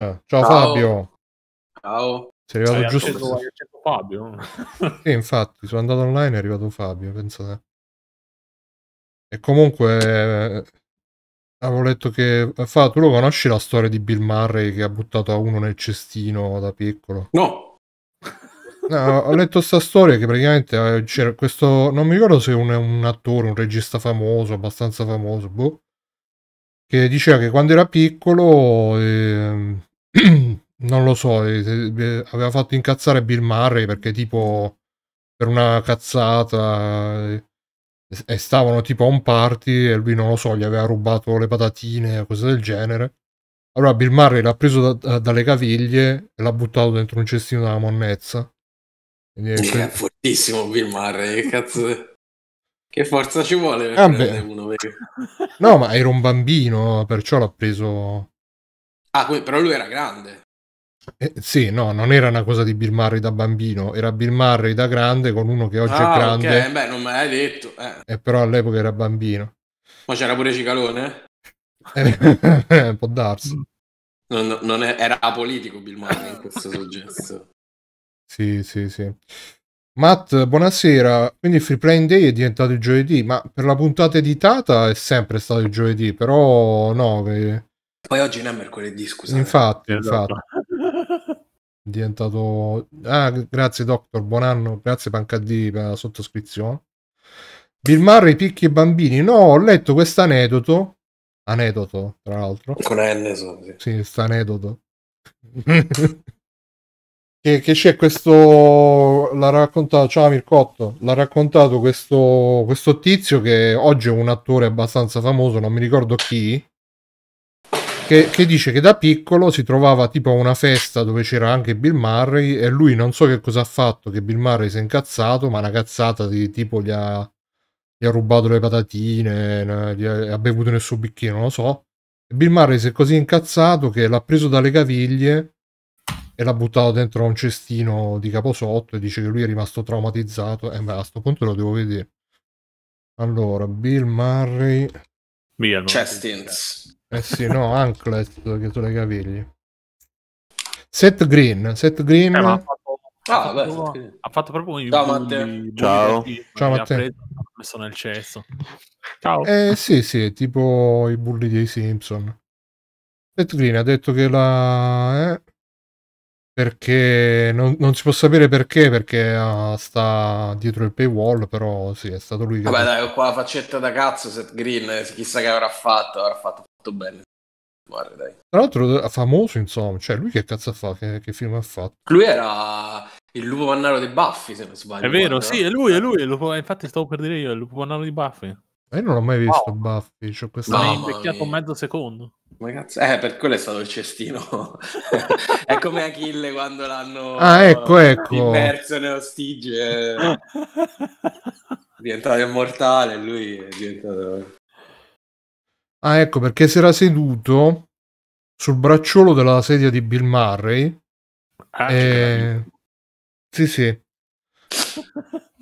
Ah, ciao, ciao, Fabio. Ciao. Sei arrivato Hai giusto. Acceso, Fabio. sì, infatti, sono andato online e è arrivato Fabio, pensate. E comunque eh, avevo letto che eh, fa, tu lo conosci la storia di Bill Murray che ha buttato a uno nel cestino da piccolo? No. No, ho letto questa storia che praticamente c'era questo, non mi ricordo se un, un attore, un regista famoso, abbastanza famoso, boh, che diceva che quando era piccolo eh, non lo so, eh, eh, aveva fatto incazzare Bill Murray perché tipo per una cazzata eh, e stavano tipo a un party e lui non lo so, gli aveva rubato le patatine cose del genere. Allora Bill Murray l'ha preso da, da, dalle caviglie e l'ha buttato dentro un cestino della monnezza. Quindi è eh, fortissimo Bill Murray, che cazzo Che forza ci vuole per ah, uno vero? No, ma era un bambino, perciò l'ha preso Ah, però lui era grande. Eh, sì, no, non era una cosa di Bill Murray da bambino, era Bill Murray da grande con uno che oggi ah, è grande. Okay. Beh, non me l'hai detto. Eh. E però all'epoca era bambino. Ma c'era pure Cicalone? Eh, può darsi. Non, non, è, era apolitico Bill Murray in questo soggetto. sì, sì, sì. Matt, buonasera. Quindi Free Playing Day è diventato il giovedì, ma per la puntata editata è sempre stato il giovedì, però no, eh, poi oggi non è mercoledì, scusa. Infatti, esatto. infatti. È diventato... Ah, grazie Doctor, buon anno, grazie Pancadì per la sottoscrizione. Bill Murray picchi i bambini. No, ho letto questo aneddoto. Aneddoto, tra l'altro. Con N, sì. Sì, sta aneddoto. che, che, c'è questo... L'ha raccontato... Ciao Mircotto. L'ha raccontato questo, questo tizio che oggi è un attore abbastanza famoso, non mi ricordo chi che, che, dice che da piccolo si trovava tipo a una festa dove c'era anche Bill Murray e lui non so che cosa ha fatto, che Bill Murray si è incazzato, ma una cazzata di tipo gli ha, gli ha rubato le patatine, gli ha, ha, bevuto nel suo bicchiere, non lo so. Bill Murray si è così incazzato che l'ha preso dalle caviglie e l'ha buttato dentro un cestino di caposotto e dice che lui è rimasto traumatizzato. E beh, a questo punto lo devo vedere. Allora, Bill Murray... Via, Chestins. Eh sì, no, Anklet che sulle caviglie. Set Green, Set Green. Eh, ha, ah, ha, beh, fatto, sì. ha, fatto, proprio un Ciao Matteo. Ciao. Ciao Matteo. Preso, messo nel cesso. Ciao. Eh sì, sì, tipo i bulli dei Simpson. Set Green ha detto che la... Eh, perché non, non, si può sapere perché perché uh, sta dietro il paywall però sì è stato lui che vabbè dai ho qua la faccetta da cazzo Seth Green eh, chissà che avrà fatto avrà fatto tutto bene Guarda, dai. tra l'altro eh, famoso insomma cioè lui che cazzo fa che, che film ha fatto lui era il lupo mannaro dei baffi se non sbaglio è vero guarda, sì no? è lui è lui lupo... Eh, infatti stavo per dire io è il lupo mannaro dei baffi io non l'ho mai visto wow. Buffy cioè questa no, mi ha invecchiato mezzo secondo come cazzo? Eh, per quello è stato il cestino. è come Achille quando l'hanno ah, ecco, ecco. immerso nello stige. È diventato immortale, lui è diventato... Ah, ecco, perché si era seduto sul bracciolo della sedia di Bill Murray. Ah, e... Sì, sì.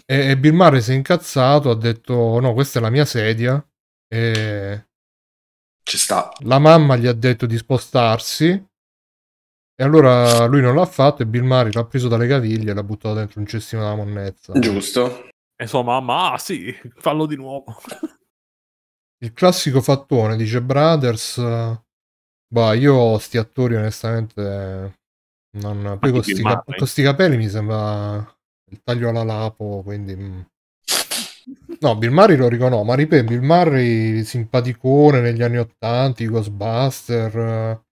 e, Bill Murray si è incazzato, ha detto no, questa è la mia sedia. E ci sta. La mamma gli ha detto di spostarsi. E allora lui non l'ha fatto e Bill Murray l'ha preso dalle caviglie e l'ha buttato dentro un cestino della monnezza. Giusto. E sua mamma, ah sì, fallo di nuovo. Il classico fattone, dice Brothers. Bah, io sti attori onestamente non... Poi con sti, cap- con sti, capelli mi sembra il taglio alla lapo, quindi... Mm. No, Bill Murray lo riconosco, ma ripeto, Bill Murray simpaticone negli anni 80, Ghostbuster, eh,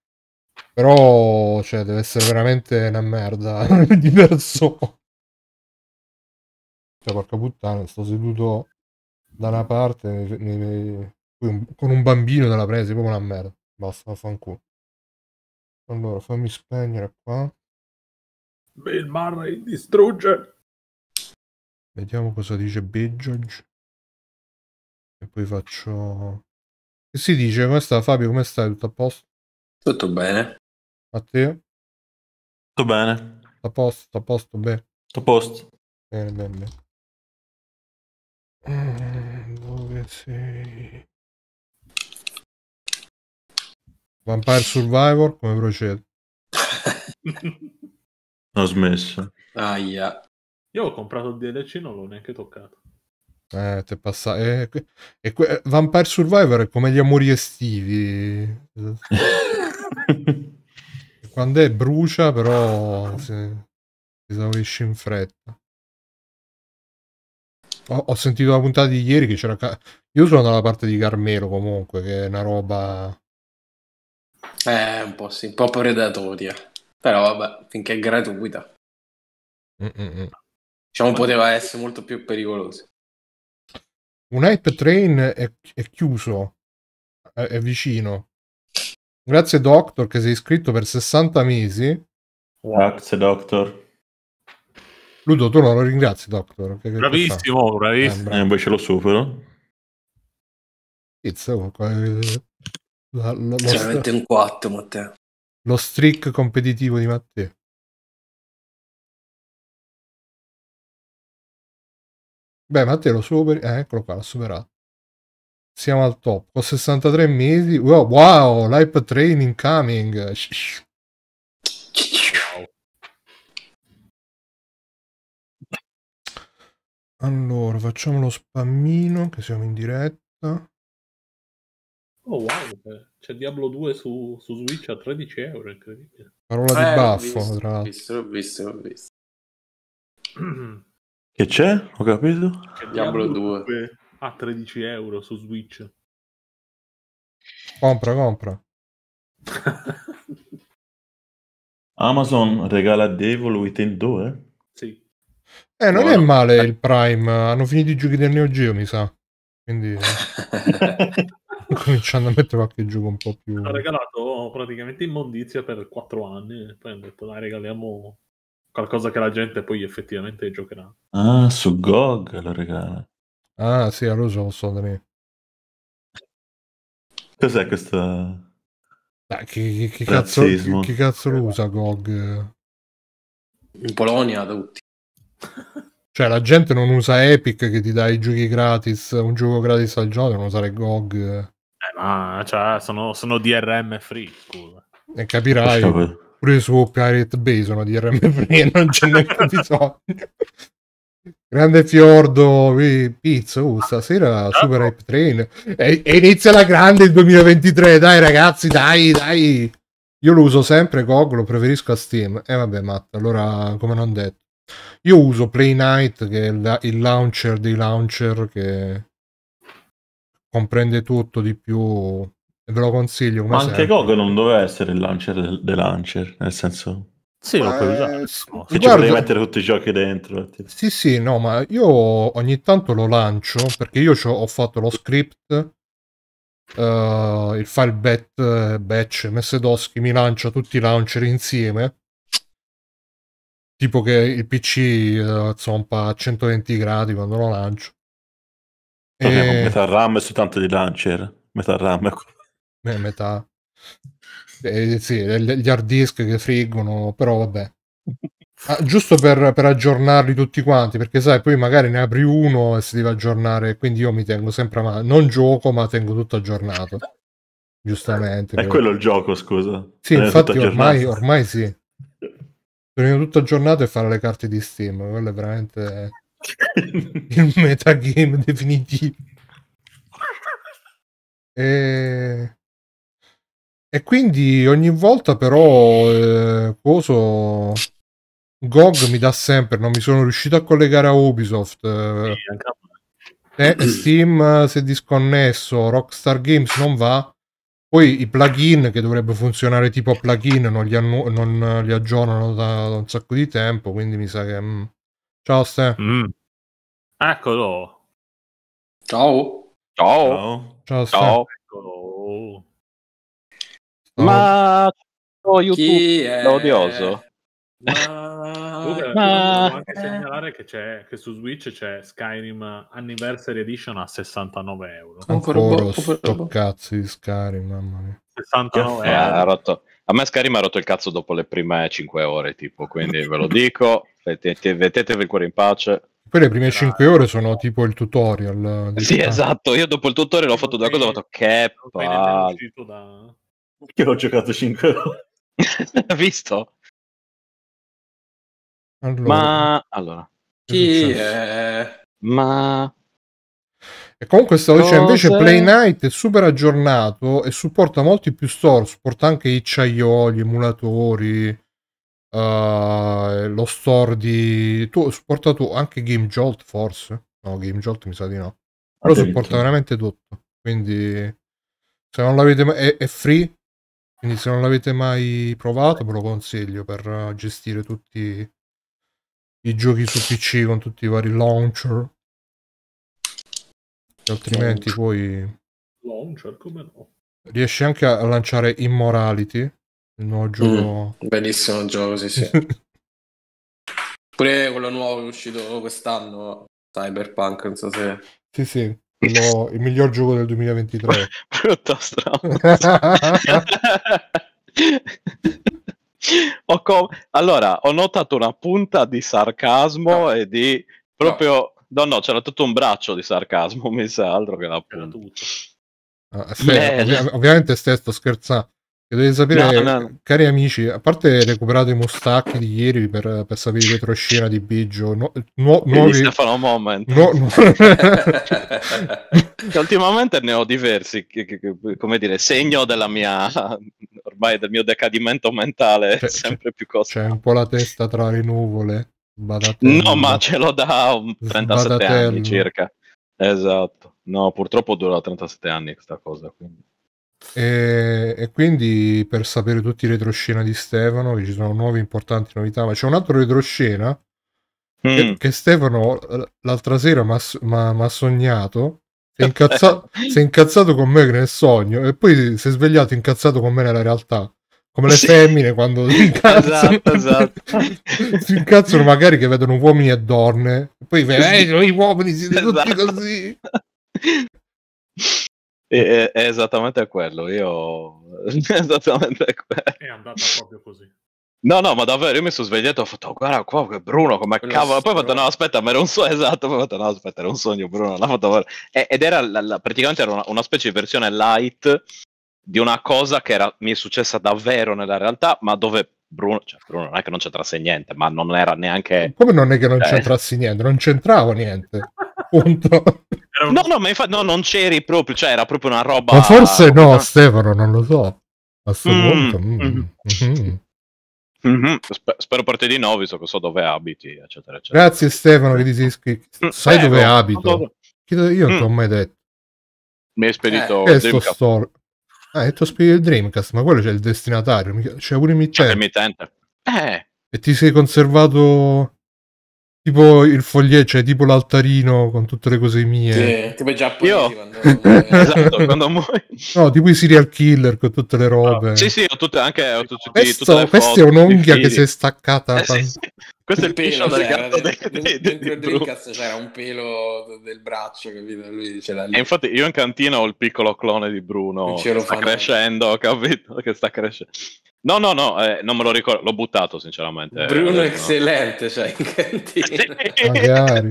però cioè, deve essere veramente una merda di persona. Cioè, porca puttana, sto seduto da una parte nei, nei, con un bambino della presa, è proprio una merda. Basta, fanculo. Allora, fammi spegnere qua. Bill Murray distrugge. Vediamo cosa dice Beggage. E poi faccio... Che si dice? Come sta Fabio? Come stai? Tutto a posto? Tutto bene. A te? Tutto bene. A posto, a posto, bene. A posto. Bene, bene, bene. Eh, dove sei? Vampire Survivor, come procede? Ho smesso. Aia. Io ho comprato il DLC, non l'ho neanche toccato. Eh, te passa... Eh, eh, que... Vampire Survivor è come gli amori estivi. Quando è brucia, però si, si esaurisce in fretta. Ho, ho, sentito la puntata di ieri che c'era. Io sono dalla parte di Carmelo comunque, che è una roba. Eh, un po' sì, un po' predatoria. Però vabbè, finché è gratuita. Mm -mm. mm. Diciamo poteva essere molto più pericoloso. Un hype train è, è chiuso, è, è, vicino. Grazie Doctor che sei iscritto per 60 mesi. Grazie Doctor. Ludo, tu non lo ringrazi Doctor. Che, che bravissimo, fa? bravissimo. Eh, eh invece lo supero. Izzo, oh, eh, la, la, lo, lo, un 4, Lo streak competitivo di Matteo. Beh, ma te lo superi. Eh, eccolo qua, l'ho superato. Siamo al top. Ho 63 mesi. Wow, wow l'hype train incoming. Allora, facciamo lo spammino che siamo in diretta. Oh wow, c'è Diablo 2 su, su Switch a 13 euro, incredibile. Parola eh, di baffo, tra l'altro. Ho visto, ho visto, ho visto. Che c'è? Ho capito? Che Diablo 2 a 13 euro su Switch. Compra, compra. Amazon regala Devil Within 2? Sì. Eh, non Buono. è male il Prime. Hanno finito i giochi del Neo Geo, mi sa. Quindi... cominciando a mettere qualche gioco un po' più... Ha regalato praticamente immondizia per 4 anni. Poi hanno detto, dai, regaliamo qualcosa che la gente poi effettivamente giocherà. Ah, su GOG lo regala. Ah, sì, allora lo so da me. Cos'è questa... Beh, chi, chi, chi, cazzo, chi, cazzo, lo eh, usa GOG? In Polonia tutti. Cioè, la gente non usa Epic che ti dà i giochi gratis, un gioco gratis al giorno, non usare GOG. Eh, ma cioè, sono, sono DRM free, scusa. E capirai. Cioè, su Pirate Bay sono di RMP non c'è neanche bisogno grande fiordo pizzo uh, stasera super hype train e, e, inizia la grande il 2023 dai ragazzi dai dai io lo uso sempre Gog lo preferisco a Steam e eh, vabbè Matt allora come non detto io uso Play Night che è il, il launcher dei launcher che comprende tutto di più Ve lo consiglio. Come Ma anche sempre. non doveva essere il launcher del, del launcher, nel senso... Sì, lo puoi usare. Eh, no, guarda, ci mettere tutti i giochi dentro. Sì, sì, no, ma io ogni tanto lo lancio perché io ho fatto lo script, uh, il file bet, batch ms doschi mi lancia tutti i launcher insieme. Tipo che il PC uh, eh, zompa a 120 gradi quando lo lancio. e... Metà RAM è soltanto di launcher. Metà RAM è quello. Beh, metà. Eh, sì, gli hard disk che friggono, però vabbè. Ah, giusto per, per, aggiornarli tutti quanti, perché sai, poi magari ne apri uno e si deve aggiornare, quindi io mi tengo sempre a mano. Non gioco, ma tengo tutto aggiornato. Giustamente. È quello il gioco, scusa. Sì, È infatti ormai, ormai sì. Tengo tutto aggiornato e fare le carte di Steam, quello è veramente il metagame definitivo. E... E quindi ogni volta però eh, coso GOG mi dà sempre, non mi sono riuscito a collegare a Ubisoft. Eh, eh Steam si è disconnesso, Rockstar Games non va. Poi i plugin che dovrebbe funzionare tipo a plugin non li, annu- non li aggiornano da, un sacco di tempo, quindi mi sa che... Mm. Ciao Ste. Mm. Eccolo. Ciao. Ciao. Ciao. Ciao. Ciao. Eccolo. Ma oh, YouTube è odioso. Ma... Comunque, ma... anche segnalare che, c'è, che su Switch c'è Skyrim Anniversary Edition a 69 euro. Ancora un po' cazzo di Skyrim, mamma mia. 69 euro. Eh, rotto... A me Skyrim ha rotto il cazzo dopo le prime 5 ore, tipo, quindi ve lo dico, mettetevi il cuore in pace. Poi le prime 5 ore sono tipo il tutorial. Eh, sì, esatto, io dopo il tutorial ho fatto due cose, ho fatto che palle. Perché ho giocato 5 ore? Visto? Allora. Ma allora. Chi è? Ma... E comunque stavo Cose... dicendo invece Play Night è super aggiornato e supporta molti più store, supporta anche i ciaioli, emulatori, uh, lo store di... Tu, supporta tu anche Game Jolt forse? No, Game Jolt mi sa di no. Però supporta veramente tutto, quindi se non l'avete mai... È, è free, quindi se non l'avete mai provato ve lo consiglio per eh, gestire tutti i giochi su PC con tutti i vari launcher. Che altrimenti launcher. poi... Launcher come no? Riesci anche a lanciare Immorality, il nuovo gioco... Mm, bellissimo gioco, sì sì. Pure quello nuovo che è uscito quest'anno, Cyberpunk, non so se... Sì sì, lo, il miglior gioco del 2023. Brutto strano. ho com- allora, ho notato una punta di sarcasmo no. e di proprio... No. no, no, c'era tutto un braccio di sarcasmo, mi sa altro che la punta. Ah, se, ovvi- ovviamente sto scherzando. Che dovete sapere, no, no. cari amici, a parte recuperate i mostacchi di ieri per, per sapere retroscena di Biggio, no, no, nuovi... Stefano Moment. No, no... che ultimamente ne ho diversi, che, che, che, come dire, segno della mia, ormai del mio decadimento mentale, cioè, c'è, sempre più costante. C'è un po' la testa tra le nuvole. Badatello. No, ma ce l'ho da 37 Badatello. anni circa. Esatto. No, purtroppo dura 37 anni questa cosa, quindi... E, e, quindi per sapere tutti i retroscena di Stefano, che ci sono nuove importanti novità, ma c'è un altro retroscena mm. che, che, Stefano l'altra sera mi ha sognato. Si è, incazzato, si è, incazzato, con me nel sogno e poi si è svegliato incazzato con me nella realtà. Come le sì. femmine quando si incazzano, esatto, esatto. si incazzano magari che vedono uomini e donne, e poi eh, gli uomini siete esatto. tutti così è, è, esattamente quello, io... è esattamente quello. È andata proprio così. No, no, ma davvero, io mi sono svegliato e ho fatto, oh, guarda qua che Bruno, come Quello cavolo. Poi ho fatto, no, aspetta, ma era un sogno, esatto. Poi ho fatto, no, aspetta, era un sogno, Bruno. L'ha fatto... Ed era, la, la, praticamente era una, una, specie di versione light di una cosa che era, mi è successa davvero nella realtà, ma dove Bruno, cioè Bruno non è che non c'entrasse niente, ma non era neanche... Come non è che non cioè... c'entrassi niente? Non c'entravo niente. appunto. No, no, ma infatti no, non c'eri proprio, cioè era proprio una roba... Ma forse no, una... Stefano, non lo so. A sto mm. Mm. Mm-hmm. Mm-hmm. mm-hmm. mm-hmm. Sper- spero per te di no, visto che so dove abiti, eccetera, eccetera. Grazie Stefano che ti sei iscritto. Sai eh, dove no, abito? Dove... Io non ti mm. ho mai detto. Mi hai spedito... Eh, questo store. Ah, è tuo spedito il Dreamcast, ma quello c'è il destinatario, c'è pure il mittente. C'è il mittente. Eh. E ti sei conservato tipo il foglietto, cioè tipo l'altarino con tutte le cose mie. Sì, tipo i giapponesi Io... quando... esatto, quando muori. No, tipo i serial killer con tutte le robe. No. Sì, sì, ho tutte anche ho tutti, Questo, tutte Questa è un'unghia che si è staccata. Eh, sì, sì. Questo è il pelo del cioè, gatto del, Dreamcast c'era un pelo del braccio, capito? Lui ce l'ha lì. E infatti io in cantina ho il piccolo clone di Bruno che sta crescendo, capito? Che sta crescendo. No, no, no, eh, non me lo ricordo, l'ho buttato sinceramente. Bruno eh, eccellente, no. cioè in cantina. Magari.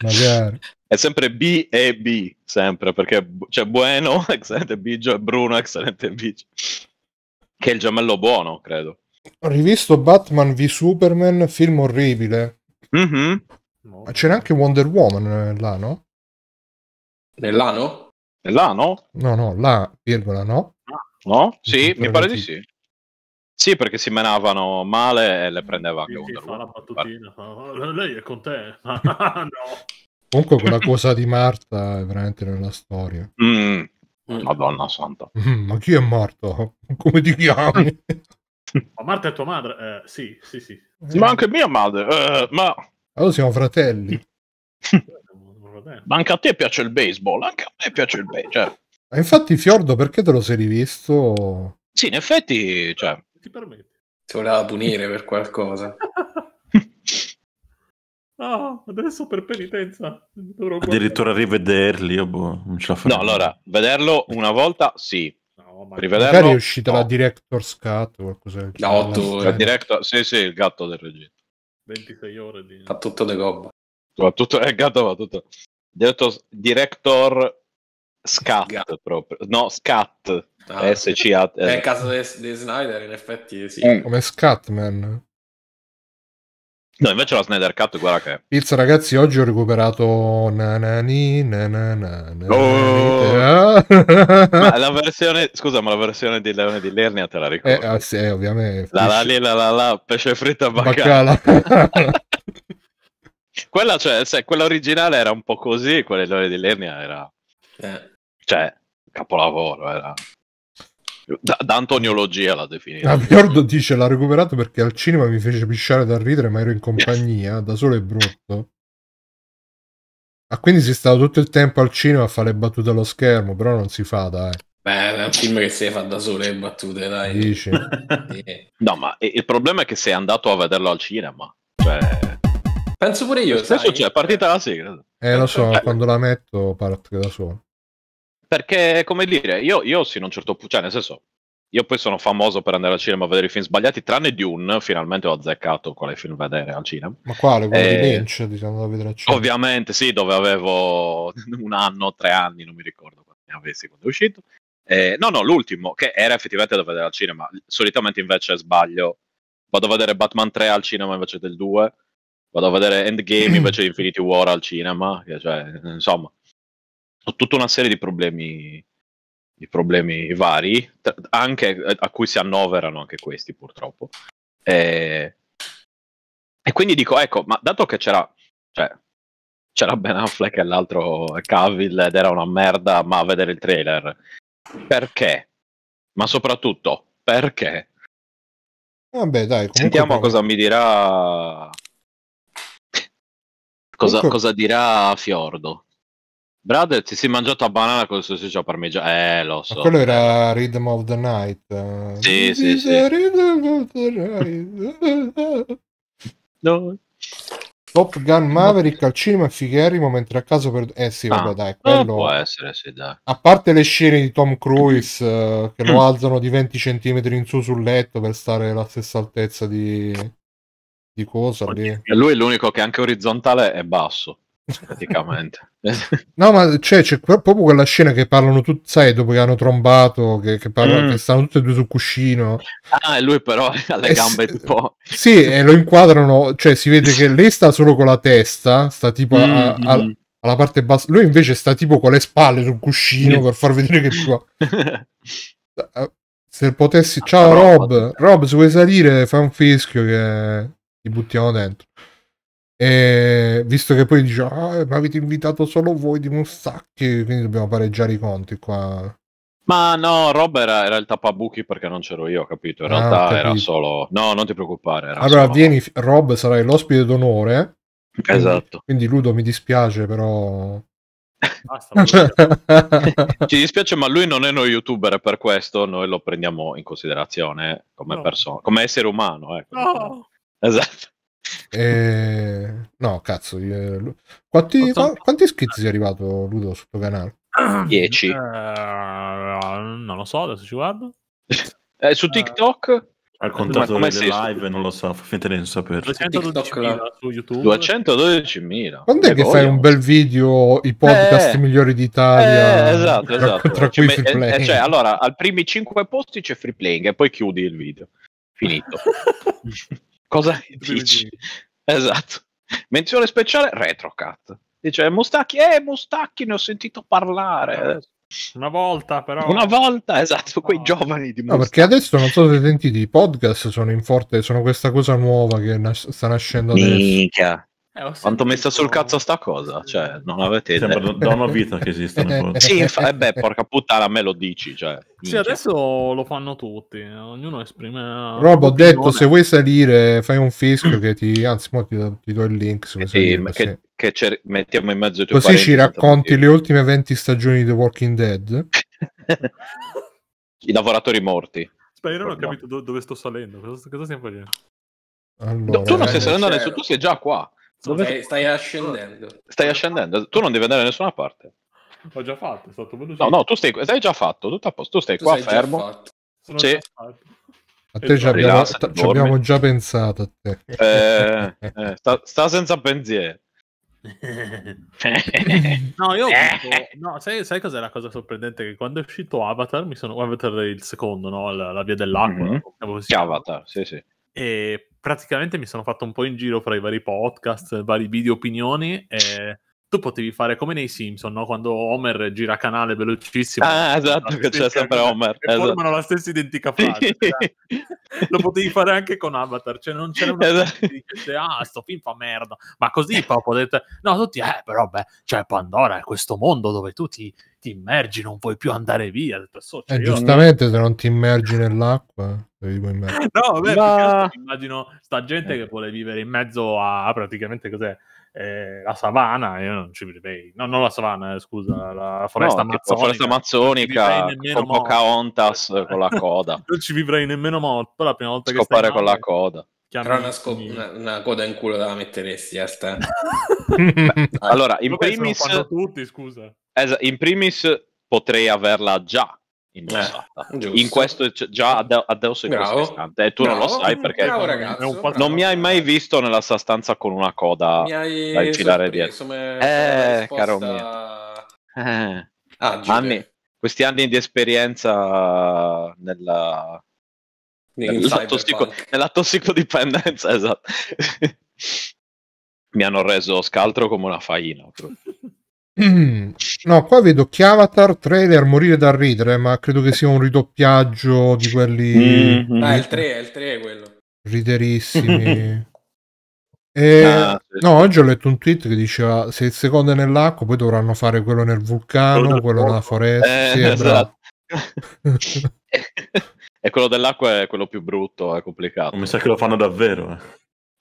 Magari. È sempre B e B, sempre, perché c'è cioè, Bueno, eccellente Bigio, e Bruno, eccellente Bigio. Che è il gemello buono, credo. Ho rivisto Batman v Superman, film orribile. Mm-hmm. No. C'era anche Wonder Woman eh, là, no? Nell'ano? Nell'ano? No, no, là, virgola, no. No? Sì, mi pare di sì. Sì, perché si menavano male e le prendeva anche sì, Wonder Woman. Fa la battutina, fa... Oh, lei è con te, no. Comunque quella cosa di Marta è veramente nella storia. Mm. mm. Madonna santa. Mm, ma chi è Marta? Come ti chiami? Ma Marta è tua madre? Eh, sì, sì, sì. Ma anche mia madre, eh, ma... Allora siamo fratelli. ma anche a te piace il baseball, anche a me piace il baseball. Cioè... Ma infatti, Fiordo, perché te lo sei rivisto? Sì, in effetti, cioè... Ti permette. Ti voleva punire per qualcosa. Ah, adesso per penitenza dovrò addirittura rivederli. Io oh, boh, non ce la faccio. No, allora, vederlo una volta sì. No, ma Rivederlo, magari è uscita no. la Director's Cut o qualcosa del no, la, la director... Sì, sì, il gatto del regista. 26 ore di... Fa tutto de gobba. Tutto, eh, il gatto va tutto. Director, director Scat Gat. proprio. No, Scat. Ah. SCA. Eh. Nel caso di, Snyder, in effetti sì. Mm. Come Scatman. No, invece la Snyder Cut, guarda che. Pizza, ragazzi, oggi ho recuperato. Nanani, nananani, oh! ma la versione. Scusa, ma la versione di Leone di Lernia te la ricordo. Eh, ah, sì, eh, ovviamente. La la li, la la la, pesce fritto a baccala. baccala. quella, cioè, se, quella originale era un po' così, quella di Leone di Lernia era. Eh cioè, capolavoro era. Da, da antoniologia la definita. Aviordo ah, dice l'ha recuperato perché al cinema mi fece pisciare dal ridere, ma ero in compagnia, da solo è brutto. Ah, quindi si è stato tutto il tempo al cinema a fare le battute allo schermo, però non si fa, dai. Beh, è un film che si fa da sole le battute, dai. Dici? no, ma il problema è che sei andato a vederlo al cinema. Cioè... Penso pure io. Lo stesso sai? c'è, partita la sigla. Eh, lo so, eh, quando la metto parte da solo. Perché, come dire, io, io sì, in un certo punto, cioè, nel senso, io poi sono famoso per andare al cinema a vedere i film sbagliati, tranne Dune, finalmente ho azzeccato quale film vedere al cinema. Ma quale? Quello e... di eh, Lynch, diciamo, da vedere al cinema. Ovviamente, sì, dove avevo un anno, tre anni, non mi ricordo quando ne avessi quando è uscito. Eh, no, no, l'ultimo, che era effettivamente da vedere al cinema. Solitamente invece sbaglio. Vado a vedere Batman 3 al cinema invece del 2. Vado a vedere Endgame invece di Infinity War al cinema. Cioè, insomma, ho tutta una serie di problemi, di problemi vari, anche eh, a cui si annoverano anche questi purtroppo. E, eh, e quindi dico, ecco, ma dato che c'era, cioè, c'era Ben Affleck e l'altro Cavill ed era una merda, ma a vedere il trailer, perché? Ma soprattutto, perché? Vabbè, dai, Sentiamo cosa mi dirà... Cosa, comunque... cosa dirà Fiordo. Brad si è mangiato a banana con il sorseggio parmigiano. Eh, lo so. Ma quello era Rhythm of the Night. Sì, This sì, sì. Rhythm of the Night. no. Top Gun Maverick al cinema e Figherimo mentre a caso per... Eh sì, vabbè, ah, dai, eh, quello... Può essere, sì, dai. A parte le scene di Tom Cruise eh, che lo mm. alzano di 20 cm in su sul letto per stare alla stessa altezza di... di cosa lì. Lui è l'unico che anche orizzontale è basso praticamente. no, ma c'è, c'è, proprio quella scena che parlano tutti, sai, dopo che hanno trombato, che, che, parlano, mm. che stanno tutti e due sul cuscino. Ah, e lui però ha le eh, gambe un po'. Sì, e lo inquadrano, cioè si vede che lei sta solo con la testa, sta tipo mm, a, mm. a, alla parte bassa, lui invece sta tipo con le spalle sul cuscino per far vedere che qua... Ah, se potessi, ah, ciao Rob, Rob, se vuoi salire, fai un fischio che ti buttiamo dentro. E visto che poi dice, ah, ma avete invitato solo voi di Mustacchi, quindi dobbiamo pareggiare i conti qua. Ma no, Rob era, era il tappabuchi perché non c'ero io, capito? In ah, realtà capito. era solo... No, non ti preoccupare. allora, solo... vieni, Rob sarai l'ospite d'onore. Esatto. Quindi, quindi Ludo, mi dispiace, però... Basta, Ci dispiace, ma lui non è uno youtuber, per questo noi lo prendiamo in considerazione come no. persona, come essere umano. Ecco. No. Esatto. E... No, cazzo. Io... Quanti, Otto... quanti iscritti sei arrivato, Ludo, sul tuo canale? 10. Eh, non lo so, adesso ci guardo. Eh, su eh. TikTok? Al contatto delle live, non lo so, fa finta di non sapere. 212.000 Quando è che fai un bel video, i podcast eh, migliori d'Italia? Eh, esatto, tra, esatto. Tra cioè, eh, eh cioè, allora, al primi 5 posti c'è free playing e poi chiudi il video. Finito. Cosa dici? Esatto. Menzione speciale, Retrocat. Dice, Mustacchi, eh, Mustacchi, ne ho sentito parlare. Una volta, però. Una volta, esatto, quei no. giovani di Mustacchi. No, perché adesso, non so se sentite, i podcast sono in forte, sono questa cosa nuova che nas- sta nascendo Mica. adesso. Minchia, eh, Quanto messa sul cazzo sta cosa? Cioè, non avete idea. Sembra da una vita che esistono. sì, inf- eh beh, porca puttana, me lo dici. Cioè, sì, adesso lo fanno tutti. Ognuno esprime. Rob, ho detto, se vuoi salire, fai un fischio che ti. Anzi, mo ti, do, ti do il link. Se vuoi sì, salire, che, sì. che cer- mettiamo in mezzo tuoi Così ci racconti le ultime 20 stagioni di The Walking Dead. I lavoratori morti. Spero non ho capito dove sto salendo. Cosa, cosa stiamo facendo? Allora, tu non stai salendo adesso, tu sei già qua. Dove... Stai, stai, ascendendo. Stai ascendendo, tu non devi andare da nessuna parte. Ho già fatto, è stato veloce. No, no, tu stai, sei già fatto, tutto a posto, tu stai tu qua fermo. Sì. A te ci abbiamo, ci abbiamo, già pensato. A te. Eh, eh, sta, sta, senza pensieri. no, io eh. no, sai, sai cos'è la cosa sorprendente? Che quando è uscito Avatar, mi sono Avatar il secondo, no? la, la via dell'acqua. Mm-hmm. Avatar, sì, sì. E praticamente mi sono fatto un po' in giro fra i vari podcast, vari video opinioni e tu potevi fare come nei Simpson, no? quando Homer gira canale velocissimo. Ah, esatto, che c'è sempre Homer. Esatto. formano la stessa identica frase. cioè, lo potevi fare anche con Avatar, cioè non c'era una esatto. che dicesse ah, sto film fa merda, ma così proprio detto, no, tutti, eh, però beh, c'è cioè Pandora, è questo mondo dove tu ti ti immergi, non puoi più andare via. Detto, so, cioè eh, giustamente, non... se non ti immergi nell'acqua, devi immergere. No, beh, Ma... immagino sta gente eh. che vuole vivere in mezzo a praticamente cos'è? Eh, la savana, io non ci vivrei, no, non la savana, eh, scusa, la foresta no, amazzonica, foresta amazzonica con Pocahontas morto. con la coda. non ci vivrei nemmeno morto la prima volta Scopare che stai con male, la coda. Però una, scop- una, una, coda in culo la metteresti a sta. allora, in primis, tutti, scusa es- in primis potrei averla già indossata. Eh, in questo già ad- adesso in questo istante. E tu bravo. non lo sai perché bravo, ragazzo, non, bravo. mi hai mai visto nella sua stanza con una coda da infilare dietro. Eh, risposta... caro mio. Ah, eh. Ah, anni, questi anni di esperienza nella, nella, tossico, nella tossicodipendenza, esatto. mi hanno reso scaltro come una faina. Mm. No, qua vedo Chiavatar trailer morire dal ridere, ma credo che sia un ridoppiaggio di quelli. Mm-hmm. Ah, il 3 è il 3 quello. Riderissimi. e... ah, no, oggi ho letto un tweet che diceva: Se il secondo è nell'acqua, poi dovranno fare quello nel vulcano, quello, quello nella foresta. Eh, sì, esatto. e quello dell'acqua è quello più brutto, è complicato. Mi sa che lo fanno davvero. Eh.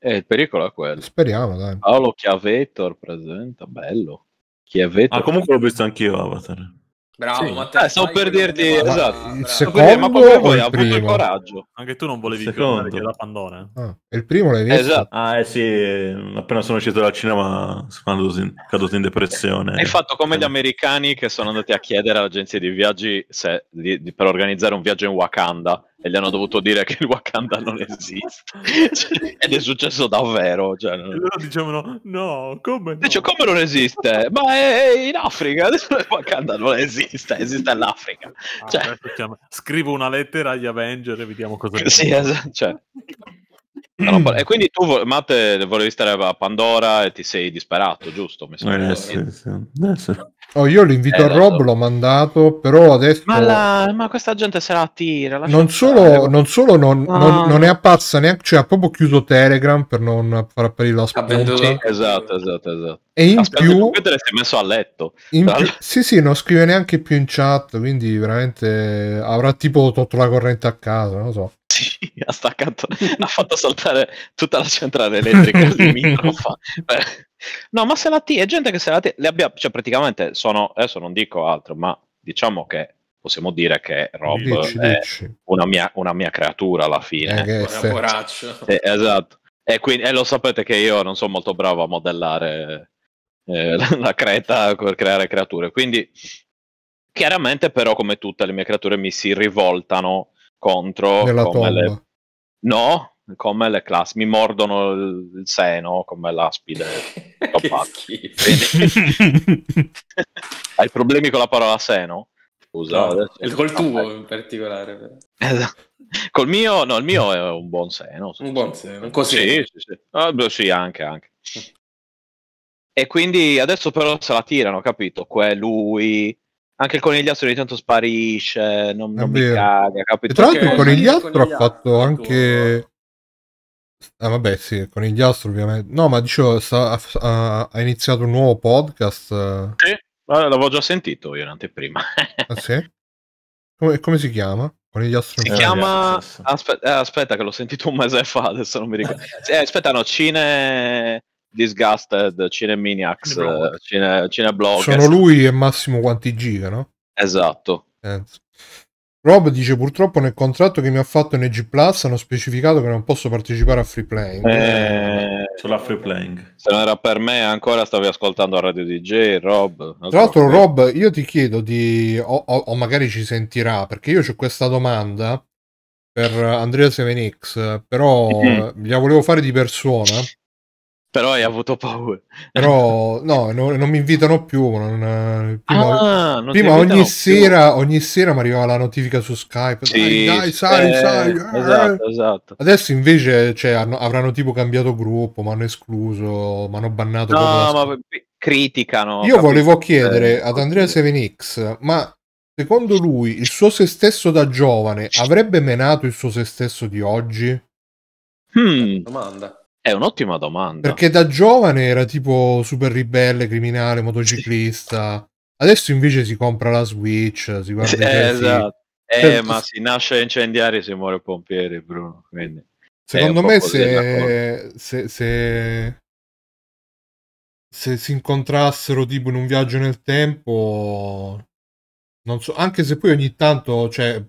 Eh, il pericolo è quello. Speriamo, dai. Paolo Chiavetor presenta, bello chi è Ma ah, comunque l'ho visto anch'io Avatar. Bravo, sì. Matteo. Eh, stavo per dirti, esatto. Il secondo ma proprio voi ha avuto il coraggio. Anche tu non volevi secondo. chiudere la Pandora. Ah, il primo l'hai visto? Esatto. Ah, eh sì, appena sono uscito dal cinema sono caduto in depressione. Hai fatto come gli americani che sono andati a chiedere all'agenzia di viaggi se, di, di, per organizzare un viaggio in Wakanda e gli hanno dovuto dire che il Wakanda non esiste. ed è successo davvero. Cioè, non... E loro dicevano: No, come? No? Dice, come non esiste? Ma è, è in Africa. Adesso il Wakanda non esiste, esiste l'Africa. Ah, cioè... Scrivo una lettera agli Avenger e vediamo cosa. Sì, esatto. Cioè... Roba... e quindi tu, Matte, volevi stare a Pandora e ti sei disperato, giusto? Mi eh, sì, sì. Adesso... Oh, io l'invito eh, a Rob l'ho mandato, però adesso... Ma, la... Ma questa gente se la attira. Non solo, non, solo non, ah. non, non è apparsa neanche, cioè ha proprio chiuso Telegram per non far apparire la spunta. esatto, esatto, esatto. E in Aspetta, più... Il si è messo a letto. In più... Sì, sì, non scrive neanche più in chat, quindi veramente avrà tipo tolto la corrente a casa, non lo so. ha staccato, ha fatto saltare tutta la centrale elettrica limitrofa. no, ma se la T, è gente che se la T, le abbia, cioè praticamente sono, adesso non dico altro, ma diciamo che possiamo dire che Rob dici, è dici. Una, mia, una, mia, creatura alla fine. Eh, eh esatto. E, quindi, e lo sapete che io non sono molto bravo a modellare eh, la, creta per creare creature, quindi chiaramente però come tutte le mie creature mi si rivoltano contro Nella come le No, come le classi, mi mordono il seno come l'aspide. Hai problemi con la parola seno? Scusa, no, il col tuo in particolare. Esatto. Col mio, no, il mio è un buon seno. Un buon seno, così. Sì, sì, sì. Ah, sì anche, anche. E quindi adesso però se la tirano, capito? Quello lui, anche il conigliastro ogni tanto sparisce, non, non mi caga, capito? E tra l'altro il conigliastro, ha fatto anche... Eh. Ah vabbè sì, il conigliastro ovviamente. No, ma dicevo, sta, ha, ha, iniziato un nuovo podcast. Sì, l'avevo già sentito io in anteprima. ah sì? Come, come si chiama? Conigliastro si chiama... Ah, aspetta, eh, aspetta che l'ho sentito un mese fa, adesso non mi ricordo. Eh, aspetta, no, Cine... Disgusted, Cinemaniacs, Cineblog. Cine, eh, Cineblog Sono lui e Massimo quanti giga, no? Esatto. Penso. Rob dice purtroppo nel contratto che mi ha fatto in EG Plus hanno specificato che non posso partecipare a free playing. Eh, solo free playing. Se non era per me ancora stavi ascoltando a Radio DJ, Rob. Tra l'altro che... Rob, io ti chiedo di... o, o, o magari ci sentirà, perché io ho questa domanda per Andrea 7X, però mm-hmm. la volevo fare di persona però hai avuto paura. Però no, no non mi invitano più. Non, eh, prima, ah, non prima ogni, sera, ogni, sera, mi arrivava la notifica su Skype. Sì, dai, dai, sai, eh, sai. Eh". Esatto, esatto. Adesso invece cioè, hanno, avranno tipo cambiato gruppo, mi hanno escluso, mi hanno bannato. No, ma criticano. Io capito? volevo chiedere eh, ad Andrea 7X, ma secondo lui il suo se stesso da giovane avrebbe menato il suo se stesso di oggi? Hmm. Domanda. È un'ottima domanda. Perché da giovane era tipo super ribelle, criminale, motociclista. Adesso invece si compra la Switch, si guarda eh, esatto. Eh, per... ma si nasce incendiario e si muore pompiere, Bruno. Quindi Secondo me se, se, se, se, si incontrassero tipo in un viaggio nel tempo, non so, anche se poi ogni tanto, cioè,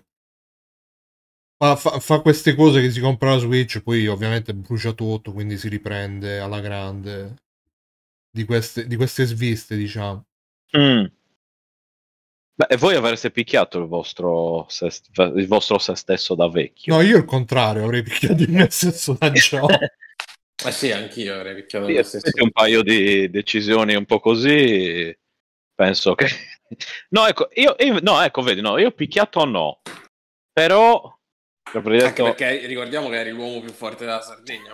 fa, fa, fa, queste cose che si compra la Switch, poi ovviamente brucia tutto, quindi si riprende alla grande di queste, di queste sviste, diciamo. Mm. Beh, e voi avreste picchiato il vostro, se, il vostro se stesso da vecchio? No, io il contrario, avrei picchiato il mio stesso da giovane. Ma sì, anch'io avrei picchiato il sì, stesso. Un paio di decisioni un po' così, penso che... No, ecco, io, io no, ecco, vedi, no, io picchiato no, però cioè, Detto... Anche perché ricordiamo che eri l'uomo più forte della Sardegna.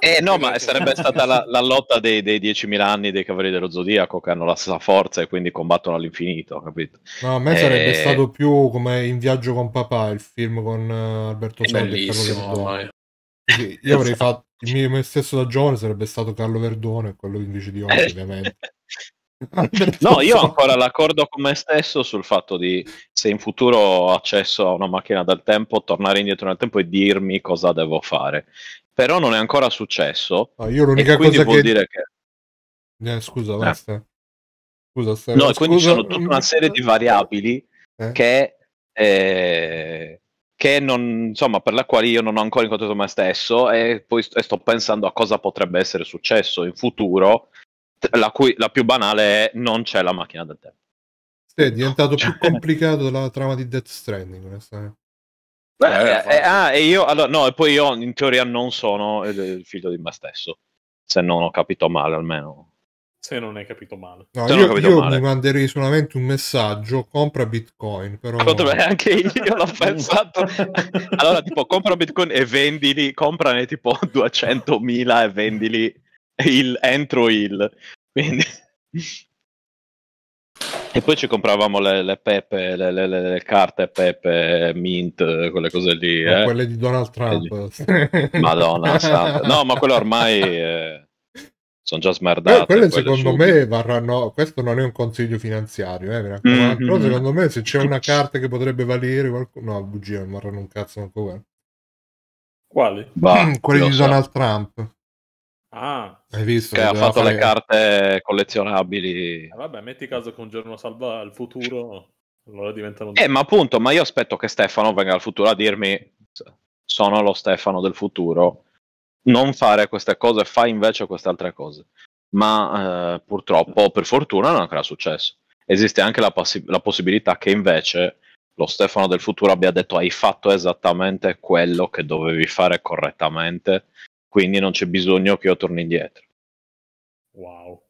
Eh no, ma sarebbe stata la, la lotta dei, dei, 10.000 anni dei Cavalieri dello Zodiaco che hanno la stessa forza e quindi combattono all'infinito, capito? No, a me e... sarebbe eh, stato più come In viaggio con papà, il film con uh, Alberto Soldi e Carlo Io avrei fatto il mio, stesso da giovane sarebbe stato Carlo Verdone, quello invece di oggi, eh. ovviamente. No, io ho ancora l'accordo con me stesso sul fatto di se in futuro ho accesso a una macchina del tempo, tornare indietro nel tempo e dirmi cosa devo fare. Però non è ancora successo. No, io l'unica cosa vuol che... dire che... Eh, scusa, eh. basta. Scusa, Stella. No, scusa. quindi ci sono tutta una serie di variabili eh? che... Eh che non, insomma, per la quale io non ho ancora incontrato me stesso e poi sto, e sto pensando a cosa potrebbe essere successo in futuro la, cui, la più banale è non c'è la macchina del tempo. Sì, è diventato più cioè. complicato la trama di Death Stranding, onestamente. Beh, eh, eh, eh, ah, e io, allora, no, e poi io in teoria non sono il figlio di me stesso, se non ho capito male almeno. Se non hai capito male. No, se io, io male. mi manderei solamente un messaggio, compra Bitcoin, però... Beh, ah, anche io l'ho pensato. allora, tipo, compra Bitcoin e vendili, comprane tipo 200.000 e vendili il entro il. Quindi... E poi ci compravamo le, le pepe, le, le, le, carte pepe, mint, quelle cose lì. Eh? Quelle di Donald Trump. Madonna, santa. no, ma quello ormai eh, sono già smerdate. Eh, quelle, secondo subito. me varranno. Questo non è un consiglio finanziario, eh, mm-hmm. però secondo me se c'è una carta che potrebbe valere qualcuno. No, bugia, non varranno un cazzo manco Quali? Bah, mm, quelli di Donald Trump. Ah, hai visto? Che ha fatto fare... le carte collezionabili. Eh, vabbè, metti caso che un giorno salva il futuro, allora diventano... Eh, ma appunto, ma io aspetto che Stefano venga al futuro a dirmi sono lo Stefano del futuro, non fare queste cose, fai invece queste altre cose. Ma eh, purtroppo, per fortuna, non è ancora successo. Esiste anche la, possi- la possibilità che invece lo Stefano del futuro abbia detto hai fatto esattamente quello che dovevi fare correttamente quindi non c'è bisogno che io torni indietro. Wow.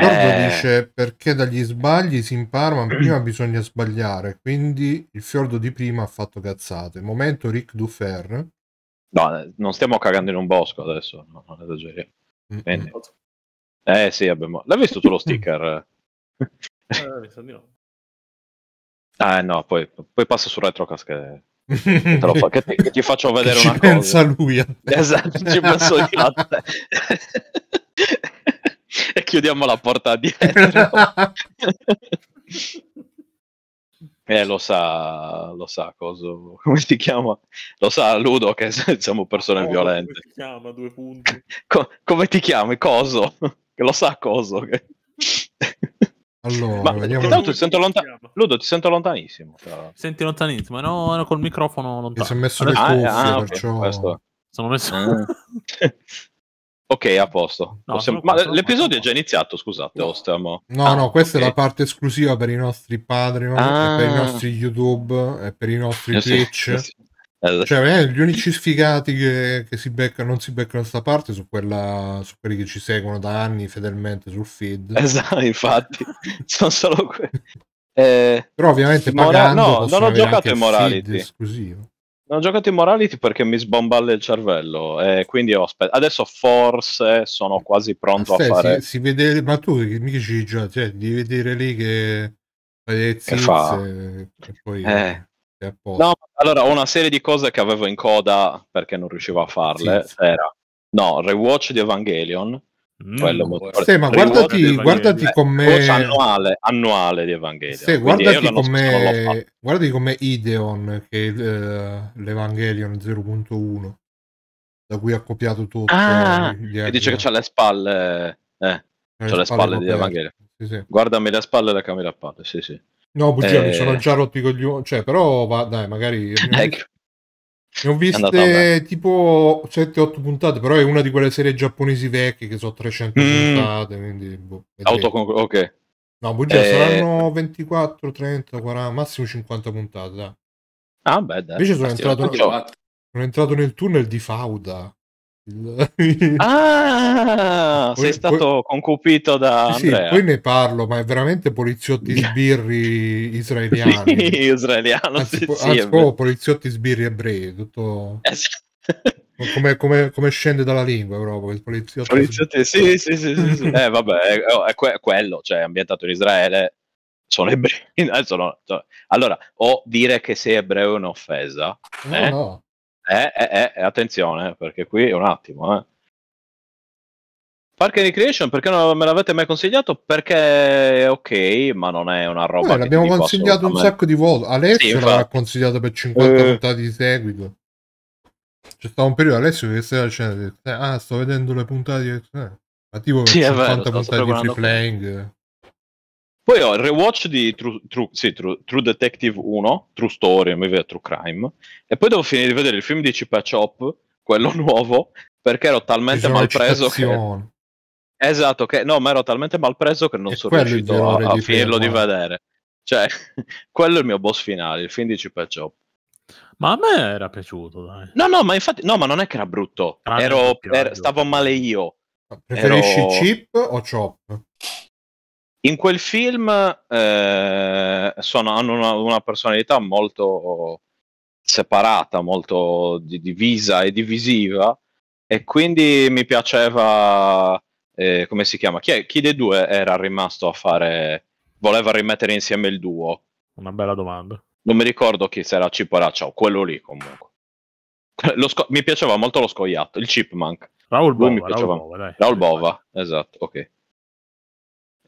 Giorgio eh... dice perché dagli sbagli si impara, ma prima bisogna sbagliare, quindi il fiordo di prima ha fatto cazzate. Momento Ric Dufer. No, non stiamo cagando in un bosco adesso, no, non esageriamo. Mm-hmm. Eh sì, abbiamo... l'hai visto tu lo sticker? eh, mi di no. Ah no, poi, poi passa sul retrocast che Troppo, che, che, ti faccio vedere che una cosa. pensa lui. Esatto, ci penso io a te. e chiudiamo la porta dietro. Eh, lo sa, lo sa, coso, come si chiama? Lo sa Ludo che siamo persone oh, violente. Come ti chiama, due punti. Co- come ti chiami? Coso? Lo sa Coso. Che... Allora, ma, vediamo... Tanto ti sento lontan- Ludo, ti sento lontanissimo. Però. Senti lontanissimo, no, no, col microfono lontano. Mi sono messo le ah, cuffie, eh, ah, okay, perciò... Questo. Sono messo... Ah. ok, a posto. No, Possiamo... Ma l'episodio è già iniziato, scusate, o stiamo... No, ah, no, questa okay. è la parte esclusiva per i nostri Patreon, ah. per i nostri YouTube, e per i nostri Twitch. Sì, sì, sì. Eh, cioè, eh, gli unici sfigati che, che si beccano, non si beccano da sta parte sono quelli che ci seguono da anni fedelmente sul feed. Esatto, infatti, sono solo quelli. Eh, Però ovviamente mora- no, non ho giocato in Morality. Esclusivo. Non ho giocato in Morality perché mi sbomballa il cervello. Eh, quindi aspett- adesso forse sono quasi pronto Aspetta, ah, a fare. Si, si vede, ma tu mi dici giochi, cioè, devi vedere lì che. Che fa... e poi... eh, No, allora ho una serie di cose che avevo in coda perché non riuscivo a farle sì, sì. era no, rewatch di Evangelion. Mm, quello sì, ma guardati, guardati eh, come annuale, annuale di Evangelion. Sì, guardati come, guardati come Ideon che è eh, l'Evangelion 0.1 da cui ha copiato tutto. Ah, che dice che c'ha le spalle, eh, eh, c'ha le spalle, spalle di Evangelion. Sì, sì. Guardami le spalle da camera a palle, sì, sì. No, bugia, eh... mi sono eh. già rotto i coglioni. Cioè, però va, dai, magari. Ecco. Ne ho viste tipo 7-8 puntate, però è una di quelle serie giapponesi vecchie che sono 300 mm. puntate. Quindi, boh, Autocon- ok. No, bugia, eh... saranno 24, 30, 40, massimo 50 puntate. Dai. Ah, beh, dai. Invece sono entrato, sono entrato, nel tunnel di Fauda ah, poi, sei stato poi, concupito da sì, poi ne parlo, ma è veramente poliziotti sbirri israeliani. sì, israeliano, anzi, sì, po- sì, anzi, po- poliziotti sbirri ebrei, tutto... Eh, come, come, come, scende dalla lingua proprio il poliziotto, poliziotto sì, sì, sì, sì, sì. eh vabbè eh, oh, è, que- quello cioè ambientato in Israele sono ebrei allora o dire che sei ebreo è un'offesa no, eh? no. Eh, eh, eh, eh, attenzione, eh, perché qui è un attimo, eh. Park and Recreation perché non me l'avete mai consigliato? Perché è ok, ma non è una roba. Beh, l'abbiamo consigliato un sacco di volte. Alessio sì, l'aveva consigliato per 50 eh. puntate di seguito. C'è stato un periodo Alessio che stai facendo? Ah, sto vedendo le puntate di. Eh. Ma tipo sì, 50 puntate di free playing. Poi ho il rewatch di True, True, sì, True, True, Detective 1, True Story, invece True Crime, e poi devo finire di vedere il film di Cipa Chop, quello nuovo, perché ero talmente malpreso che... Esatto, che... no, ma ero talmente malpreso che non e sono riuscito a, a di finirlo prima. di vedere. Cioè, quello è il mio boss finale, il film di Cipa Chop. Ma a me era piaciuto, dai. No, no, ma infatti, no, ma non è che era brutto. Era ero, era, stavo male io. Preferisci ero... Chip o Chop? In quel film eh, sono, hanno una, una, personalità molto separata, molto divisa e divisiva, e quindi mi piaceva, eh, come si chiama? Chi, è, chi, dei due era rimasto a fare, voleva rimettere insieme il duo? Una bella domanda. Non mi ricordo chi era Ciporaccia o quello lì comunque. Sco- mi piaceva molto lo scoiattolo, il chipmunk. Raul Bova, Raul Bova, Raul Bova esatto, ok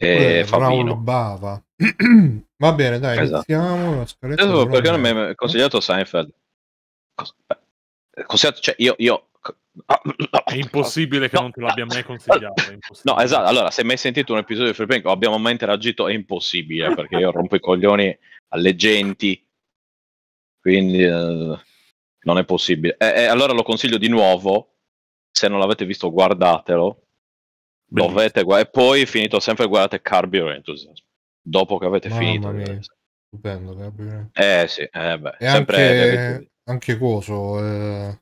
e eh, Fabino. Bava. Va bene, dai, esatto. iniziamo la scaletta. perché non mi hai consigliato Seinfeld? Cosa? Eh, consigliato, cioè io, io È impossibile che no. non te l'abbia mai consigliato. No, esatto. Allora, se mai sentito un episodio di Free Prank o abbiamo mai interagito, è impossibile perché io rompo i coglioni alle genti, quindi eh, non è possibile. E, eh, e eh, allora lo consiglio di nuovo. Se non l'avete visto, guardatelo. Dovete guardare. E poi finito sempre guardate Curb Your Enthusiasm. Dopo che avete Mamma finito. Mia. Stupendo, Curb Eh sì, eh, beh, e sempre anche, anche coso. Eh...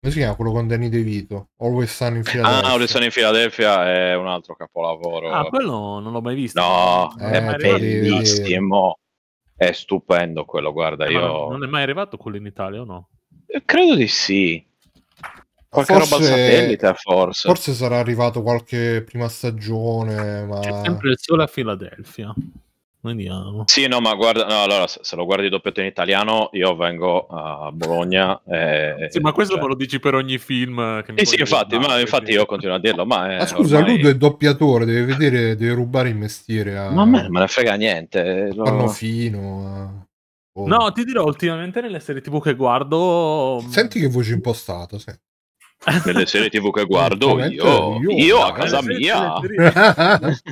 Come si chiama quello con Danny DeVito? Always Sun in Philadelphia. Ah, Always Sunny in Philadelphia è un altro capolavoro. Ah, quello non l'ho mai visto. No, eh, è bellissimo. È stupendo quello, guarda, eh, io... Non è mai arrivato quello in Italia o no? Credo di sì. Qualche forse, roba satellite, forse. Forse sarà arrivato qualche prima stagione, ma... C'è sempre il sole a Filadelfia. Vediamo. Sì, no, ma guarda, no, allora se lo guardi doppiato in italiano, io vengo a Bologna. E, sì, ma questo cioè... me lo dici per ogni film. Che mi eh sì, infatti, ma, infatti io continuo a dirlo. Ma, ma scusa, ormai... lui è doppiatore, deve vedere, deve rubare il mestiere. A... Ma a me non ne frega niente. Lo... Fanno fino. A... Oh. No, ti dirò, ultimamente nelle serie tv che guardo... Senti che voce impostata, senti nelle serie tv che guardo io, io, io a casa mia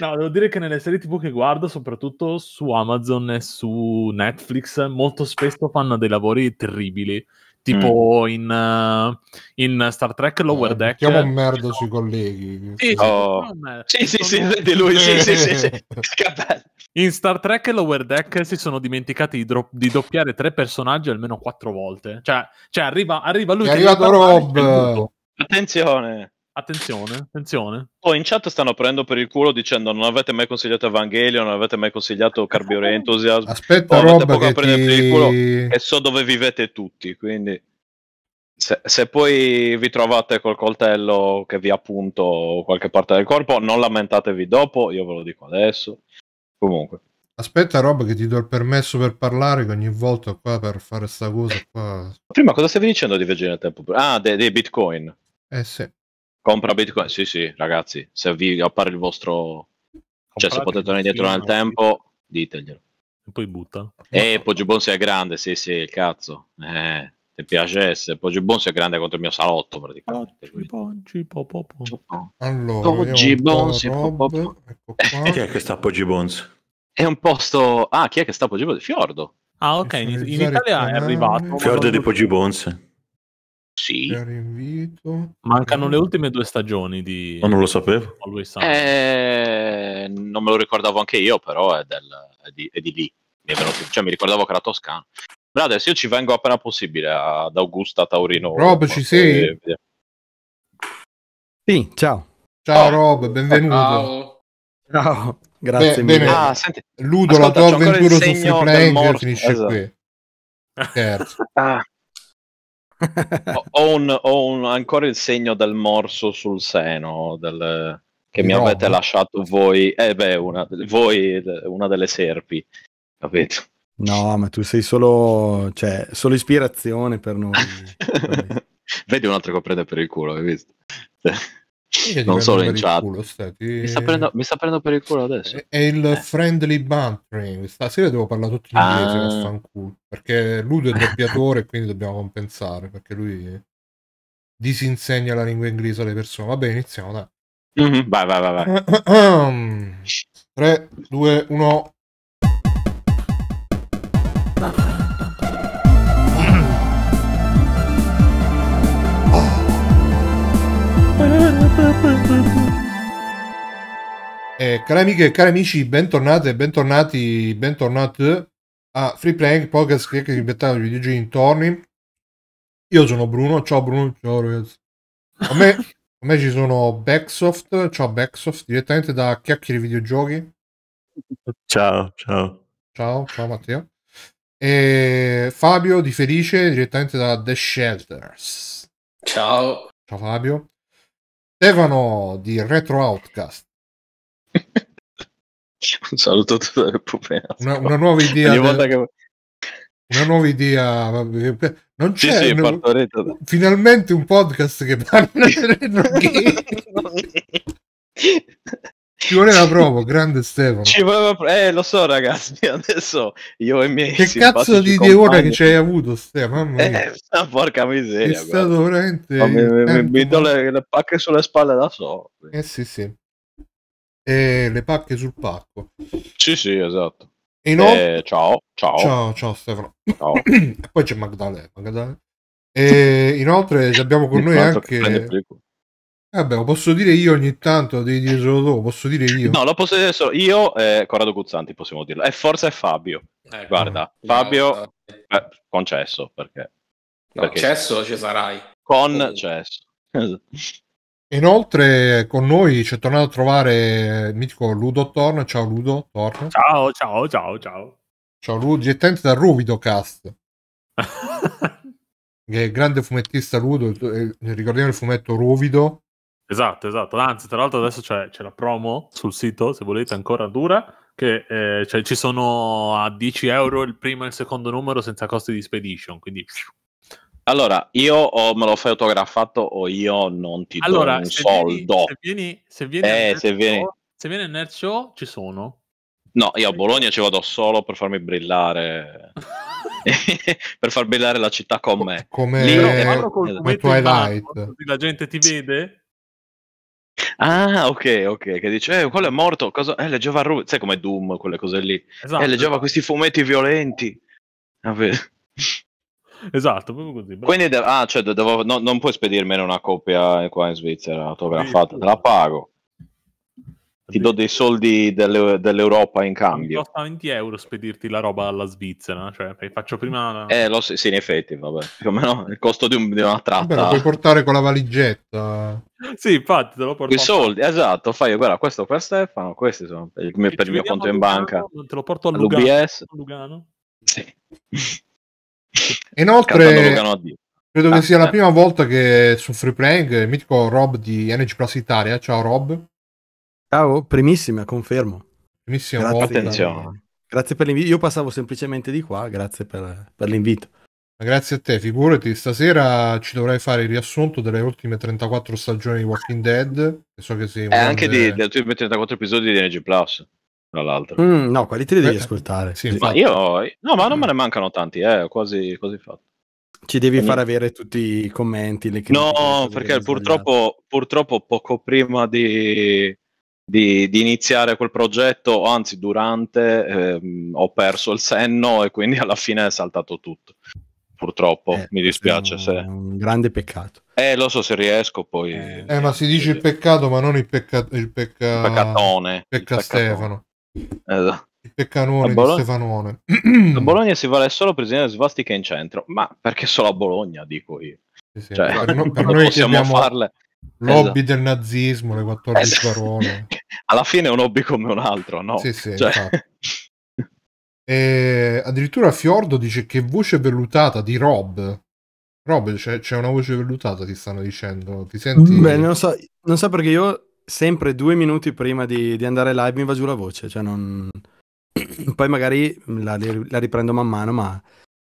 No, devo dire che nelle serie TV che guardo, soprattutto su Amazon e su Netflix, molto spesso fanno dei lavori terribili tipo mm. in, uh, in, Star Trek Lower eh, Deck. Chiamo un merda sui colleghi. Sì, oh. sì, sì, di lui, sì, sì, sì. In Star Trek Lower Deck si sono dimenticati di, dro- di doppiare tre personaggi almeno quattro volte. Cioè, cioè arriva, arriva lui... È arrivato Rob! Attenzione! Attenzione, attenzione. Poi oh, in chat stanno prendendo per il culo dicendo non avete mai consigliato Evangelio, non avete mai consigliato Carbiore eh, Enthusiasm. Aspetta, oh, Rob, che ti... per il culo e so dove vivete tutti, quindi... Se, se, poi vi trovate col coltello che vi appunto qualche parte del corpo, non lamentatevi dopo, io ve lo dico adesso. Comunque. Aspetta Rob che ti do il permesso per parlare che ogni volta qua per fare sta cosa qua... Prima cosa stavi dicendo di Vegina Tempo? Ah, dei, dei Bitcoin. Eh sì. Compra Bitcoin, sì sì ragazzi, se vi appare il vostro... Comprate cioè se potete tornare indietro nel tempo, diteglielo. E poi butta. Eh, poggi bonsi è grande, sì sì, il cazzo. Eh, ti piacesse. poggi bonsi è grande quanto il mio salotto praticamente. poggi bonsi si Ecco qua. Eh, chi è che sta poggi bonsi È un posto... Ah, chi è che sta poggi bonsi Fiordo. Ah ok, in, in Italia è arrivato. Fiordo di poggi bonsi sì. Mancano le ultime due stagioni di... No, non lo sapevo. Eh, non me lo ricordavo anche io, però è, del, è, di, è di, lì. Mi, venuto, cioè, mi ricordavo che era Toscana. Però adesso io ci vengo appena possibile ad Augusta Taurino. Rob, ci sei? Vedere. Sì, ciao. Ciao Rob, benvenuto. Ciao. ciao. Grazie Beh, mille. Ah, senti, Ludo, Ascolta, la tua avventura su Free Play finisce esatto. qui. Terzo. ah ho, un, ho un, ancora il segno del morso sul seno del, che mi no. avete lasciato voi, eh beh, una, voi, una delle serpi, capito? No, ma tu sei solo, cioè, solo ispirazione per noi. Vedi un altro che prende per il culo, hai visto? non solo in chat. Culo, mi, sta prendo, mi, sta prendendo, per il culo adesso. È, è il eh. friendly bantering. Stasera devo parlare tutto in inglese, ah. Cool, perché lui è il doppiatore, quindi dobbiamo compensare, perché lui disinsegna la lingua inglese alle persone. Vabbè, iniziamo, dai. Mm-hmm, vai, vai, vai, vai. 3, 2, 1. Eh, cari amiche e cari amici, bentornate e bentornati, a Free Playing Podcast che è inventato di video intorni. Io sono Bruno, ciao Bruno, ciao ragazzi. A me, a me ci sono Backsoft, ciao Backsoft, direttamente da Chiacchiere Videogiochi. Ciao, ciao. Ciao, ciao Matteo. E Fabio di Felice, direttamente da The Shelters. Ciao. Ciao Fabio. Stefano di Retro Outcast. Un saluto a tutta la Repubblica. Una, una nuova idea. Del... Che... Una nuova idea. Non c'è sì, sì, no... finalmente un podcast che parla di retro game. Ci voleva proprio, grande Stefano. Ci voleva eh, lo so, ragazzi. Adesso io e i miei. Che cazzo di ora che ci hai avuto, Stefano? Mamma eh, porca miseria. È stato veramente. Ma mi, mi, mi do le, le, pacche sulle spalle da solo. Eh sì, sì. E le pacche sul pacco. Sì, sì, esatto. E inoltre... eh, ciao, ciao. Ciao, ciao, Stefano. Ciao. e poi c'è Magdalena. Magdalena. E inoltre abbiamo con noi anche. Vabbè, eh lo posso dire io ogni tanto, devi dire solo tu, posso dire io. No, lo posso dire solo io e eh, Corrado Guzzanti possiamo dirlo. E forse è Fabio. Eh, Guarda, no, eh, Fabio no, eh, concesso perché... No, perché... cesso ci sarai. Con cesso. Inoltre con noi c'è tornato a trovare il mitico Ludo Torn. Ciao Ludo Torn. Ciao, ciao, ciao, ciao. Ciao Ludo, direttamente da Ruvido Cast. che è il grande fumettista Ludo, ricordiamo il fumetto Ruvido, Esatto, esatto. Anzi, tra l'altro adesso c'è, c'è la promo sul sito, se volete, ancora dura, che eh, cioè, ci sono a 10 euro il primo e il secondo numero senza costi di spedition, quindi... Allora, io o me lo fai autografato o io non ti allora, do un se soldo. Vieni, se vieni, se vieni, eh, se vieni... Show, se vieni nel show, ci sono. No, io a Bologna ci vado solo per farmi brillare. per far brillare la città con me. Come, Lì, come, come Twilight. Mano, la gente ti vede Ah, ok, ok, che dice, eh, quello è morto, cosa... eh, leggeva Ru... sai com'è Doom, quelle cose lì, esatto, eh, leggeva esatto. questi fumetti violenti. Ah, esatto, proprio così. Bravo. Quindi, de- ah, cioè, de- devo... no, non puoi spedirmene una copia qua in Svizzera, te l'ho fatta, te la pago ti do dei soldi delle, dell'Europa in cambio. Mi costa 20 euro spedirti la roba alla Svizzera, cioè faccio prima... Eh, lo, sì, in effetti, vabbè, più o meno il costo di, un, di una tratta. Vabbè, lo puoi portare con la valigetta. sì, infatti, te lo porto. I soldi, esatto, fai, guarda, questo per Stefano, questi sono per, il, per il mio conto in banca. Te lo porto a Lugano. All'UBS. A Lugano. Sì. Inoltre... Lugano credo ah, che sia eh. la prima volta che su Free Playing eh, il mitico Rob di Energy Plus Italia, ciao Rob, Ciao, primissima, confermo. Primissima grazie, Attenzione. Grazie per l'invito. Io passavo semplicemente di qua, grazie per, per l'invito. Grazie a te, figurati, stasera ci dovrai fare il riassunto delle ultime 34 stagioni di Walking Dead. E so che sei eh, anche delle ultime 34 episodi di Energy Plus, tra l'altro. Mm, no, quali te li devi eh, eh ascoltare. Sì, ma io... No, ma non mm. me ne mancano tanti, eh, quasi, quasi fatto. Ci devi far avere tutti i commenti. Le no, perché purtroppo, purtroppo poco prima di di, di, iniziare quel progetto, anzi durante ehm, ho perso il senno e quindi alla fine è saltato tutto. Purtroppo, eh, mi dispiace. È un, se... un grande peccato. Eh, lo so se riesco poi. Eh, eh ma si dice il peccato, ma non il, peccato. il, pecca... il peccatone. Pecca il Stefano. Esatto. Il peccanone Bologna... di Stefanone. a Bologna si vale solo prigioniero svastica in centro, ma perché solo a Bologna, dico io. Sì, sì. Cioè, per, no, per noi possiamo abbiamo... farle Esatto. Lobby esatto. del nazismo, le 14 esatto. parole. Alla fine è un hobby come un altro, no? Sì, sì, cioè... e, addirittura Fiordo dice che voce vellutata di Rob. Rob, c'è, c'è una voce vellutata, ti stanno dicendo. Ti senti? Beh, non so, non so perché io sempre due minuti prima di, di, andare live mi va giù la voce, cioè non... Poi magari la, la riprendo man mano, ma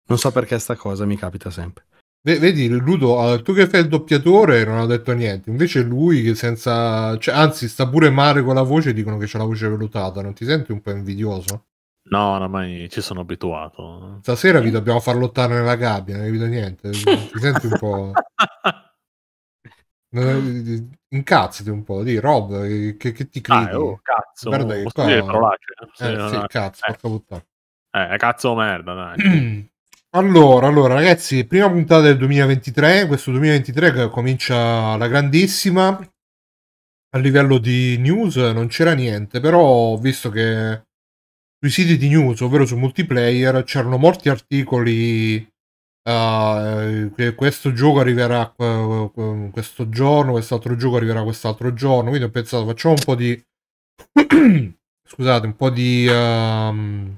non so perché sta cosa mi capita sempre. Vedi, Ludo, ah, tu che fai il doppiatore non ha detto niente, invece lui che senza... Cioè, anzi, sta pure male con la voce, dicono che c'è la voce velutata, non ti senti un po' invidioso? No, oramai ci sono abituato. Stasera vi eh. dobbiamo far lottare nella gabbia, non hai capito niente, ti senti un po'... Incazzati un po', di Rob, che, che ti credi? Ah, oh, cazzo, Guarda che qua... parolacce. Eh, eh, sì, cazzo, eh. porca puttana. Eh, cazzo merda, dai. Allora, allora, ragazzi, prima puntata del 2023, questo 2023 che comincia la grandissima. A livello di news non c'era niente, però ho visto che sui siti di news, ovvero su multiplayer, c'erano molti articoli uh, che questo gioco arriverà questo giorno, quest'altro gioco arriverà quest'altro giorno, quindi ho pensato facciamo un po' di... scusate, un po' di... Uh,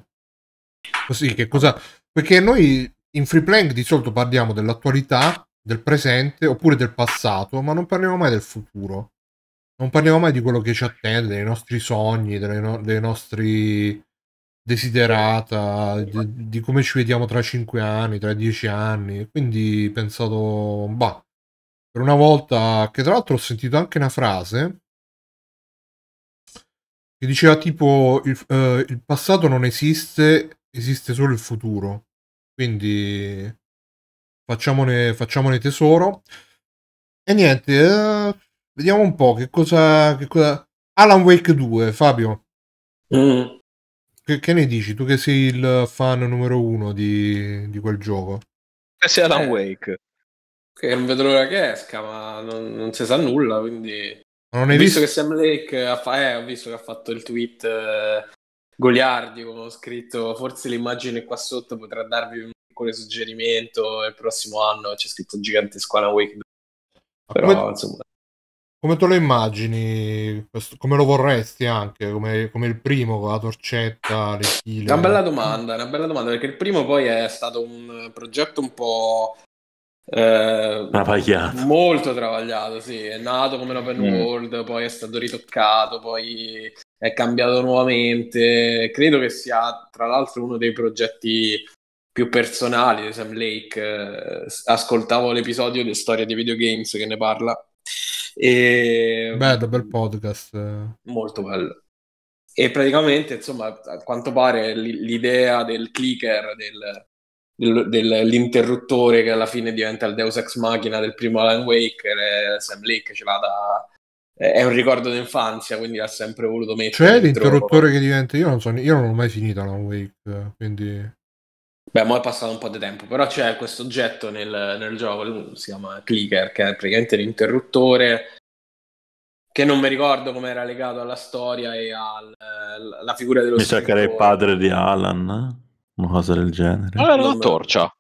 così, che cosa perché noi in free playing di solito parliamo dell'attualità, del presente oppure del passato, ma non parliamo mai del futuro. Non parliamo mai di quello che ci attende, dei nostri sogni, delle, no- dei nostri desiderata, di, di, come ci vediamo tra 5 anni, tra 10 anni. Quindi ho pensato, bah, per una volta, che tra l'altro ho sentito anche una frase che diceva tipo il, uh, il passato non esiste esiste solo il futuro. Quindi facciamone, facciamone tesoro. E niente, eh, vediamo un po' che cosa, che cosa... Alan Wake 2, Fabio. Mm. Che, che, ne dici? Tu che sei il fan numero uno di, di quel gioco. Che eh, sei Alan eh. Wake. Che non vedo l'ora che esca, ma non, non si sa nulla, quindi... non hai visto, visto? che Sam Lake ha, fa... eh, ho visto che ha fatto il tweet... Eh Goliardi, come ho scritto, forse l'immagine qua sotto potrà darvi un piccolo suggerimento, il prossimo anno c'è scritto Gigante Squala Wake. Però, come, insomma... come te lo immagini? Questo, come lo vorresti anche? Come, come, il primo, con la torcetta, le chile? Una bella domanda, una bella domanda, perché il primo poi è stato un progetto un po'... Eh, molto travagliato, sì, è nato come un open mm. world, poi è stato ritoccato, poi è cambiato nuovamente. Credo che sia tra l'altro uno dei progetti più personali di Sam Lake. Eh, ascoltavo l'episodio di Storia dei Videogames che ne parla. E... Bello, bel podcast. Molto bello. E praticamente, insomma, a quanto pare l'idea del clicker, del, dell'interruttore che alla fine diventa il Deus Ex Machina del primo Alan Wake, Sam Lake ce l'ha da, è un ricordo d'infanzia, quindi l'ha sempre voluto mettere. C'è cioè, dentro... l'interruttore che diventa. Io non so, io non l'ho mai finita Long Wake, quindi. Beh, mo è passato un po' di tempo, però c'è questo oggetto nel, nel gioco, si chiama Clicker, che è praticamente l'interruttore che non mi ricordo come era legato alla storia e alla figura dello Mi sa che era il padre di Alan, una cosa del genere. Allora, una torcia.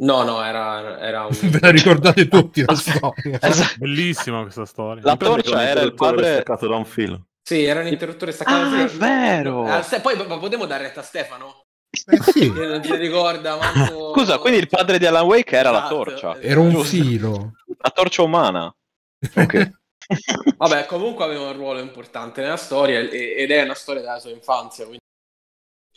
No, no, era, era un... Ve la ricordate tutti la esatto. storia. Esatto. Bellissima questa storia. La torcia era il padre staccato da un filo. Sì, era un interruttore staccato ah, da un filo. è vero! Ah, se... Poi ma potremmo dare retta a Stefano? Eh sì. non ti ricorda, manco... Scusa, quindi il padre di Alan Wake era esatto, la torcia. Era un filo. La torcia umana. Ok. Vabbè, comunque aveva un ruolo importante nella storia ed è una storia della sua infanzia, quindi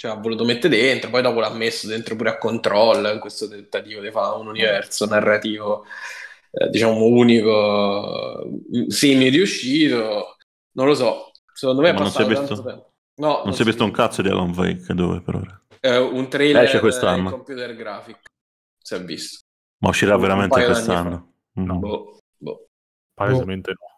cioè, ha voluto mettere dentro, poi dopo l'ha messo dentro pure a controllo in questo tentativo di fare un universo narrativo, eh, diciamo, unico, mm, semi-riuscito, non lo so, secondo me è passato non si tanto tempo. No, non, non si è visto un cazzo di Alan Wake dove per ora. Eh, un trailer di computer graphic, si è visto. Ma uscirà veramente quest'anno? No. Boh, boh. Palesemente boh. no.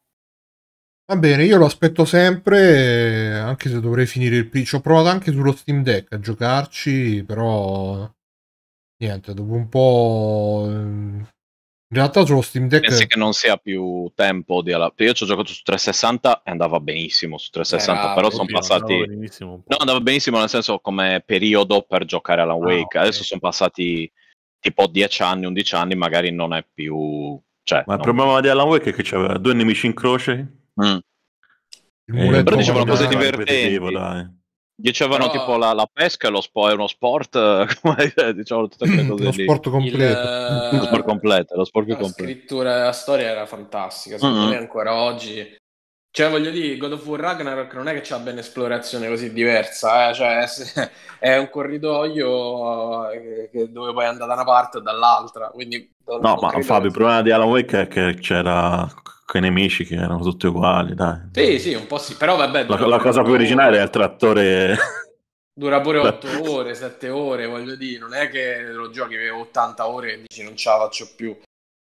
Va bene, io lo aspetto sempre, anche se dovrei finire il pitch. ho provato anche sullo Steam Deck a giocarci, però... Niente, dopo un po'... Ehm, in realtà sullo Steam Deck... Pensi che non sia più tempo di... Alla... Io ci ho giocato su 360 e andava benissimo su 360, eh, però sono passati... no, andava benissimo nel senso come periodo per giocare alla ah, Wake. Ah, okay. Adesso sono passati tipo 10 anni, 11 anni, magari non è più... Cioè, Ma non... il problema di Alan Wake è che c'aveva due nemici in croce Mm. Eh, però diceva una cosa eh, divertente. Dicevano però... tipo la, la, pesca è, lo spo- è uno sport, eh, come dicevano tutte quelle mm, cose lo lì. Sport completo. Il... Eh, lo sport completo, lo sport la completo. scrittura della storia era fantastica, secondo mm-hmm. me ancora oggi. Cioè, voglio dire, God of War Ragnarok non è che c'ha ben esplorazione così diversa, eh? cioè, è un corridoio dove puoi andare da una parte o dall'altra, quindi non, no, non ma Fabio, il problema di Alan Wake è che c'era quei nemici che erano tutti uguali, dai. Sì, sì, un po' sì, però vabbè. La, la cosa più originale è il trattore... Dura pure 8 ore, 7 ore, voglio dire, non è che lo giochi 80 ore e dici non ce la faccio più.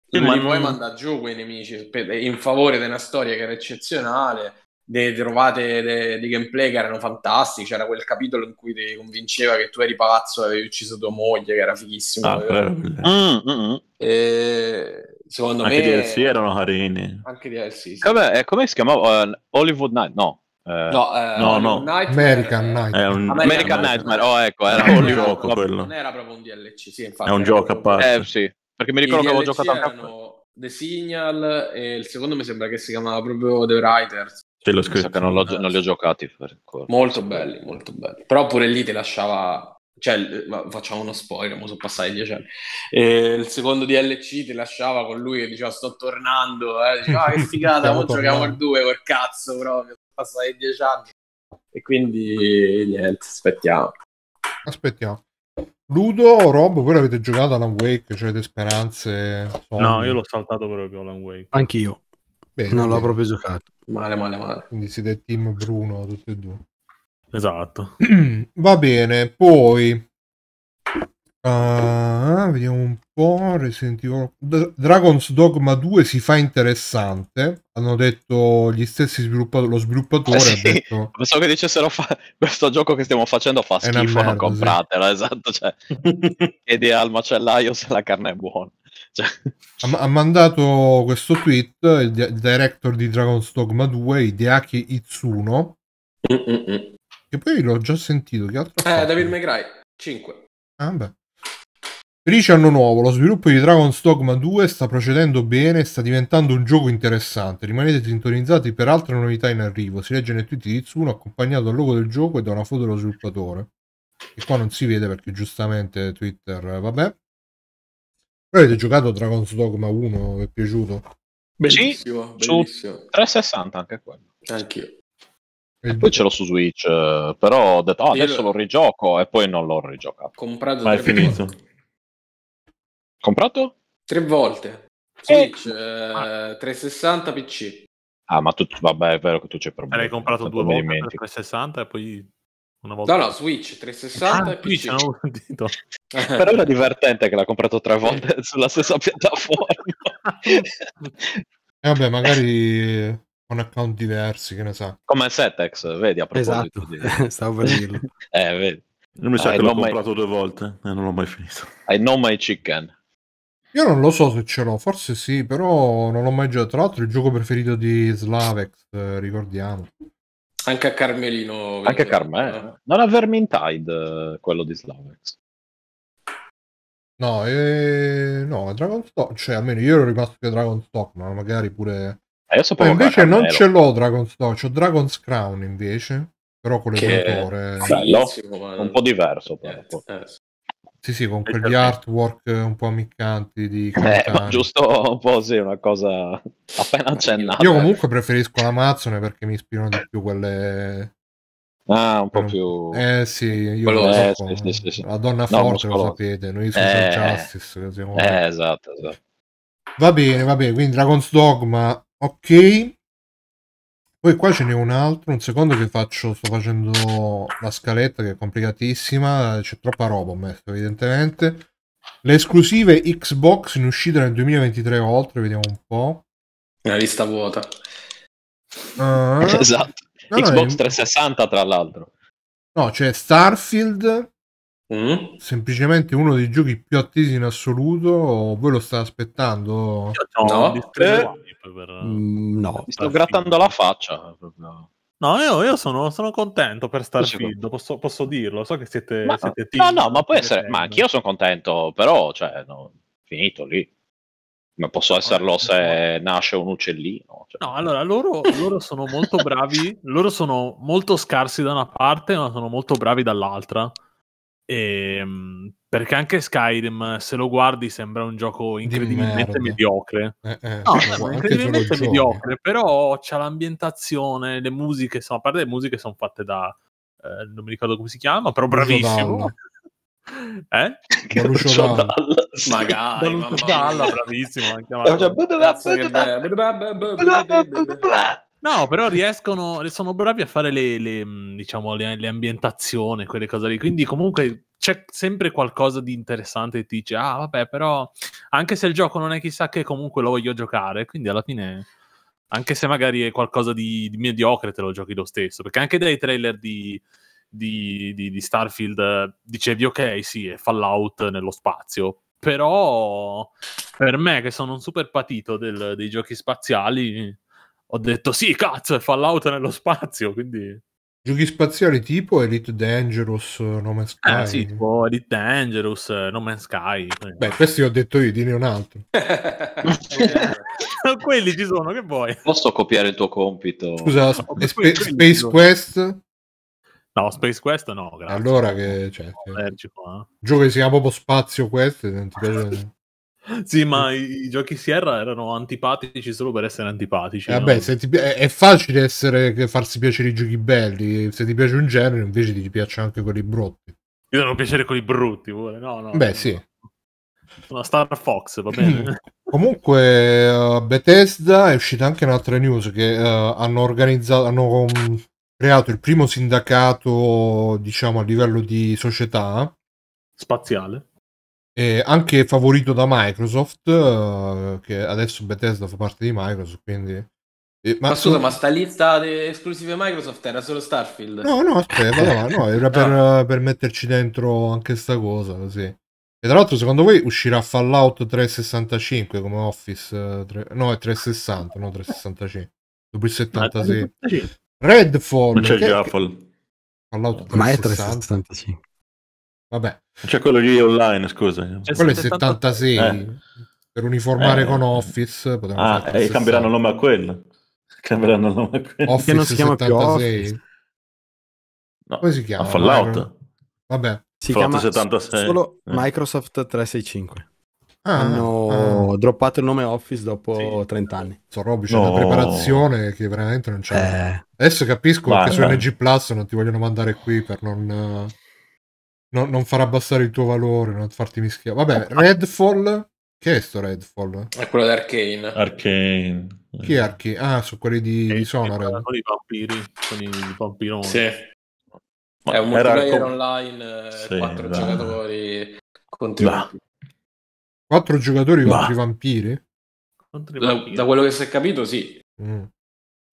Sì, ma... li puoi mandare giù quei nemici in favore di una storia che era eccezionale delle trovate de, di gameplay che erano fantastici. C'era quel capitolo in cui ti convinceva che tu eri pazzo e avevi ucciso tua moglie, che era fighissimo. Ah, però... Mm, mm, mm. E... Secondo anche me. Anche DLC erano carini. Anche DLC. Sì. Vabbè, eh, come si chiamava? Uh, Hollywood Night? No. Eh, no, eh, no, no. American Night. American, American Nightmare. Oh, ecco, era un gioco proprio, quello. Non era proprio un DLC, sì, infatti. È un gioco a parte. Eh, sì, perché mi ricordo I che avevo DLC giocato erano... a The Signal e il secondo mi sembra che si chiamava proprio The Writers. Sì, l'ho scritto. So che non, non, li ho giocati per... Molto belli, molto belli. Però pure lì ti lasciava... Cioè, facciamo uno spoiler, ma sono passati dieci anni. E il secondo DLC ti lasciava con lui e diceva sto tornando, eh. Diceva, ah, che figata, ora giochiamo al 2 col cazzo proprio, sono passati dieci anni. E quindi niente, aspettiamo. Aspettiamo. Ludo, Rob, voi l'avete giocato Alan Wake? Cioè, avete speranze? Sogni. No, io l'ho saltato proprio Alan Wake. Anch'io. Bene, non l'ho proprio giocato. Male, male, male. Quindi siete team Bruno, tutti e due. Esatto. Va bene, poi... Uh, vediamo un po', Resident Evil... D- Dragon's Dogma 2 si fa interessante, hanno detto gli stessi sviluppatori, lo sviluppatore eh sì. ha detto... Pensavo che dicessero fa... questo gioco che stiamo facendo fa schifo, merda, non compratelo, sì. esatto, cioè... è al macellaio se la carne è buona. Cioè. Ha, ha, mandato questo tweet il, di- il, director di Dragon's Dogma 2, Ideaki Itsuno. Che poi l'ho già sentito. Che altro? Eh, David McRae 5. Ah, beh. Felice anno nuovo, lo sviluppo di Dragon's Dogma 2 sta procedendo bene e sta diventando un gioco interessante. Rimanete sintonizzati per altre novità in arrivo. Si legge nel tweet di Itsuno accompagnato dal logo del gioco e da una foto dello sviluppatore. Che qua non si vede perché giustamente Twitter, vabbè avete giocato Dragon's Dogma 1, vi è piaciuto? Bellissimo, bellissimo. 360 anche quello. Anch'io. E poi ce l'ho su Switch, eh, però ho detto oh, adesso lo... rigioco e poi non l'ho rigiocato. Comprato Ma è finito. Volte. Comprato? Tre volte. Eh. Switch, e... eh, 360 ah. PC. Ah, ma tu, vabbè, è vero che tu c'è problemi. Hai comprato due volte 360 e poi una volta. No, no, Switch 360 ah, e PC. No, eh. Però era divertente che l'ha comprato tre volte sulla stessa piattaforma. e eh, vabbè, magari con account diversi, che ne sa. Come Setex, vedi, a proposito. Esatto. Di... Stavo per dirlo. eh, vedi. Non mi sa ah, che l'ho my... comprato due volte e non l'ho mai finito. I know my chicken. Io non lo so se ce l'ho, forse sì, però non l'ho mai giocato. Tra l'altro, il gioco preferito di Slavex, eh, ricordiamo. Anche a Carmelino. Anche a Carmelino. No? Non a Vermintide, eh, quello di Slavex. No, eh, no, Dragon Stock, cioè almeno io ero rimasto che Dragon Stock, ma magari pure... Adesso eh, poi invece non ce l'ho Dragon Stock, ho Dragon's Crown invece, però con l'emulatore. Bello, un po' diverso però. Eh, eh. Sì, sì, con quegli artwork un po' ammiccanti di eh, giusto un po' sì, una cosa appena accennata. Io comunque preferisco l'Amazzone perché mi ispirano di più quelle Ah, un po' più Eh sì, io Quello... eh, so, sì, sì, sì, la donna no, forte lo sapete, noi eh. social eh, justice siamo... Eh, esatto, esatto. Va bene, va bene, quindi Dragon's Dogma, ok. Poi qua ce n'è un altro, un secondo che faccio, sto facendo la scaletta che è complicatissima, c'è troppa roba ho messo evidentemente. Le esclusive Xbox in uscita nel 2023 oltre, vediamo un po'. Una lista vuota. Uh, esatto. No, Xbox 360 tra l'altro. No, c'è Starfield, Mm. semplicemente uno dei giochi più attesi in assoluto. Voi lo state aspettando? No, no. Eh, hype. Per, eh, mm, no. mi sto grattando la faccia. No, io, io sono, sono, contento per Starfield, posso, posso, dirlo, so che siete... Ma, siete no, no, ma può essere, ma anch'io sono contento, però, cioè, no, finito lì. Ma posso esserlo eh, se nasce un uccellino. Cioè. No, allora loro, loro, sono molto bravi, loro sono molto scarsi da una parte, ma sono molto bravi dall'altra. E, ehm, perché anche Skyrim, se lo guardi, sembra un gioco incredibilmente mediocre. Eh, eh, no, incredibilmente mediocre, però c'è l'ambientazione, le musiche, sono, a parte le musiche sono fatte da... Eh, non mi ricordo come si chiama, però bravissimo. Eh? Barucio Dalla. Magari. Barucio Dalla, bravissimo. Anche, No, però riescono, sono bravi a fare le, le diciamo, le, le, ambientazioni, quelle cose lì. Quindi comunque c'è sempre qualcosa di interessante che ti dice, ah vabbè, però anche se il gioco non è chissà che, comunque lo voglio giocare. Quindi alla fine, anche se magari è qualcosa di, di mediocre, te lo giochi lo stesso. Perché anche dai trailer di, di, di, di Starfield eh, dicevi, ok, sì, è Fallout nello spazio, però per me che sono un super patito del, dei giochi spaziali ho detto sì, cazzo, è Fallout nello spazio, quindi... Giochi spaziali tipo Elite Dangerous, No Man's eh, Sky. Eh, sì, tipo Elite Dangerous, No Man's Sky. Beh, questi ho detto io, dine un altro. Quelli ci sono, che vuoi? Posso copiare il tuo compito? Scusa, no, Sp- Space Quest? No, Space Quest no, grazie. Allora che... Cioè, che... Gioco che si chiama proprio Spazio Quest, non ti piace... Sì, ma i, i, giochi Sierra erano antipatici solo per essere antipatici. Eh, vabbè, no? ti, è, è, facile essere, farsi piacere i giochi belli. Se ti piace un genere, invece ti piacciono anche quelli brutti. Ti devono piacere quelli brutti, pure. No, no. Beh, no. sì. Una Star Fox, va bene. Comunque, uh, Bethesda è uscita anche un'altra news che uh, hanno organizzato, hanno um, creato il primo sindacato, diciamo, a livello di società. Spaziale eh, anche favorito da Microsoft, eh, che adesso Bethesda fa parte di Microsoft, quindi... Eh, ma, ma, scusa, ma sta lista de- esclusive Microsoft era solo Starfield? No, no, aspetta, no, no, era ah. per, no. per, metterci dentro anche sta cosa, così. E tra l'altro, secondo voi uscirà Fallout 365 come Office? 3... Eh, no, è 360, no 365. Dopo il 76. Redfall. Non c'è che... già Fallout. Fallout 365. Ma è 365. Vabbè. C'è quello lì online, scusa. C'è quello è 76. Eh. Per uniformare eh. con Office. Ah, e cambieranno nome a quello. Cambieranno il nome a quello. Office non si chiama 76. Più no. Come si chiama? A Fallout. Vabbè. Si Fallout chiama 76. solo eh. Microsoft 365. Ah, hanno ah. droppato il nome Office dopo sì. 30 anni. Sono Robby, c'è no. una preparazione che veramente non c'è. Eh. Adesso capisco Guarda. che su cioè NG Plus non ti vogliono mandare qui per non no, non far abbassare il tuo valore, non farti mischiare. Vabbè, ah, ah. Redfall. Che è sto Redfall? È quello di Arcane. Arcane. Chi è Arcane? Ah, sono quelli di, di Sonar. Con i vampiri, con i vampironi. Sì. Ma è un multiplayer com... online, eh, sì, 4 da. giocatori contro da. giocatori i vampiri? Contro i vampiri. Da, da quello che si è capito, sì. Mm.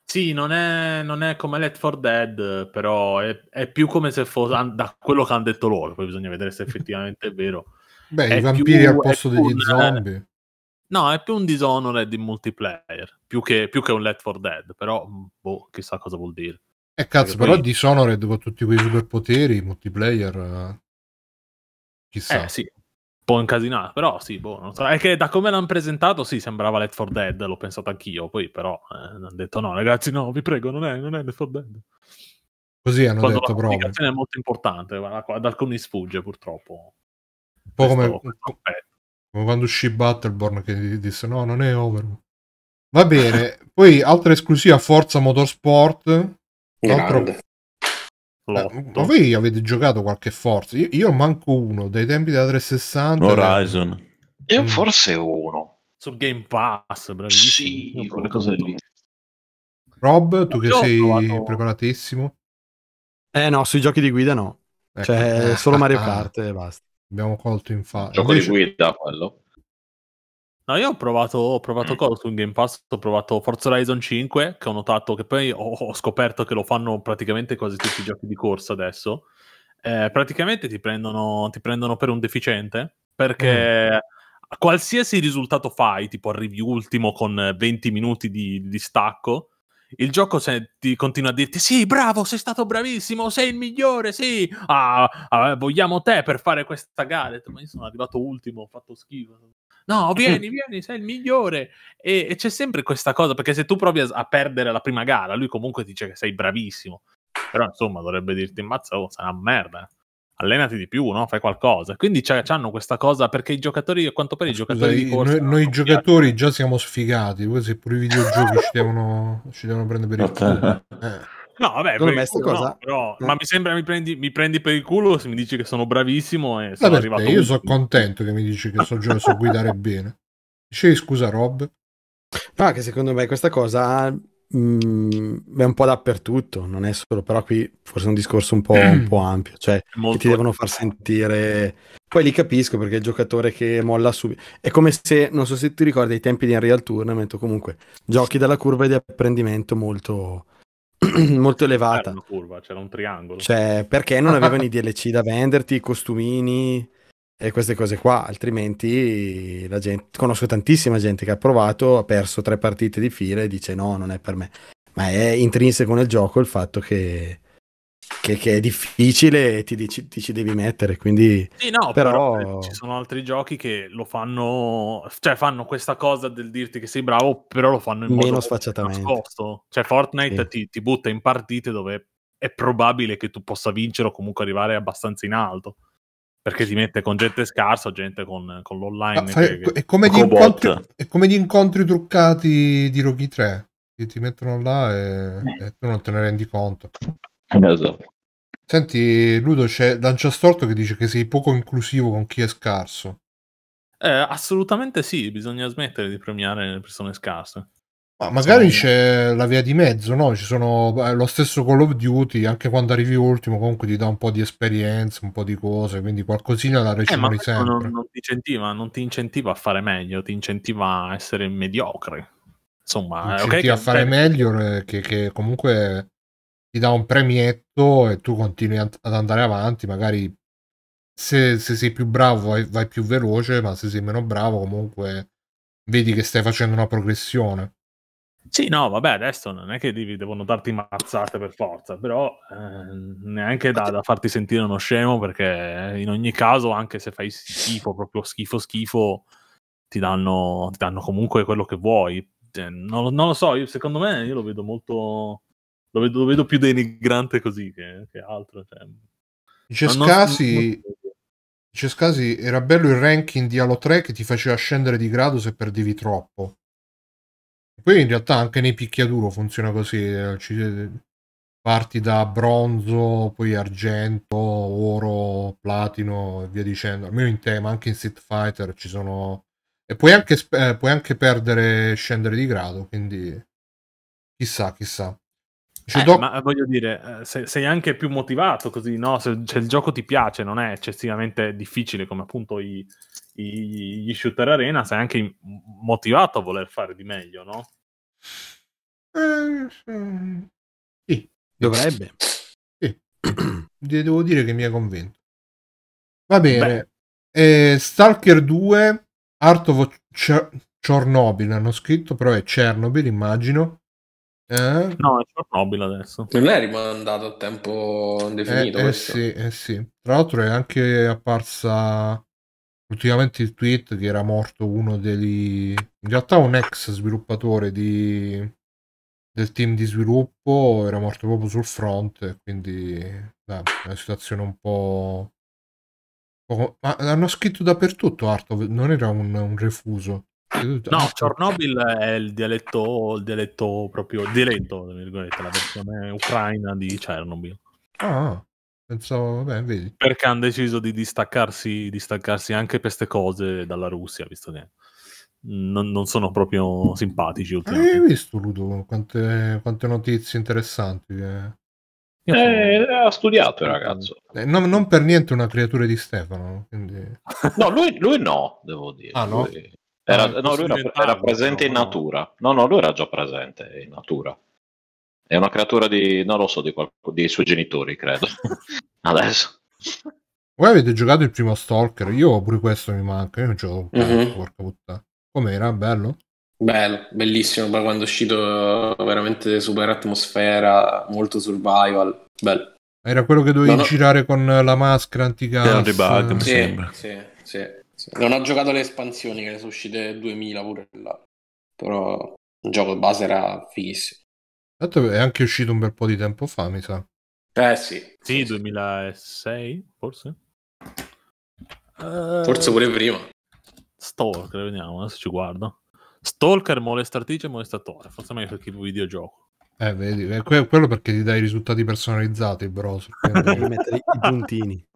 Sì, non è, non è come Let for Dead, però è, è, più come se fosse da quello che hanno detto loro. Poi bisogna vedere se effettivamente è vero. Beh, è i vampiri più, al posto degli un, eh, zombie. No, è più un Dishonored in multiplayer, più che, più che un Let for Dead, però mm, boh, chissà cosa vuol dire. E eh, cazzo, Perché però poi... Dishonored con tutti quei superpoteri, multiplayer, eh, chissà. Eh sì, po' incasinata, però sì, boh, non so. È che da come l'hanno presentato, sì, sembrava Let's For Dead, l'ho pensato anch'io, poi però eh, hanno detto no, ragazzi, no, vi prego, non è, non è Let 4 Dead. Così hanno Quando detto proprio. La comunicazione è molto importante, ma ad alcuni sfugge purtroppo. Un po' come, come quando uscì Battleborn che disse no, non è over. Va bene, poi altra esclusiva Forza Motorsport, altro, ma voi avete giocato qualche forza? Io, io, manco uno dei tempi della 360. Horizon. E... Io mm. forse uno. Su Game Pass, bravissimo. Sì, cose lì. Rob, tu che sei provato... preparatissimo. Eh no, sui giochi di guida no. Ecco. Cioè, solo Mario Kart e basta. Abbiamo colto in fa. Gioco Invece... di guida quello. No, io ho provato, ho provato mm. su Game Pass, ho provato Forza Horizon 5, che ho notato che poi ho, ho scoperto che lo fanno praticamente quasi tutti i giochi di corsa adesso. Eh, praticamente ti prendono, ti prendono, per un deficiente, perché mm. qualsiasi risultato fai, tipo arrivi ultimo con 20 minuti di, di stacco, il gioco se, ti continua a dirti sì, bravo, sei stato bravissimo, sei il migliore, sì, ah, ah, vogliamo te per fare questa gara. Ma io sono arrivato ultimo, ho fatto schifo. No, vieni, vieni, sei il migliore. E, e, c'è sempre questa cosa, perché se tu provi a, a, perdere la prima gara, lui comunque dice che sei bravissimo. Però insomma dovrebbe dirti, mazza, oh, sei una merda allenati di più, no? fai qualcosa. Quindi hanno questa cosa perché i giocatori, a quanto pare, i giocatori di corsa. Noi, noi giocatori già siamo sfigati, poi se pure i videogiochi ci, devono, ci devono prendere per il culo. Eh. No, vabbè, per il culo, no, però, no. Eh. ma mi sembra mi prendi, mi prendi, per il culo se mi dici che sono bravissimo e sono arrivato. io sono contento che mi dici che so, so guidare bene. Dicevi scusa, Rob. Ma che secondo me questa cosa mh, mm, è un po' dappertutto, non è solo, però qui forse è un discorso un po', mm. un po ampio, cioè Molto... ti devono far sentire... Poi li capisco perché il giocatore che molla subito... È come se, non so se ti ricordi ai tempi di Unreal Tournament, comunque giochi dalla curva di apprendimento molto molto elevata. C'era una curva, c'era un triangolo. Cioè, perché non avevano i DLC da venderti, i costumini, e queste cose qua, altrimenti la gente, conosco tantissima gente che ha provato, ha perso tre partite di fila e dice no, non è per me, ma è intrinseco nel gioco il fatto che, che, che è difficile e ti, ti, ti, ci devi mettere, quindi... Sì, no, però... però... Eh, ci sono altri giochi che lo fanno, cioè fanno questa cosa del dirti che sei bravo, però lo fanno in modo meno sfacciatamente. Nascosto. Cioè Fortnite sì. ti, ti butta in partite dove è probabile che tu possa vincere o comunque arrivare abbastanza in alto. Perché si mette con gente scarsa, gente con, con l'online. Ah, fai, che, è, come che... Incontri, è, come gli incontri, truccati di Rocky 3, che ti mettono là e, e tu non te ne rendi conto. Esatto. Senti, Ludo, c'è Storto che dice che sei poco inclusivo con chi è scarso. Eh, assolutamente sì, bisogna smettere di premiare le persone scarse. Ma magari c'è la via di mezzo, no? Ci sono eh, lo stesso Call of Duty, anche quando arrivi ultimo, comunque ti dà un po' di esperienza, un po' di cose, quindi qualcosina la recuperi eh, Non, non, ti incentiva, non ti incentiva a fare meglio, ti incentiva a essere mediocre. Insomma, ti eh, okay, a fare per... meglio, eh, che, che, comunque ti dà un premietto e tu continui ad andare avanti, magari se, se sei più bravo vai, vai più veloce, ma se sei meno bravo comunque vedi che stai facendo una progressione. Sì, no, vabbè, adesso non è che devono darti mazzate per forza, però eh, neanche da, da, farti sentire uno scemo, perché eh, in ogni caso, anche se fai schifo, proprio schifo, schifo, ti danno, ti danno comunque quello che vuoi. Cioè, non, non, lo so, io, secondo me io lo vedo molto... Lo vedo, lo vedo più denigrante così che, che altro. Cioè. Dice Scasi, non... era bello il ranking di Halo 3 che ti faceva scendere di grado se perdivi troppo. Poi in realtà anche nei picchiaduro funziona così, eh, ci, parti da bronzo, poi argento, oro, platino e via dicendo, almeno in tema, anche in Street Fighter ci sono... E puoi anche, eh, puoi anche perdere, scendere di grado, quindi chissà, chissà. Cioè, eh, ecco, do... Ma voglio dire, eh, se, sei anche più motivato così, no? Se, se, il gioco ti piace, non è eccessivamente difficile come appunto i, gli shooter arena, sei anche motivato a voler fare di meglio, no? Eh, sì. Dovrebbe. Sì. Devo dire che mi ha convinto. Va bene. Eh, Stalker 2, Art of Ch- Chernobyl hanno scritto, però è Chernobyl immagino. Eh? No, è Chernobyl adesso. Non è rimandato a tempo eh, indefinito. Eh, eh sì, eh sì. Tra l'altro è anche apparsa ultimamente il tweet che era morto uno degli in realtà un ex sviluppatore di del team di sviluppo era morto proprio sul front quindi beh, una situazione un po'... ma hanno scritto dappertutto Artov non era un, un refuso No, Chernobyl è il dialetto, il dialetto proprio, il dialetto, la versione ucraina di Chernobyl. Ah, ah. Pensavo, vabbè, vedi. Perché hanno deciso di distaccarsi, distaccarsi anche per queste cose dalla Russia, visto che non, non sono proprio simpatici. Hai visto, Ludo, quante, quante notizie interessanti. Che... Eh? eh, ha studiato il ragazzo. Eh, non, non, per niente una creatura di Stefano. Quindi... no, lui, lui, no, devo dire. Ah, no? Lui era, ah, no, lui era, presente in natura. No, no, lui era già presente in natura. È una creatura di, non lo so, di qualcuno, dei suoi genitori, credo. Adesso. Voi avete giocato il primo Stalker? Io pure questo mi manca. Io gioco. Mm-hmm. Porca puttana. Com'era? Bello? Bello, bellissimo. Poi quando è uscito, veramente super atmosfera, molto survival. Bello. Era quello che dovevi no, no. girare con la maschera antica. Era un debug, mi sì, sembra. Sì, sì, sì. Non ho giocato le espansioni che ne sono uscite 2000 pure là. Però il gioco base era fighissimo. Tanto è anche uscito un bel po' di tempo fa, mi sa. Eh sì. Sì, 2006 forse. Eh, forse pure prima. Stalker, vediamo, adesso ci guardo. Stalker, molestatrice e molestatore. Forse meglio per chi videogioco. Eh, vedi, è eh, quello perché ti dai i risultati personalizzati, il browser. Devi mettere i puntini.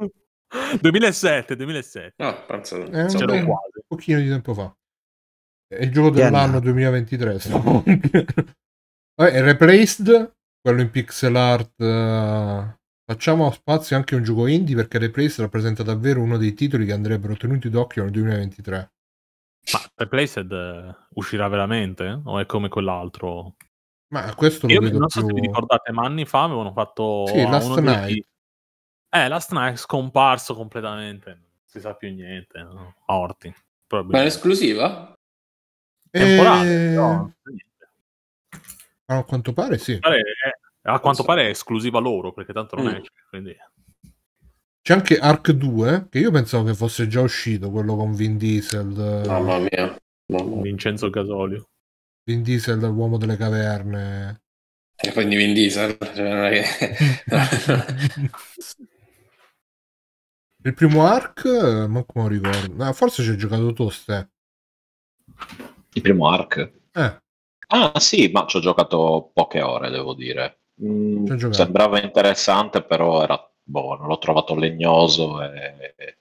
2007, 2007. No, penso... eh, C'era un pochino di tempo fa. È il gioco dell'anno 2023. No? Vabbè, eh, Replaced, quello in pixel art. Eh, facciamo spazio anche a un gioco indie perché Replaced rappresenta davvero uno dei titoli che andrebbero tenuti d'occhio nel 2023. Ma Replaced eh, uscirà veramente? O è come quell'altro? Ma questo lo Io vedo non so più... se vi ricordate, ma anni fa avevano fatto... Sì, Last Night. Dei... Eh, Last Night è scomparso completamente. Non si sa più niente. No? Orti. Ma è esclusiva? Temporale, e... no. A quanto pare sì. Pare è, eh, a quanto pare è esclusiva loro, perché tanto non mm. è... Quindi... C'è anche Arc 2, che io pensavo che fosse già uscito, quello con Vin Diesel. Eh, mamma mia. Mamma. Vincenzo Gasolio. Vin Diesel, l'uomo delle caverne. E quindi Vin Diesel. Cioè Il primo Arc, eh, ma come ricordo. Ah, forse ci hai giocato tu, Ste. Il primo Arc? Eh. Ah sì, ma ci ho giocato poche ore, devo dire. Mm, sembrava interessante, però era, boh, l'ho trovato legnoso e, e un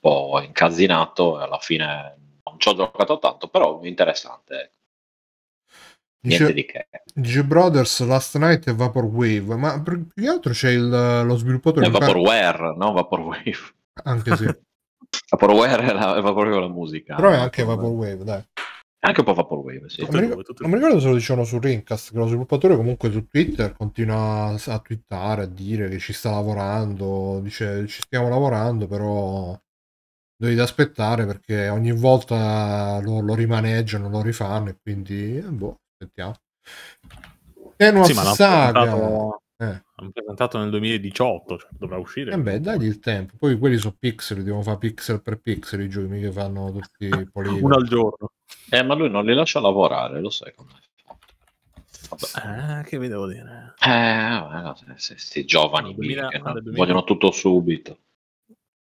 boh, po' incasinato e alla fine non ci ho giocato tanto, però interessante. Ecco. Niente di che. G Brothers, Last Night e Vaporwave, ma più che altro c'è il, lo sviluppatore... È Vaporware, no? Vaporwave. Anche sì. Vaporware è, la, è Vaporwave la musica. Però è anche Vaporwave, dai. Anche un po' Vaporwave, sì. Non, mi, ricordo, non mi ricordo se lo dicevano su Rincast, che lo sviluppatore comunque su Twitter continua a twittare, a dire che ci sta lavorando, dice ci stiamo lavorando, però dovete aspettare perché ogni volta lo, lo rimaneggiano, lo rifanno e quindi, eh, boh, aspettiamo. Tenua sì, Saga... Presentato, eh. L'hanno presentato nel 2018, cioè dovrà uscire. E eh beh, dagli il tempo. Poi quelli sono pixel, devono fare pixel per pixel i giochi, mica fanno tutti i Uno al giorno. Eh, ma lui non li lascia lavorare, lo sai come Vabbè. Eh, che vi devo dire? Eh, questi giovani 2000, che no, vogliono tutto subito.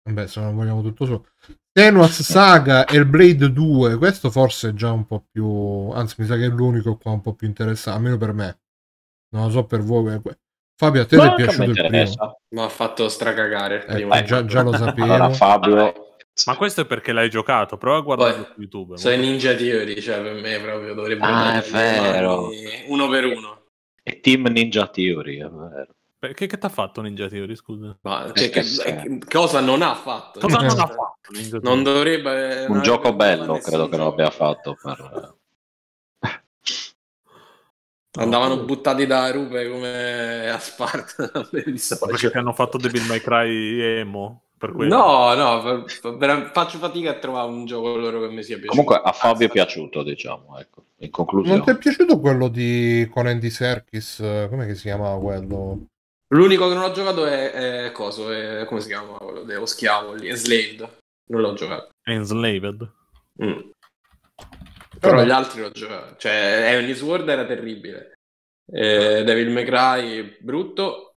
Beh, se non vogliamo tutto su. Tenuas eh. Saga e il Blade 2, questo forse è già un po' più... Anzi, mi sa che è l'unico qua un po' più interessante, almeno per me. Non lo so per voi. Fabio, a te Ma ti è piaciuto il primo? Mi ha fatto stracagare. Eh, già, già, lo sapevo. Allora, Fabio, ma questo è perché l'hai giocato, prova a guardare Poi, su YouTube. Sei Ninja Theory, cioè per me proprio dovrebbe ah, è vero. uno per uno. E Team Ninja Theory, è vero. Perché che ti ha fatto Ninja Theory, scusa? Ma, eh, cioè, che, che, cosa non ha fatto? Cosa non ha fatto? Non dovrebbe... Un non gioco bello, credo che non abbia fatto per... Andavano buttati da rupe come a Sparta. Perché hanno fatto Devil May Cry emo? No, no, faccio fatica a trovare un gioco loro che mi sia piaciuto. Comunque a Fabio è piaciuto, diciamo, ecco, in conclusione. Non ti è piaciuto quello di Conan di Serkis? Come si chiamava quello? L'unico che non ho giocato è, è coso, è, come si chiama quello dello schiavo lì, Enslaved. Non l'ho giocato. Enslaved. Mm. Però Vabbè. gli altri l'ho giocato. Cioè, Heavenly Sword era terribile. Eh, Devil May Cry brutto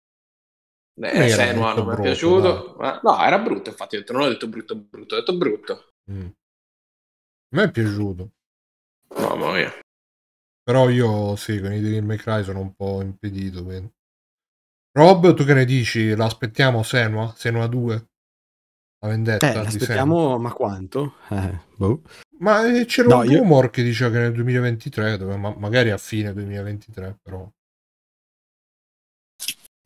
Beh, Senua non mi è piaciuto. Ma... No, era brutto, infatti, non ho detto brutto, brutto, ho detto brutto. Mm. A me è piaciuto. Mamma mia. Però io sì, con i Devil May Cry sono un po' impedito. Quindi. Rob, tu che ne dici? L'aspettiamo Senua? Senua 2? La vendetta? Eh, l'aspettiamo, ma quanto? Eh, boh. Ma eh, c'era no, un rumor io... che diceva che nel 2023, dove, ma magari a fine 2023, però.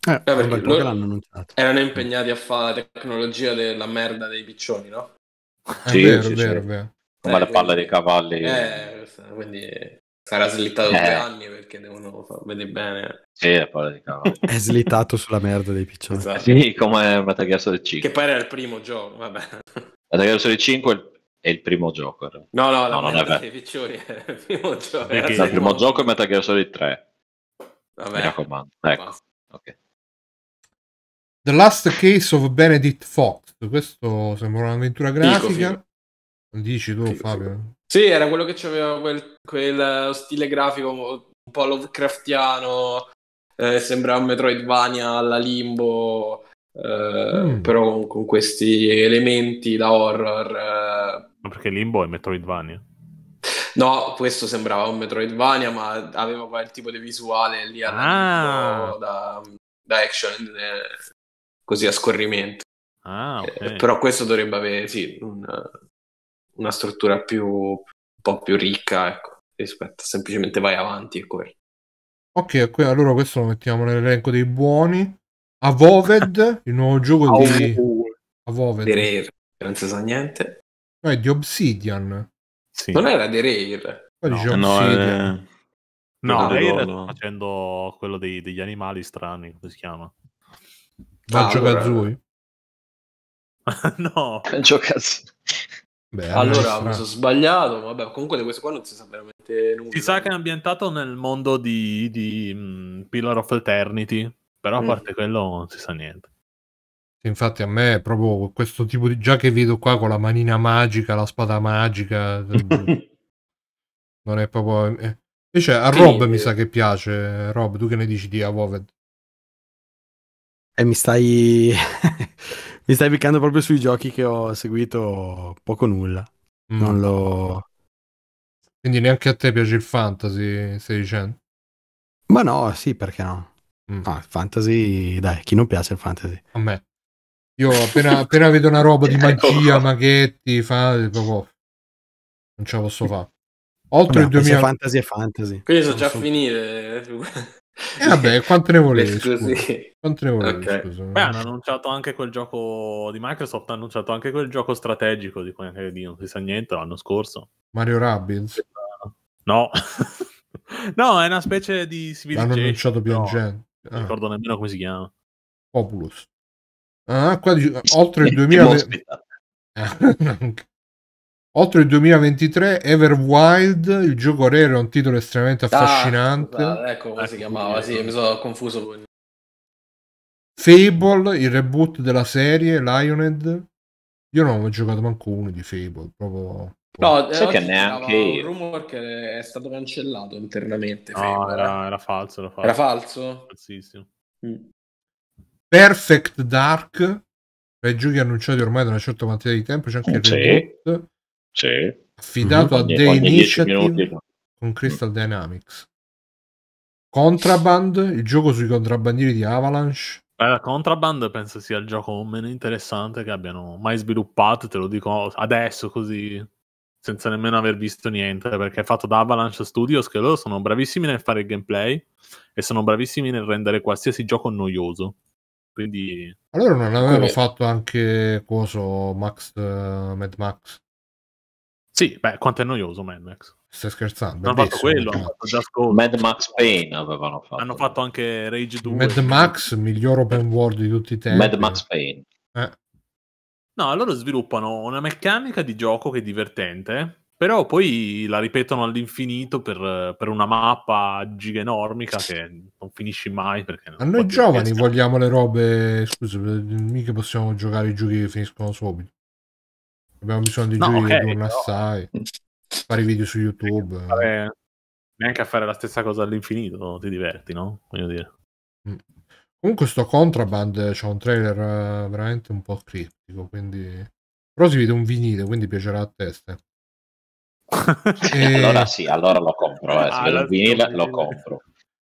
Eh, eh, perché loro erano impegnati a fare la tecnologia della merda dei piccioni, no? Sì, è vero, sì, vero, sì. vero. Eh, come eh, la palla quindi... dei cavalli. Eh, quindi sarà slittato eh. due anni perché devono vedere bene. Sì, la palla dei cavalli. è slittato sulla merda dei piccioni. Esatto. Sì, come Metal Gear Solid 5. Che poi era il primo gioco, vabbè. Metal Gear Solid 5 è il primo gioco. Era. No, no, no non è vero. Piccioni era il primo gioco. Perché... Il primo gioco è Metal Gear Solid 3. Vabbè. Mi raccomando. Ecco. Basta. Ok. The Last Case of Benedict Fox. Questo sembra un'avventura grafica. Fico, fico. Dici tu, fico, Fabio. Sì, era quello che c'aveva quel, quel, eh, stile grafico un po' Lovecraftiano. Eh, sembra un Metroidvania alla Limbo. Eh, mm. Però con, con, questi elementi da horror. Eh. Ma perché Limbo è Metroidvania? No, questo sembrava un Metroidvania, ma aveva quel tipo di visuale lì ah. da, da action eh così a scorrimento. Ah, eh, okay. eh, però questo dovrebbe avere sì, una, una struttura più, un po' più ricca ecco, rispetto semplicemente vai avanti e corri. Ok, allora questo lo mettiamo nell'elenco dei buoni. Avoved, il nuovo gioco di Avoved. Di Rare, non si sa niente. No, è cioè, di Obsidian. Sì. Non era di Rare. Eh, no, Obsidian. No, eh... no Rare sta facendo quello dei, degli animali strani, come si chiama? Va ah, a giocare Zui? no. Gioca Beh, allora, mi sono sbagliato. Vabbè, comunque di questo qua non si sa veramente nulla. Si sa che è ambientato nel mondo di, di um, Pillar of Eternity, però a mm. parte quello non si sa niente. Infatti a me è proprio questo tipo di... Già che vedo qua con la manina magica, la spada magica... non è proprio... Eh, eh. Invece a Rob sì, mi eh. sa che piace. Rob, tu che ne dici di Avoved? E mi stai... mi stai piccando proprio sui giochi che ho seguito poco nulla. Mm. Non lo... Quindi neanche a te piace il fantasy, stai dicendo? Ma no, sì, perché no? Mm. No, il fantasy, dai, chi non piace il fantasy? A me. Io appena, appena vedo una roba di magia, maghetti, fa... Proprio... Non ce la posso fare. Oltre Vabbè, il 2000... Fantasy e fantasy. Questo già so... finire. Eh, E eh vabbè, quanto ne volete? Quanto ne volete? Okay. Beh, hanno annunciato anche quel gioco di Microsoft, hanno annunciato anche quel gioco strategico di cui anche di non si sa niente l'anno scorso. Mario Rabbids? No. no, è una specie di Civilization. L'hanno annunciato piangendo. No, ah. Non ricordo ah. nemmeno come si chiama. Populus. Ah, qua dice, oltre il 2000... Oltre il 2023, Everwild, il gioco rare, è un titolo estremamente ah, affascinante. Ah, ecco come si chiamava, sì, mi sono confuso Fable, il reboot della serie, Lioned. Io non ho giocato manco uno di Fable, proprio... No, sai eh, che neanche Un rumor che è stato cancellato internamente. No, era, eh. era, falso, era falso. Era falso? Pazzissimo. Mm. Perfect Dark, per i giochi annunciati ormai da una certa quantità di tempo, c'è anche il reboot. Sì. Affidato mm-hmm. a The ogni, Initiative con Crystal mm. Dynamics. Contraband, il gioco sui contrabbandieri di Avalanche. Eh, Contraband penso sia il gioco meno interessante che abbiano mai sviluppato, te lo dico adesso così, senza nemmeno aver visto niente, perché è fatto da Avalanche Studios che loro sono bravissimi nel fare il gameplay e sono bravissimi nel rendere qualsiasi gioco noioso. Quindi... Allora non avevano fatto anche coso Max, uh, Mad Max? Sì, beh, quanto è noioso Mad Max. Stai scherzando? Hanno fatto quello, hanno fatto Mad Max Pain avevano fatto. Hanno fatto anche Rage 2. Mad Max, miglior open world di tutti i tempi. Mad Max Pain. Eh. No, loro sviluppano una meccanica di gioco che è divertente, però poi la ripetono all'infinito per, per una mappa gigenormica che non finisci mai. A noi giovani vogliamo le robe, scusa, mica possiamo giocare i giochi che finiscono subito. Abbiamo bisogno di no, giurire okay, di un no. fare video su YouTube. Neanche a, fare, neanche a fare la stessa cosa all'infinito ti diverti, no? Voglio dire. Mm. Comunque sto Contraband c'è un trailer eh, veramente un po' critico, quindi... Però si vede un vinile, quindi piacerà a testa. e... Eh, allora sì, allora lo compro, eh. se ah, vedo il vinile lo compro.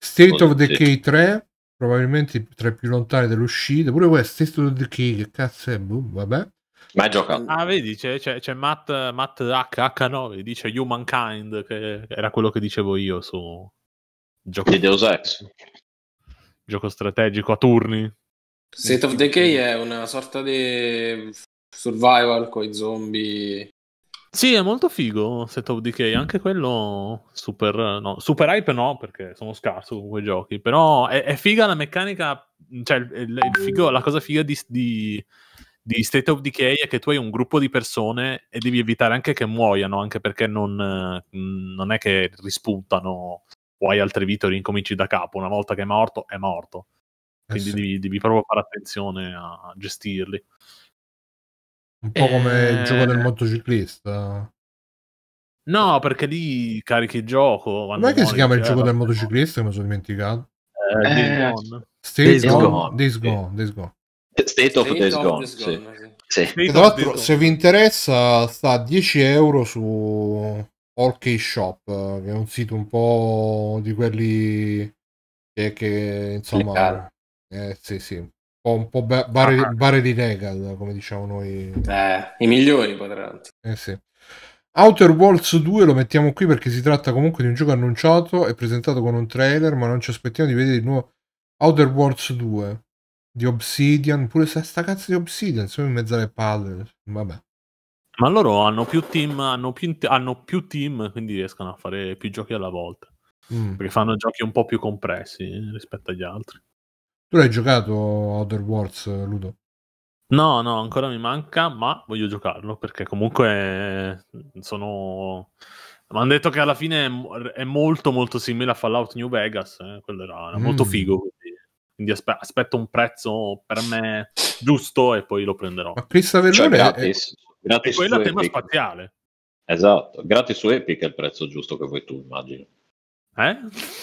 State Così. of Decay 3, probabilmente tra i più lontani dell'uscita, pure questo State of Decay, che cazzo è, boh, vabbè. Ma gioca. Ah, vedi, c'è, c'è, c'è Matt, Matt HH9 dice Humankind, che era quello che dicevo io su gioco... di Deus Ex. Gioco strategico a turni. State of Decay è una sorta di survival con i zombie. Sì, è molto figo State of Decay, anche quello super, no, super hype no, perché sono scarso con quei giochi, però è, è figa la meccanica, cioè il, il figo, la cosa figa di, di di State of Decay è che tu hai un gruppo di persone e devi evitare anche che muoiano, anche perché non, eh, non è che rispuntano o hai altre vite o rincominci da capo. Una volta che è morto, è morto. Eh Quindi eh sì. devi, devi, proprio fare attenzione a gestirli. Un po' come eh... il gioco del motociclista. No, perché lì carichi il gioco. Non è che si chiama il cioè, gioco del motociclista, che mi sono dimenticato. Eh, Days eh, Gone. Days Gone. Days Gone. State of Days Gone. Sì. Sì. Tra l'altro, se vi interessa, sta a 10 euro su All Shop, che è un sito un po' di quelli che, che insomma, eh, sì, sì, un po', un po bare, bare, di Negal, ah. come diciamo noi. Eh, I migliori, poi Eh, sì. Outer Worlds 2 lo mettiamo qui perché si tratta comunque di un gioco annunciato e presentato con un trailer, ma non ci aspettiamo di vedere di nuovo Outer Worlds 2 di Obsidian, pure se sta cazzo di Obsidian, sono in mezzo alle palle, vabbè. Ma loro hanno più team, hanno più, hanno più team, quindi riescono a fare più giochi alla volta. Mm. Perché fanno giochi un po' più compressi eh, rispetto agli altri. Tu l'hai giocato Other Wars, Ludo? No, no, ancora mi manca, ma voglio giocarlo perché comunque eh, sono... Mi hanno detto che alla fine è molto molto simile a Fallout New Vegas, eh? quello era, era mm. molto figo. Quindi aspe- aspetto un prezzo per me giusto e poi lo prenderò. Ma Crystal Verlone cioè, gratis, è... gratis poi la tema spaziale. Esatto, gratis su Epic è il prezzo giusto che vuoi tu, immagino. Eh?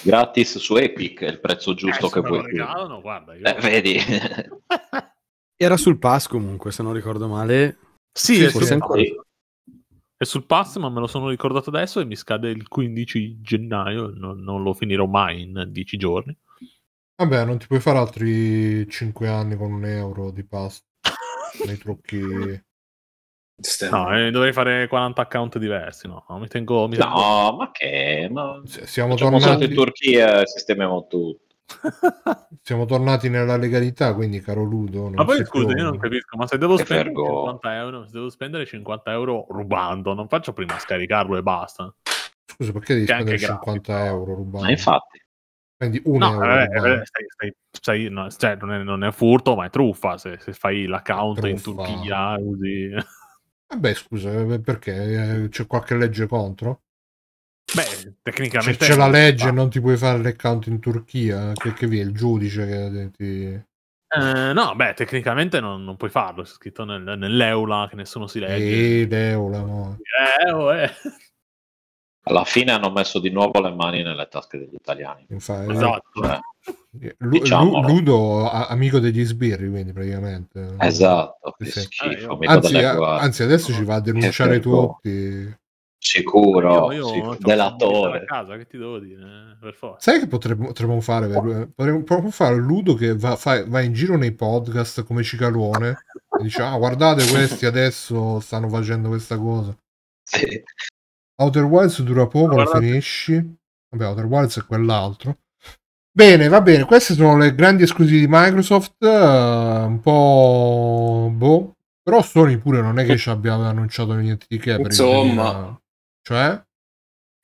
Gratis su Epic è il prezzo eh, giusto eh, che vuoi tu. Regalano, guarda, io... eh, vedi. Era sul pass comunque, se non ricordo male. Sì, sì è, sul ancora... è, sul pass, ma me lo sono ricordato adesso e mi scade il 15 gennaio, non, non lo finirò mai in 10 giorni. Vabbè, non ti puoi fare altri 5 anni con un euro di pasta nei trucchi. No, eh, dovrei fare 40 account diversi, no? Mi tengo... Mi no, ma che... Ma... S- siamo tornati... in Turchia sistemiamo tutto. siamo tornati nella legalità, quindi caro Ludo... Ma poi scusa, io non capisco, ma se devo, spendere 50 euro, se devo spendere 50 euro rubando, non faccio prima scaricarlo e basta? Scusa, perché devi spendere 50 euro rubando? Ma infatti... Quindi un no, euro. Eh, stai, stai, stai, no, cioè, non, è, non, è, furto, ma è truffa se, se fai l'account in Turchia. Usi... Vabbè, eh scusa, eh, perché eh, c'è qualche legge contro? Beh, tecnicamente. Se c'è la legge e non ti puoi fare l'account in Turchia, che, che vi è il giudice che ti. Eh, no, beh, tecnicamente non, non puoi farlo. C'è scritto nel, nell'Eula che nessuno si legge. Ehi, l'Eula, no. Eh, oh, eh. Alla fine hanno messo di nuovo le mani nelle tasche degli italiani. Infatti, esatto. Eh. eh L- Ludo amico degli sbirri, quindi praticamente. Esatto, sì. schifo, eh, anzi, anzi, adesso ci va a denunciare tutti. Sicuro, io, io sicuro. delatore. Casa, che ti devo dire? Eh, per forza. Sai che potremmo, potremmo fare? Potremmo, potremmo fare Ludo che va, fa, va, in giro nei podcast come Cicalone e dice ah guardate questi adesso stanno facendo questa cosa. Outer Wilds dura poco, lo finisci. Vabbè, Outer Wilds è quell'altro. Bene, va bene, queste sono le grandi esclusive di Microsoft, uh, un po' boh, però Sony pure non è che ci abbia annunciato niente di che. Insomma, cioè?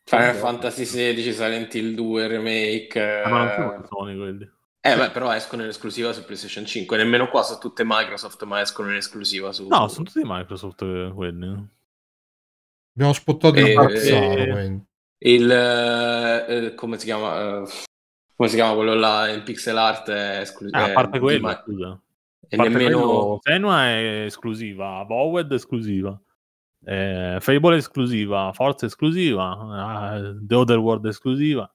Final Fantasy XVI, Silent Hill 2 Remake. Eh, ma non sono eh, Sony quelli. Eh, beh, però escono in esclusiva su PlayStation 5. Nemmeno qua sono tutte Microsoft, ma escono in esclusiva su. No, sono tutti Microsoft eh, quelli. Abbiamo spottato eh, il eh, eh il eh, eh, come si chiama? come si chiama quello là in pixel art? È esclus- ah, a parte quello, ma- scusa. E nemmeno quello, è esclusiva, Bowed è esclusiva. Eh, Fable esclusiva, Forza è esclusiva, uh, The Other World è esclusiva.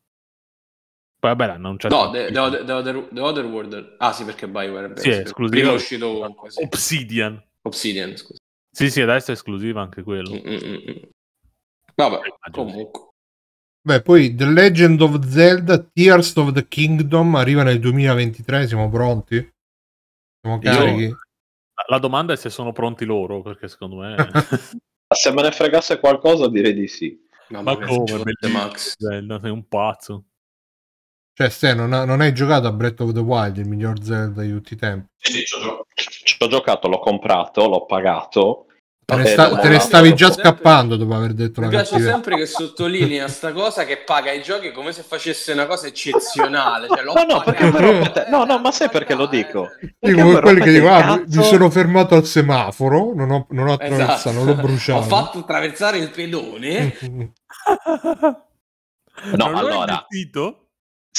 Poi vabbè, non c'è. No, the, the, other, the, other, the, Other World. Ah, sì, perché Bioware sì, è esclusiva. Prima è uscito comunque. Sì. Obsidian. Obsidian, scusa. Sì, sì, adesso è esclusiva anche quello. Mm-mm. Vabbè, comunque. Beh, poi The Legend of Zelda Tears of the Kingdom arriva nel 2023, siamo pronti? Siamo carichi? Io... La domanda è se sono pronti loro, perché secondo me... se me ne fregasse qualcosa direi di sì. No, ma, ma come? Max. Zelda, sei un pazzo. Cioè, se non, ha, non, hai giocato a Breath of the Wild, il miglior Zelda di tutti i tempi. Sì, ci ho, giocato, l'ho comprato, l'ho pagato. Te ne, eh, sta, te ne, stavi già scappando dopo aver detto la Mi piace cattiva. sempre che sottolinea sta cosa che paga i giochi come se facesse una cosa eccezionale. Cioè, no, no, perché però, no, no, ma sai perché lo dico? Perché dico quelli che dico, ah, mi sono fermato al semaforo, non ho, non ho attraversato, esatto. non l'ho bruciato. ho fatto attraversare il pedone. no, non allora...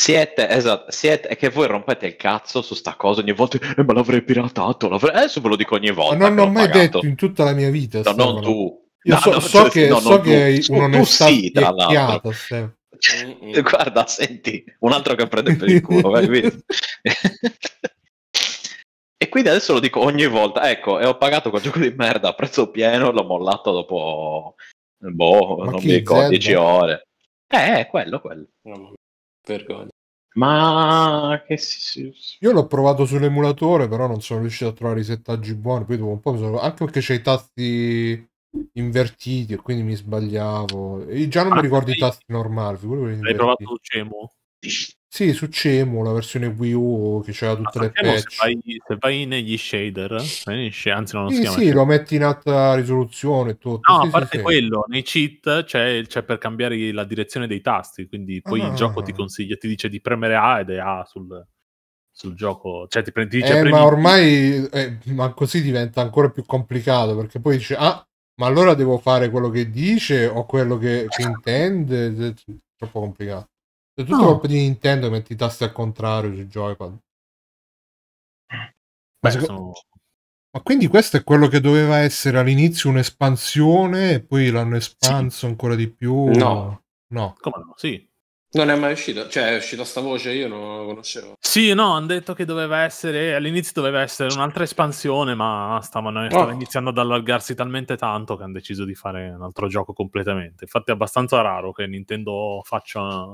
Siete, esatto, siete, è che voi rompete il cazzo su sta cosa ogni volta, eh, ma l'avrei piratato, l'avrei... adesso ve lo dico ogni volta. Ma non l'ho mai pagato. detto in tutta la mia vita. No, non tu. Io no, so, no, so, che, no, so che hai un'onestà tu sì, tra l'altro. Eh, eh. Guarda, senti, un altro che prende per il culo, E quindi adesso lo dico ogni volta, ecco, e ho pagato quel gioco di merda a prezzo pieno, l'ho mollato dopo, boh, ma non mi ricordo, 10 ore. Eh, eh, quello, quello. No, vergogna. Ma che si... Io l'ho provato sull'emulatore, però non sono riuscito a trovare i settaggi buoni. Poi dopo un po' sono... anche perché c'è i tasti invertiti e quindi mi sbagliavo. E già non ah, mi ricordo sì. i tasti normali. L'hai invertiti. provato Cemo? Sì, su CEMU, la versione Wii U che c'era tutte ah, le patch. Se vai, se vai negli shader, negli anzi non lo sì, si sì, lo metti in alta risoluzione tutto. No, sì, a parte sì, quello, nei cheat c'è, c'è, per cambiare la direzione dei tasti, quindi poi ah, il gioco ti ah. consiglia, ti dice di premere A ed è A sul, sul gioco. Cioè ti, pre- ti dice eh, premi... ma ormai eh, ma così diventa ancora più complicato, perché poi dice ah, ma allora devo fare quello che dice o quello che, che intende, è troppo complicato. Se tutto no. di Nintendo metti i tasti al contrario su joypad. Beh, sono... Ma quindi questo è quello che doveva essere all'inizio un'espansione e poi l'hanno espanso sì. ancora di più? No. No. Come no? Sì. Non è mai uscito, cioè è uscita sta voce, io non la conoscevo. Sì, no, hanno detto che doveva essere, all'inizio doveva essere un'altra espansione, ma stavano, oh. stava iniziando ad allargarsi talmente tanto che hanno deciso di fare un altro gioco completamente. Infatti è abbastanza raro che Nintendo faccia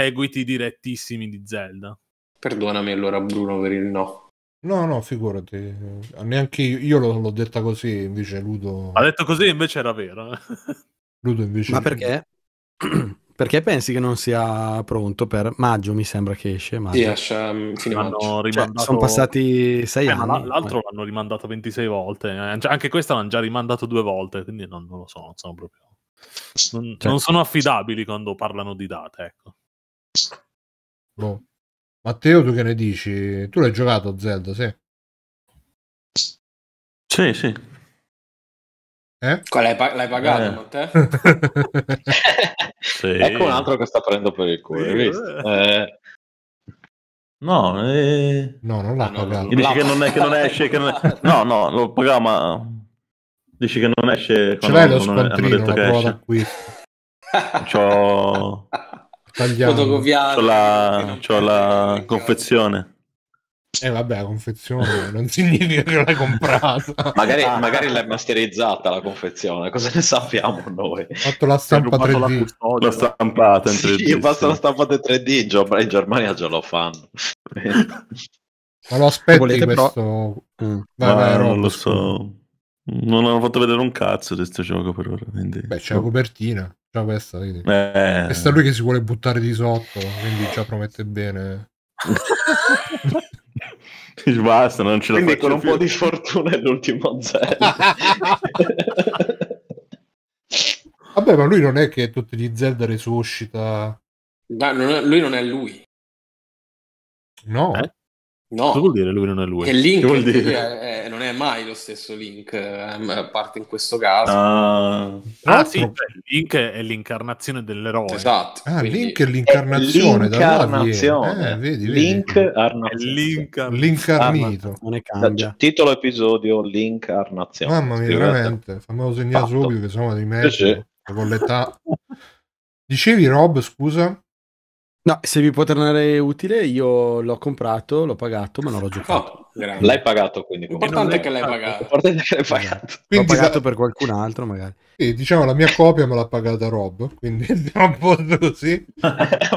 seguiti direttissimi di Zelda. Perdonami allora Bruno per il no. No, no, figurati, neanche io, io l'ho, l'ho detta così, invece Ludo... Ha detto così, invece era vero. Ludo invece... Ma perché? perché pensi che non sia pronto per maggio? Mi sembra che esce. Maggio. Sì, esce um, fine maggio. Rimandato... Cioè, sono passati sei eh, anni. l'altro eh. l'hanno rimandato 26 volte, eh. anche questo l'hanno già rimandato due volte, quindi non, non lo so, non sono proprio... Non, cioè. non sono affidabili quando parlano di date, ecco. Boh. Matteo, tu che ne dici? Tu l'hai giocato a Zelda, sì? Sì, sì. Eh? L'hai, pa- l'hai, pagato, eh. non te? sì. Ecco un altro che sta prendendo per il culo, hai visto? Eh. No, eh... no, non l'ha ah, pagato. Dici che non, è, che non esce, che non è... no, no, lo pagava, ma dici che non esce. Ce l'hai lo scontrino, la prova d'acquisto. C'ho... Tagliamo. fotocopiato. C'ho la, c'ho la confezione. Eh vabbè, la confezione non significa che l'hai comprata. Magari, ah. magari l'hai masterizzata la confezione, cosa ne sappiamo noi? Ho fatto la stampa 3D. La l'ho stampata in 3D. Sì, sì. la stampata in 3D, in, Germania già lo fanno. Ma lo aspetti Volete questo... Pro... Mm. Vabbè, ah, non lo so. Non hanno fatto vedere un cazzo di questo gioco per ora. Quindi... Beh, c'è la boh. copertina. Già questa, vedi. Eh. E sta lui che si vuole buttare di sotto, quindi già promette bene. Basta, non ce la Quindi con un più. po' di fortuna è l'ultimo zero. Vabbè, ma lui non è che tutti gli Zelda resuscita. No, non è, lui non è lui. No. Eh? No. Cosa vuol dire lui non è lui? Il link è, è, eh, non è mai lo stesso link, ehm, a parte in questo caso. Uh, ah, sì, beh, cioè, Link è l'incarnazione dell'eroe. Esatto. Ah, Link è l'incarnazione. È l'incarnazione. Eh, vedi, vedi. Link è l'incar- l'incarnito. Ah, cioè, titolo episodio Link Arnazione. Mamma mia, veramente. Fammelo segnare Fatto. subito che sono di mezzo. Con l'età. Dicevi Rob, scusa? No, se vi può tornare utile, io l'ho comprato, l'ho pagato, ma non l'ho giocato. Oh, l'hai pagato quindi. L'importante è che l'hai pagato. L'importante è che l'hai esatto. pagato. Quindi l'ho pagato la... Diciamo per qualcun altro magari. Sì, diciamo la mia copia me l'ha pagata Rob, quindi siamo un po' così.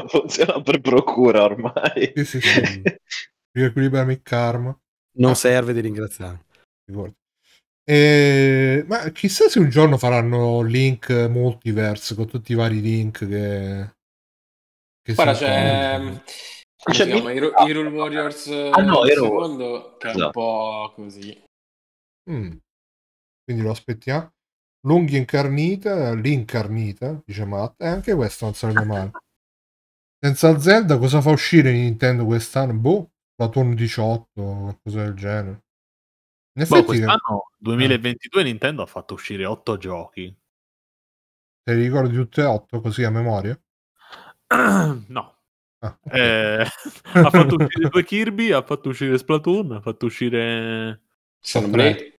Funziona per procura ormai. Sì, sì, sì. Riequilibrami il karma. Non ah. serve di ringraziare. E... Ma chissà se un giorno faranno link multiverse con tutti i vari link che Guarda, c'è... Cioè, mi... Ah. I, Ru- I Rule Warriors eh, ah, no, ero... secondo che è esatto. un po' così. Mm. Quindi lo aspettiamo. Lunghi incarnita, l'incarnita, dice Matt, e anche questo non sarebbe male. Senza Zelda cosa fa uscire Nintendo quest'anno? Boh, Saturn 18, qualcosa del genere. In boh, effetti, boh, quest'anno, 2022, eh. Nintendo ha fatto uscire 8 giochi. Te li ricordi tutti e 8 così a memoria? no. Ah. Eh, ha fatto uscire due Kirby, ha fatto uscire Splatoon, ha fatto uscire Xenoblade,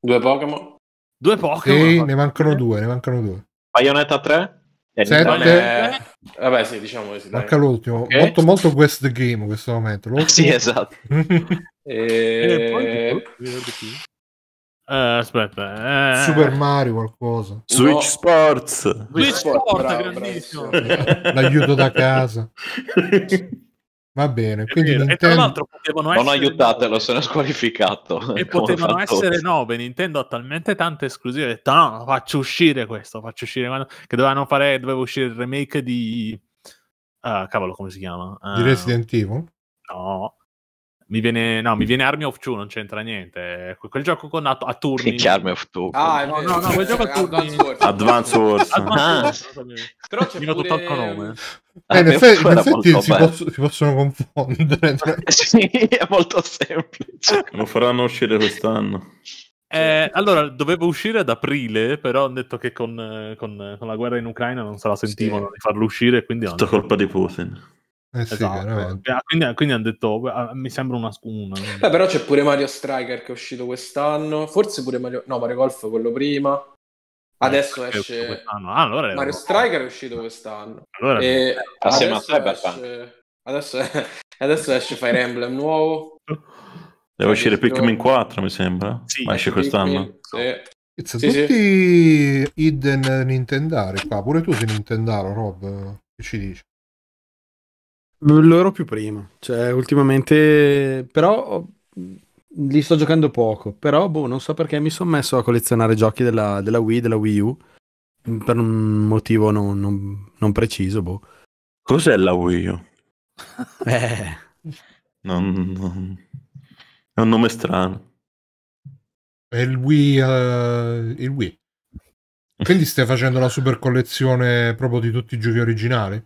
due Pokémon. Due Pokémon. Sì, ne mancano due, ne mancano due. Bayonetta 3? E 7 vabbè sì diciamo così, manca l'ultimo okay. molto molto quest game in questo momento l'ultimo. sì esatto e... Eh, e poi, Uh, aspetta, eh... Super Mario qualcosa. Switch no. Sports. Switch Sports, Sport grandissimo. L'aiuto da casa. Va bene, quindi Nintendo... e tra l'altro potevano non essere non aiutatelo, sono squalificato. E potevano essere nove. Nintendo ha talmente tante esclusive, ha detto no, faccio uscire questo, faccio uscire quando... che dovevano fare, doveva uscire il remake di uh, cavolo, come si chiama? Uh... Di Resident Evil? Ah, no. Mi viene, no, mi viene Army of Two, non c'entra niente. Quel gioco con a, a turni. Che Army of Two. Ah, no, no, no, quel gioco a turni. Advance Wars. ah. Però c'è pure... tutto il nome. Eh, in effetti, in effetti si, posso, si, possono confondere. sì, è molto semplice. Lo faranno uscire quest'anno. Eh, allora, doveva uscire ad aprile, però hanno detto che con, eh, con, con, la guerra in Ucraina non se la sentivano sì. di farlo uscire, quindi... Tutta colpa di Putin. Eh sì, esatto. Eh. Ah, quindi, ah, quindi, hanno detto, ah, mi sembra una scuna. Beh, però c'è pure Mario Striker che è uscito quest'anno, forse pure Mario... No, Mario Golf quello prima. Eh, adesso esce... Ah, allora Mario Striker è uscito quest'anno. Allora... E assieme adesso a Cyberpunk. Esce... Adesso, è... adesso esce Fire Emblem nuovo. Deve uscire Pikmin 4, mi sembra. Sì, Ma esce quest'anno. Pikmin, sì. sì, tutti sì. hidden Nintendari qua. Pure tu sei Nintendaro, Rob. Che ci dici? loro più prima, cioè ultimamente però li sto giocando poco, però boh, non so perché mi sono messo a collezionare giochi della, della Wii, della Wii U, mm, per un motivo non, non, non preciso, boh. Cos'è la Wii U? eh. Non, non... È un nome strano. È il Wii, uh, il Wii. Quindi stai facendo la super collezione proprio di tutti i giochi originali?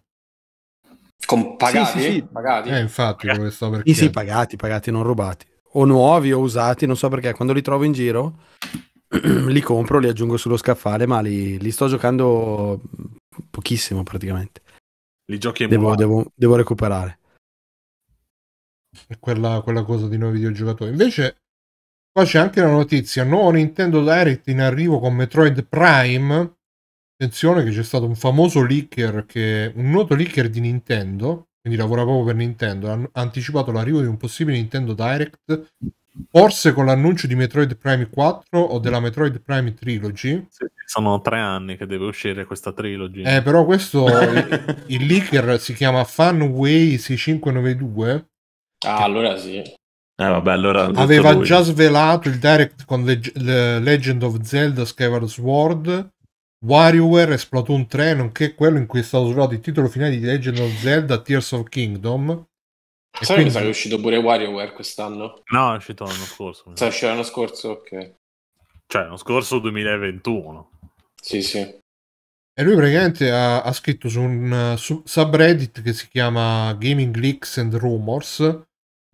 Con, pagati? Sì, sì, sì. pagati? Eh, infatti, pagati. sto per sì, sì, pagati, pagati, non rubati. O nuovi o usati, non so perché. Quando li trovo in giro, li compro, li aggiungo sullo scaffale, ma li, li sto giocando pochissimo praticamente. Li giochi emulati. Devo, devo, devo recuperare. È quella, quella cosa di noi videogiocatori. Invece, qua c'è anche la notizia, nuovo Nintendo Direct in arrivo con Metroid Prime Attenzione che c'è stato un famoso leaker, che, un noto leaker di Nintendo, quindi lavora proprio per Nintendo, ha anticipato l'arrivo di un possibile Nintendo Direct, forse con l'annuncio di Metroid Prime 4 o della Metroid Prime Trilogy. Sì, sono tre anni che deve uscire questa trilogy. Eh, però questo, il, leaker si chiama Fanway6592. Ah, allora sì. Eh, vabbè, allora aveva già svelato il Direct con Leg- Legend of Zelda Skyward Sword WarioWare Splatoon 3, nonché quello in cui è stato trovato il titolo finale di Legend of Zelda Tears of Kingdom. Sai quindi... che è uscito pure WarioWare quest'anno? No, è uscito l'anno scorso. Sai, uscito l'anno scorso, ok. Cioè, l'anno scorso 2021. Sì, sì. E lui praticamente ha, ha scritto su un uh, su, subreddit che si chiama Gaming Leaks and Rumors. Ha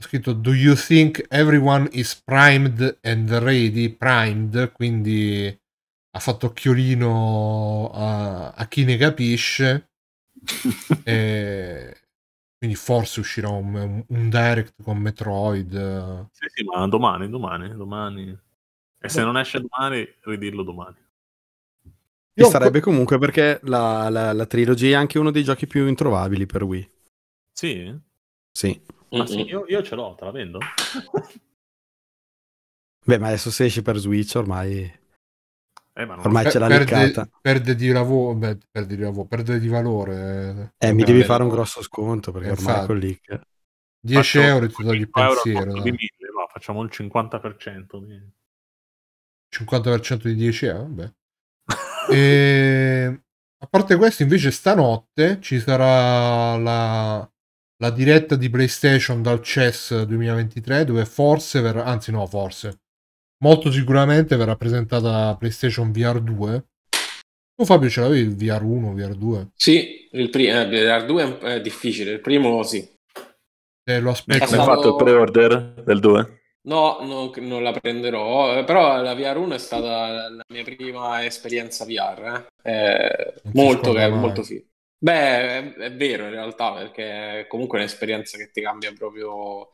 scritto Do you think everyone is primed and ready? Primed, quindi ha fatto occhiolino a, a chi ne capisce. e quindi forse uscirà un, un, direct con Metroid. Sì, sì, ma domani, domani, domani. E se non esce domani, ridirlo domani. Ci sarebbe comunque perché la, la, la, trilogia è anche uno dei giochi più introvabili per Wii. Sì? Sì. Ma sì, io, io ce l'ho, te la vendo. Beh, ma adesso se esce per Switch ormai... Eh, Ormai c'è la leccata. Perde, di lavoro, beh, perde di perde di valore. Eh, eh mi devi fare un grosso sconto perché Infatti. ormai con lì. 10 Faccio euro ti togli il pensiero. Di mille, no, facciamo il 50%. 50% di 10 euro? Beh. e... A parte questo, invece, stanotte ci sarà la, la diretta di PlayStation dal CES 2023 dove forse verrà, anzi no, forse molto sicuramente verrà presentata PlayStation VR 2. Tu Fabio ce l'avevi il VR 1, VR 2? Sì, il primo, eh, VR 2 è difficile, il primo sì. Eh, lo aspetto. Stato... Hai fatto il pre-order del 2? No, non, non, la prenderò, eh, però la VR 1 è stata la mia prima esperienza VR, eh. molto, è molto figo. Beh, è, è, vero in realtà, perché comunque è un'esperienza che ti cambia proprio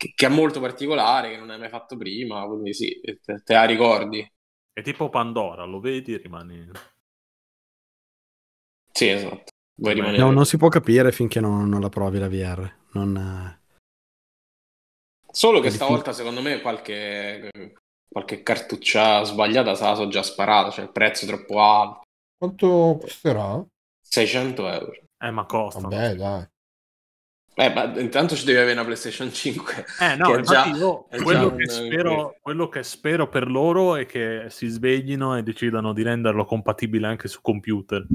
che, che, è molto particolare, che non hai mai fatto prima, quindi sì, te, te la ricordi. È tipo Pandora, lo vedi e rimani... Sì, esatto. Vuoi rimanere... No, non si può capire finché non, non la provi la VR. Non... Eh, Solo che stavolta, secondo me, qualche, qualche cartuccia sbagliata se la so già sparata, cioè il prezzo è troppo alto. Quanto costerà? 600 euro. Eh, ma costa. Vabbè, dai. Beh, ma intanto ci devi avere una PlayStation 5. Eh, no, che già, io, quello, che un... Eh, spero, quello, che spero, per loro è che si sveglino e decidano di renderlo compatibile anche su computer.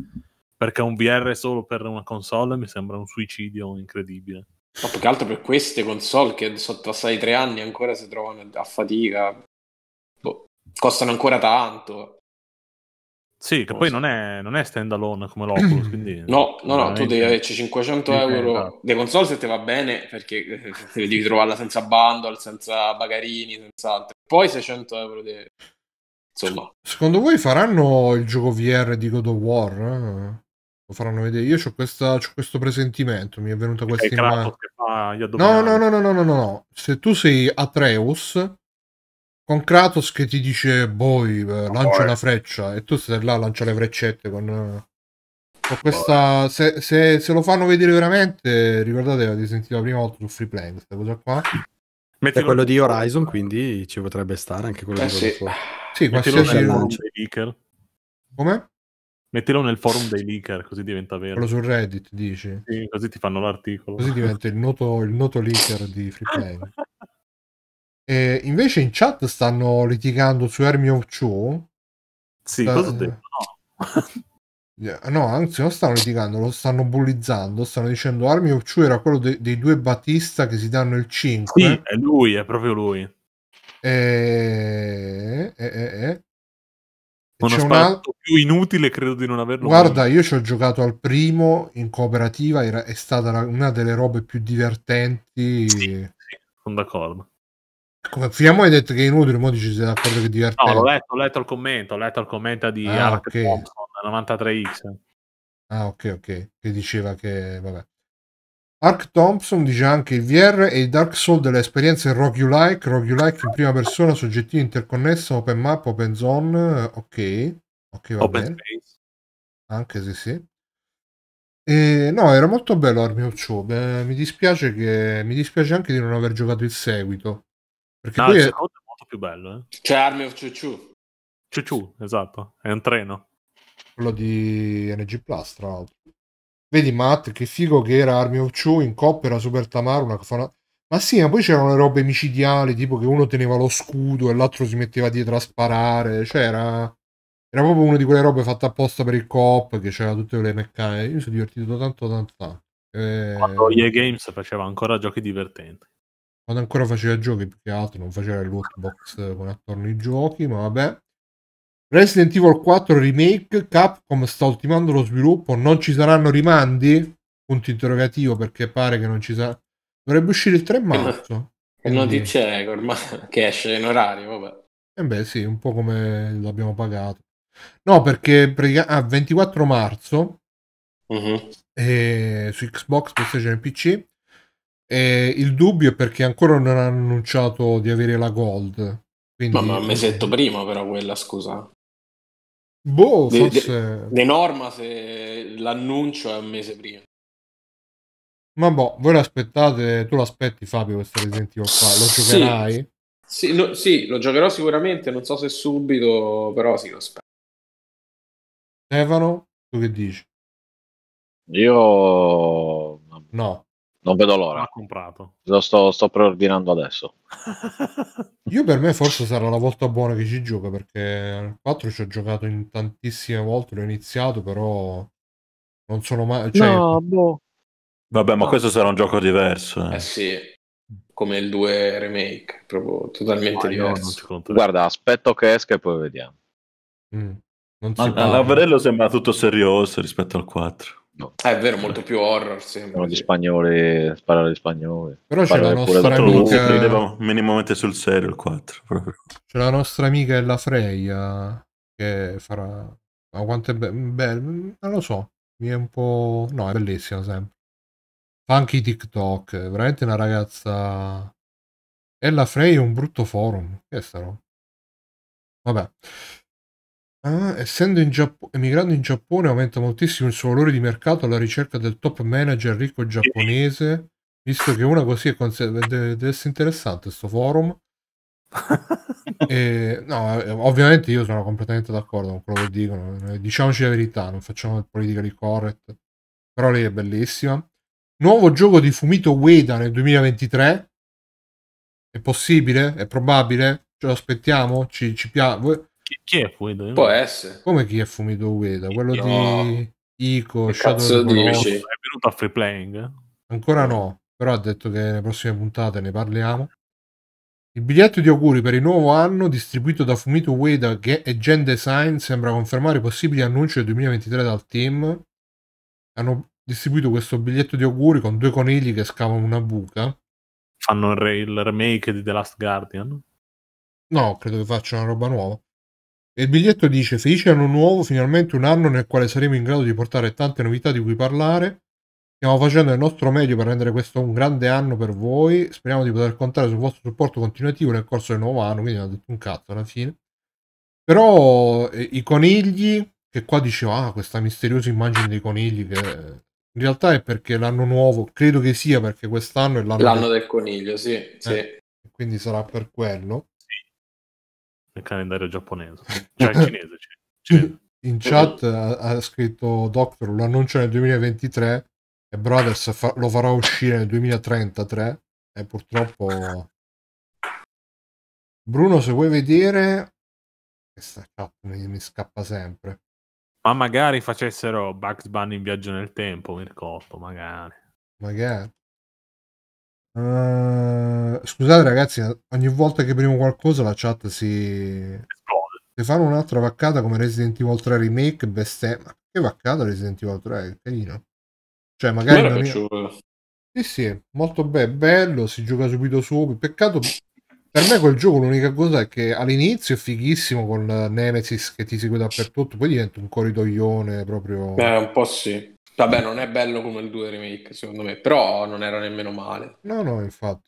Perché un VR solo per una console mi sembra un suicidio incredibile. Ma più che altro per queste console che sono passati tre anni ancora si trovano a fatica. Boh, costano ancora tanto. Sì, che poi non è, non è stand alone come l'Oculus, quindi... No, no, no, tu devi averci 500 euro. Esatto. Le console se te va bene, perché eh, devi trovarla senza bundle, senza bagarini, senza altro. Poi 600 euro di... Insomma. Secondo voi faranno il gioco VR di God of War? Eh? Lo faranno vedere? Io ho, questo presentimento, mi è venuta questa immagine. No, no, no, no, no, no, no. Se tu sei Atreus con Kratos che ti dice Boy, eh, lancia una freccia e tu stai là a lancia le freccette con, eh, con questa se, se, se, lo fanno vedere veramente ricordate avete sentito la prima volta su Free Play questa cosa qua Mettilo... è quello di Horizon quindi ci potrebbe stare anche quello eh di sì. So. sì Mettilo qualsiasi come? Mettilo nel forum dei leaker così diventa vero quello su Reddit dici? Sì, così ti fanno l'articolo così diventa il noto, il noto leaker di Free Play E invece in chat stanno litigando su Hermione Chu. Sì, Sta... cosa detto? No. no. anzi, non stanno litigando, lo stanno bullizzando. Stanno dicendo Hermione Chu era quello de- dei due Battista che si danno il 5. Sì, è lui, è proprio lui. E... E, e, Uno c'è una... più inutile credo di non averlo. Guarda, mai. io ci ho giocato al primo in cooperativa, era... è stata una delle robe più divertenti. Sì, sì, sono d'accordo come, finiamo hai detto che è inutile, ora ci sei d'accordo che è divertente. No, l'ho letto, ho letto il commento, ho letto il commento di ah, okay. Thompson, 93X. Ah, ok, ok, che diceva che, vabbè. Ark Thompson dice anche il VR e il Dark Soul delle esperienze Rock You Like, Rock You Like in prima persona, soggettivo interconnesso, open map, open zone, ok, ok va open bene. Space. Anche se sì. E, no, era molto bello Army of Chobe, mi dispiace che mi dispiace anche di non aver giocato il seguito, perché no, il secondo è... molto più bello. Eh. C'è cioè, Army of Chuchu. Chuchu, esatto, è un treno. Quello di NG Plus, tra l'altro. Vedi Matt, che figo che era Army of Chu in coppa, era Super Tamaru, una Ma sì, ma poi c'erano le robe micidiali, tipo che uno teneva lo scudo e l'altro si metteva dietro a sparare, cioè era... Era proprio una di quelle robe fatte apposta per il co che c'era tutte le meccaniche. Io mi sono divertito tanto, tanto, tanto. Eh, e... Quando EA Games faceva ancora giochi divertenti quando ancora faceva giochi più che altro non faceva il loot box con attorno i giochi ma vabbè Resident Evil 4 Remake Capcom sta ultimando lo sviluppo non ci saranno rimandi? punto interrogativo perché pare che non ci sarà dovrebbe uscire il 3 marzo che notizia è ormai che esce in orario vabbè e eh beh sì un po' come l'abbiamo pagato no perché a ah, 24 marzo uh-huh. eh, su Xbox PlayStation e PC e il dubbio è perché ancora non hanno annunciato di avere la gold. Quindi... Ma, ma un mesetto prima, però, quella scusa. Boh, de, forse. De, norma se l'annuncio è un mese prima. Ma boh, voi l'aspettate, tu l'aspetti Fabio questo Resident Evil qua, lo giocherai? Sì. Sì, no, sì, lo giocherò sicuramente, non so se subito, però sì, lo aspetto. Stefano, tu che dici? Io... No. Non vedo l'ora. L'ha comprato. Lo sto, sto preordinando adesso. Io per me forse sarà la volta buona che ci gioca perché il 4 ci ho giocato in tantissime volte, l'ho iniziato, però non sono mai... Cioè... No, boh. Vabbè, ma questo sarà un gioco diverso. Eh, eh sì, come il 2 remake, proprio totalmente no, diverso. Guarda, aspetto che esca e poi vediamo. Mm. Non si ma, a Lavarello sembra tutto serioso rispetto al 4. No. Ah, è vero, molto più horror. Sembra, no, gli spagnoli, sparare gli spagnoli. Però c'è la nostra amica. Prendevo minimamente sul serio il 4. C'è la nostra amica Ella Freya che farà. Ma quanto è bello, be- non lo so. Mi è un po'. No, è bellissima sempre. Fa TikTok. È veramente una ragazza. Ella Freya è un brutto forum. Che è Vabbè. Ah, essendo in Giappone, emigrando in Giappone aumenta moltissimo il suo valore di mercato alla ricerca del top manager ricco giapponese, visto che una così è conse- deve, deve essere interessante questo forum. e, no, eh, ovviamente io sono completamente d'accordo con quello che dicono, eh, diciamoci la verità, non facciamo politica di correct, però lei è bellissima. Nuovo gioco di Fumito Ueda nel 2023, è possibile? È probabile? Ce lo aspettiamo? Ci, ci piace? Chi, è Fumito Ueda? Può essere. Come chi è Fumito Ueda? Quello chi... di Ico, Shadow of the È venuto a free playing? Ancora no, però ha detto che nelle prossime puntate ne parliamo. Il biglietto di auguri per il nuovo anno distribuito da Fumito Ueda e Gen Design sembra confermare i possibili annunci del 2023 dal team. Hanno distribuito questo biglietto di auguri con due conigli che scavano una buca. Fanno il remake di The Last Guardian? No, credo che facciano una roba nuova il biglietto dice felice anno nuovo, finalmente un anno nel quale saremo in grado di portare tante novità di cui parlare. Stiamo facendo il nostro meglio per rendere questo un grande anno per voi. Speriamo di poter contare sul vostro supporto continuativo nel corso del nuovo anno, quindi non ha detto un cazzo alla fine. Però eh, i conigli, che qua diceva ah, questa misteriosa immagine dei conigli che in realtà è perché l'anno nuovo, credo che sia perché quest'anno è l'anno, l'anno del... del... coniglio, sì, eh, Quindi sarà per quello nel calendario giapponese, cioè cinese. cinese. Cioè. Cioè, in chat ha, scritto Doctor, l'annuncio nel 2023 e Brothers fa, lo farà uscire nel 2033 e purtroppo... Bruno, se vuoi vedere... Questa chat mi, mi scappa sempre. Ma magari facessero Bugs Bunny in viaggio nel tempo, mi ricordo, magari. Magari. Uh, scusate ragazzi, ogni volta che primo qualcosa la chat si... Esplode. Se fanno un'altra vaccata come Resident Evil 3 Remake, bestemmia. Che vaccata Resident Evil 3? carino. Cioè, magari... Non è... Sì, sì, molto be- bello, si gioca subito subito. Peccato... Per me quel gioco l'unica cosa è che all'inizio è fighissimo con Nemesis che ti segue dappertutto, poi diventa un corridoione proprio... Beh, un po' sì. Vabbè, non è bello come il 2 remake, secondo me, però non era nemmeno male. No, no, infatti.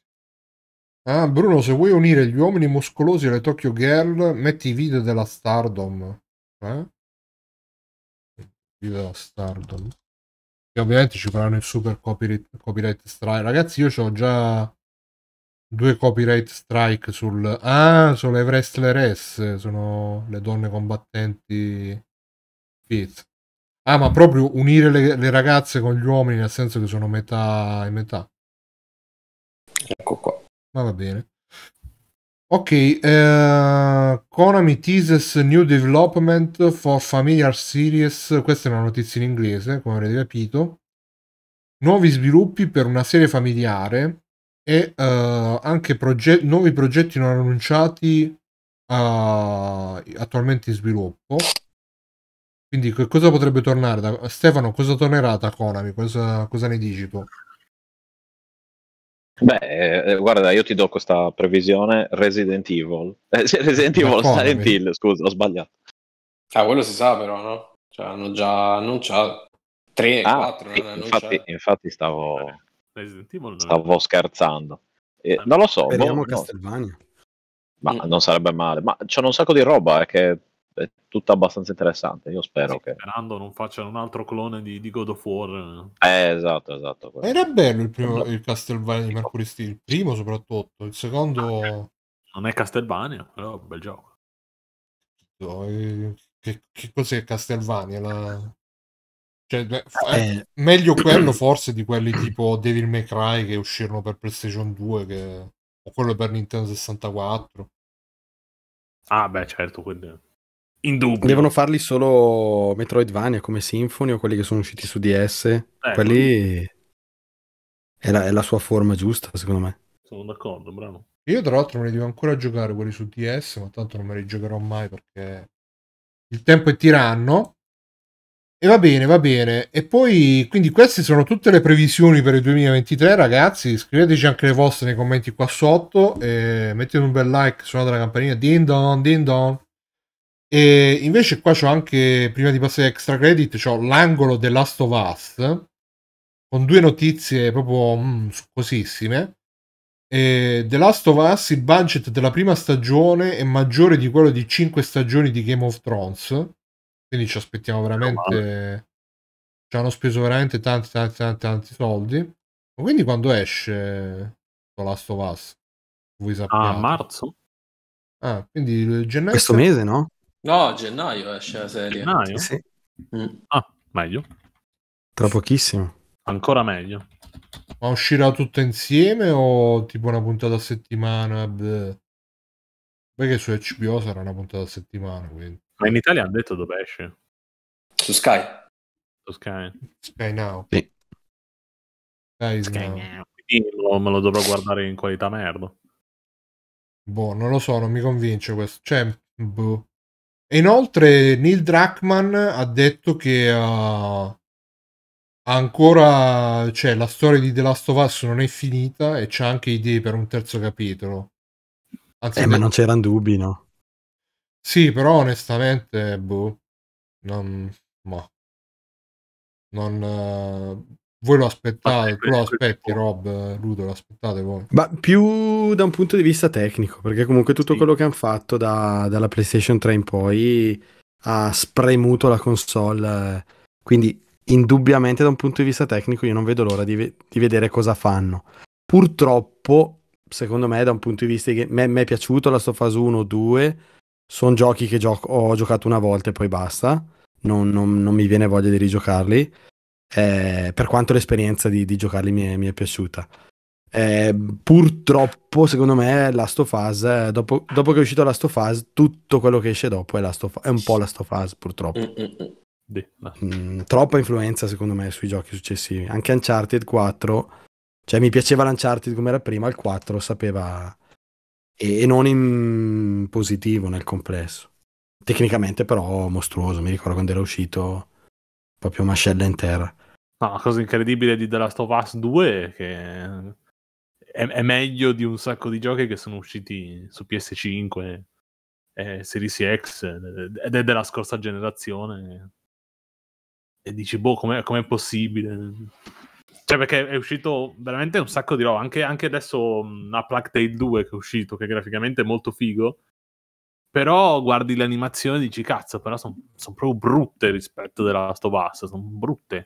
Ah, Bruno, se vuoi unire gli uomini muscolosi alle Tokyo Girl, metti i video della Stardom. Eh? Video della Stardom. Che ovviamente ci faranno il super copyright, copyright strike. Ragazzi, io ho già due copyright strike sul... Ah, sono le wrestleress, sono le donne combattenti... Fit. Ah, ma proprio unire le, le, ragazze con gli uomini, nel senso che sono metà e metà. Ecco qua. Ma va bene. Ok, eh, Konami teases new development for familiar series. Questa è una notizia in inglese, come avrete capito. Nuovi sviluppi per una serie familiare e eh, anche proget nuovi progetti non annunciati eh, attualmente in sviluppo quindi che cosa potrebbe tornare da... Stefano, cosa tornerà da Konami? Cosa, cosa ne dici tu? Beh, eh, guarda, io ti do questa previsione Resident Evil. Eh, Resident Evil Konami. Silent Hill, scusa, ho sbagliato. Ah, quello si sa però, no? Cioè, hanno già annunciato 3 ah, 4, sì, infatti, infatti, stavo stavo scherzando. Eh, non lo so, boh, no. Ma non sarebbe male, ma c'è un sacco di roba eh, che è tutta abbastanza interessante. Io spero sì, che. Sperando non facciano un altro clone di, di God of War. Eh, esatto, esatto. Quello. Era bello il, primo, il Castlevania di Mercury Steel, il primo soprattutto, il secondo. Ah, certo. Non è Castlevania, però è un bel gioco. No, eh, che, che, cos'è Castlevania? La... Cioè, eh, eh. meglio quello forse di quelli tipo Devil May Cry che uscirono per PlayStation 2 che... o quello per Nintendo 64. Ah, beh, certo, quindi in dubbio. Devono farli solo Metroidvania come Symphony o quelli che sono usciti su DS. Ecco. Eh, quelli è la, è la, sua forma giusta, secondo me. Sono d'accordo, bravo. Io tra l'altro me li devo ancora giocare quelli su DS, ma tanto non me li giocherò mai perché il tempo è tiranno. E va bene, va bene. E poi, quindi queste sono tutte le previsioni per il 2023, ragazzi. Scriveteci anche le vostre nei commenti qua sotto. mettete un bel like, suonate la campanella. Din don, din don. E invece qua c'ho anche, prima di passare extra credit, c'ho l'angolo The Last of Us, con due notizie proprio mm, succosissime. E The Last of Us, il budget della prima stagione è maggiore di quello di 5 stagioni di Game of Thrones, quindi ci aspettiamo veramente... Ci hanno speso veramente tanti, tanti, tanti, tanti soldi. Ma quindi quando esce The Last of Us? Voi ah, sappiate. A marzo? Ah, quindi gennaio. Questo mese, no? No, a gennaio esce la serie. Gennaio? Sì. Mm. Ah, meglio. Tra pochissimo. Ancora meglio. Ma uscirà tutto insieme o tipo una puntata a settimana? Beh. Perché su HBO sarà una puntata a settimana, quindi. Ma in Italia ha detto dove esce? Su Sky. Su Sky. Sky Now. Sì. Sky, Sky Now. Quindi me lo dovrò guardare in qualità merda. Boh, non lo so, non mi convince questo. Cioè, boh. E Inoltre Neil Druckmann ha detto che uh, ancora cioè, la storia di The Last of Us non è finita e c'è anche idee per un terzo capitolo. Anzi, eh, ma non c'erano dubbi, no? Sì, però onestamente, boh, non, ma, non, eh, voi lo aspettate, ah, tu lo aspetti Rob, Ludo, lo aspettate voi? Ma più da un punto di vista tecnico, perché comunque tutto sì. quello che hanno fatto da, dalla PlayStation 3 in poi ha spremuto la console, quindi indubbiamente da un punto di vista tecnico io non vedo l'ora di, di vedere cosa fanno. Purtroppo, secondo me, da un punto di vista che mi è piaciuto la Sofas 1 o 2, sono giochi che gioco- ho giocato una volta e poi basta, non, non, non mi viene voglia di rigiocarli eh, per quanto l'esperienza di, di giocarli mi è, mi è piaciuta. Eh, purtroppo, secondo me, Last of Us, eh, dopo, dopo, che è uscito Last of Us, tutto quello che esce dopo è, Last of, è un po' Last of Us, purtroppo. Mm, mm, mm. mm troppa influenza, secondo me, sui giochi successivi. Anche Uncharted 4, cioè mi piaceva l'Uncharted come era prima, il 4 sapeva... E, e non in positivo nel complesso. Tecnicamente però mostruoso, mi ricordo quando era uscito proprio mascella intera. No, la cosa incredibile di The Last of Us 2 è che è, è, meglio di un sacco di giochi che sono usciti su PS5 e Series X ed è della scorsa generazione. E dici, boh, com'è, com'è possibile? Cioè, perché è uscito veramente un sacco di roba. Anche, anche adesso a Plague Tale 2 che è uscito, che graficamente è molto figo. Però guardi l'animazione e dici, cazzo, però sono son proprio brutte rispetto alla Last of Us, sono brutte.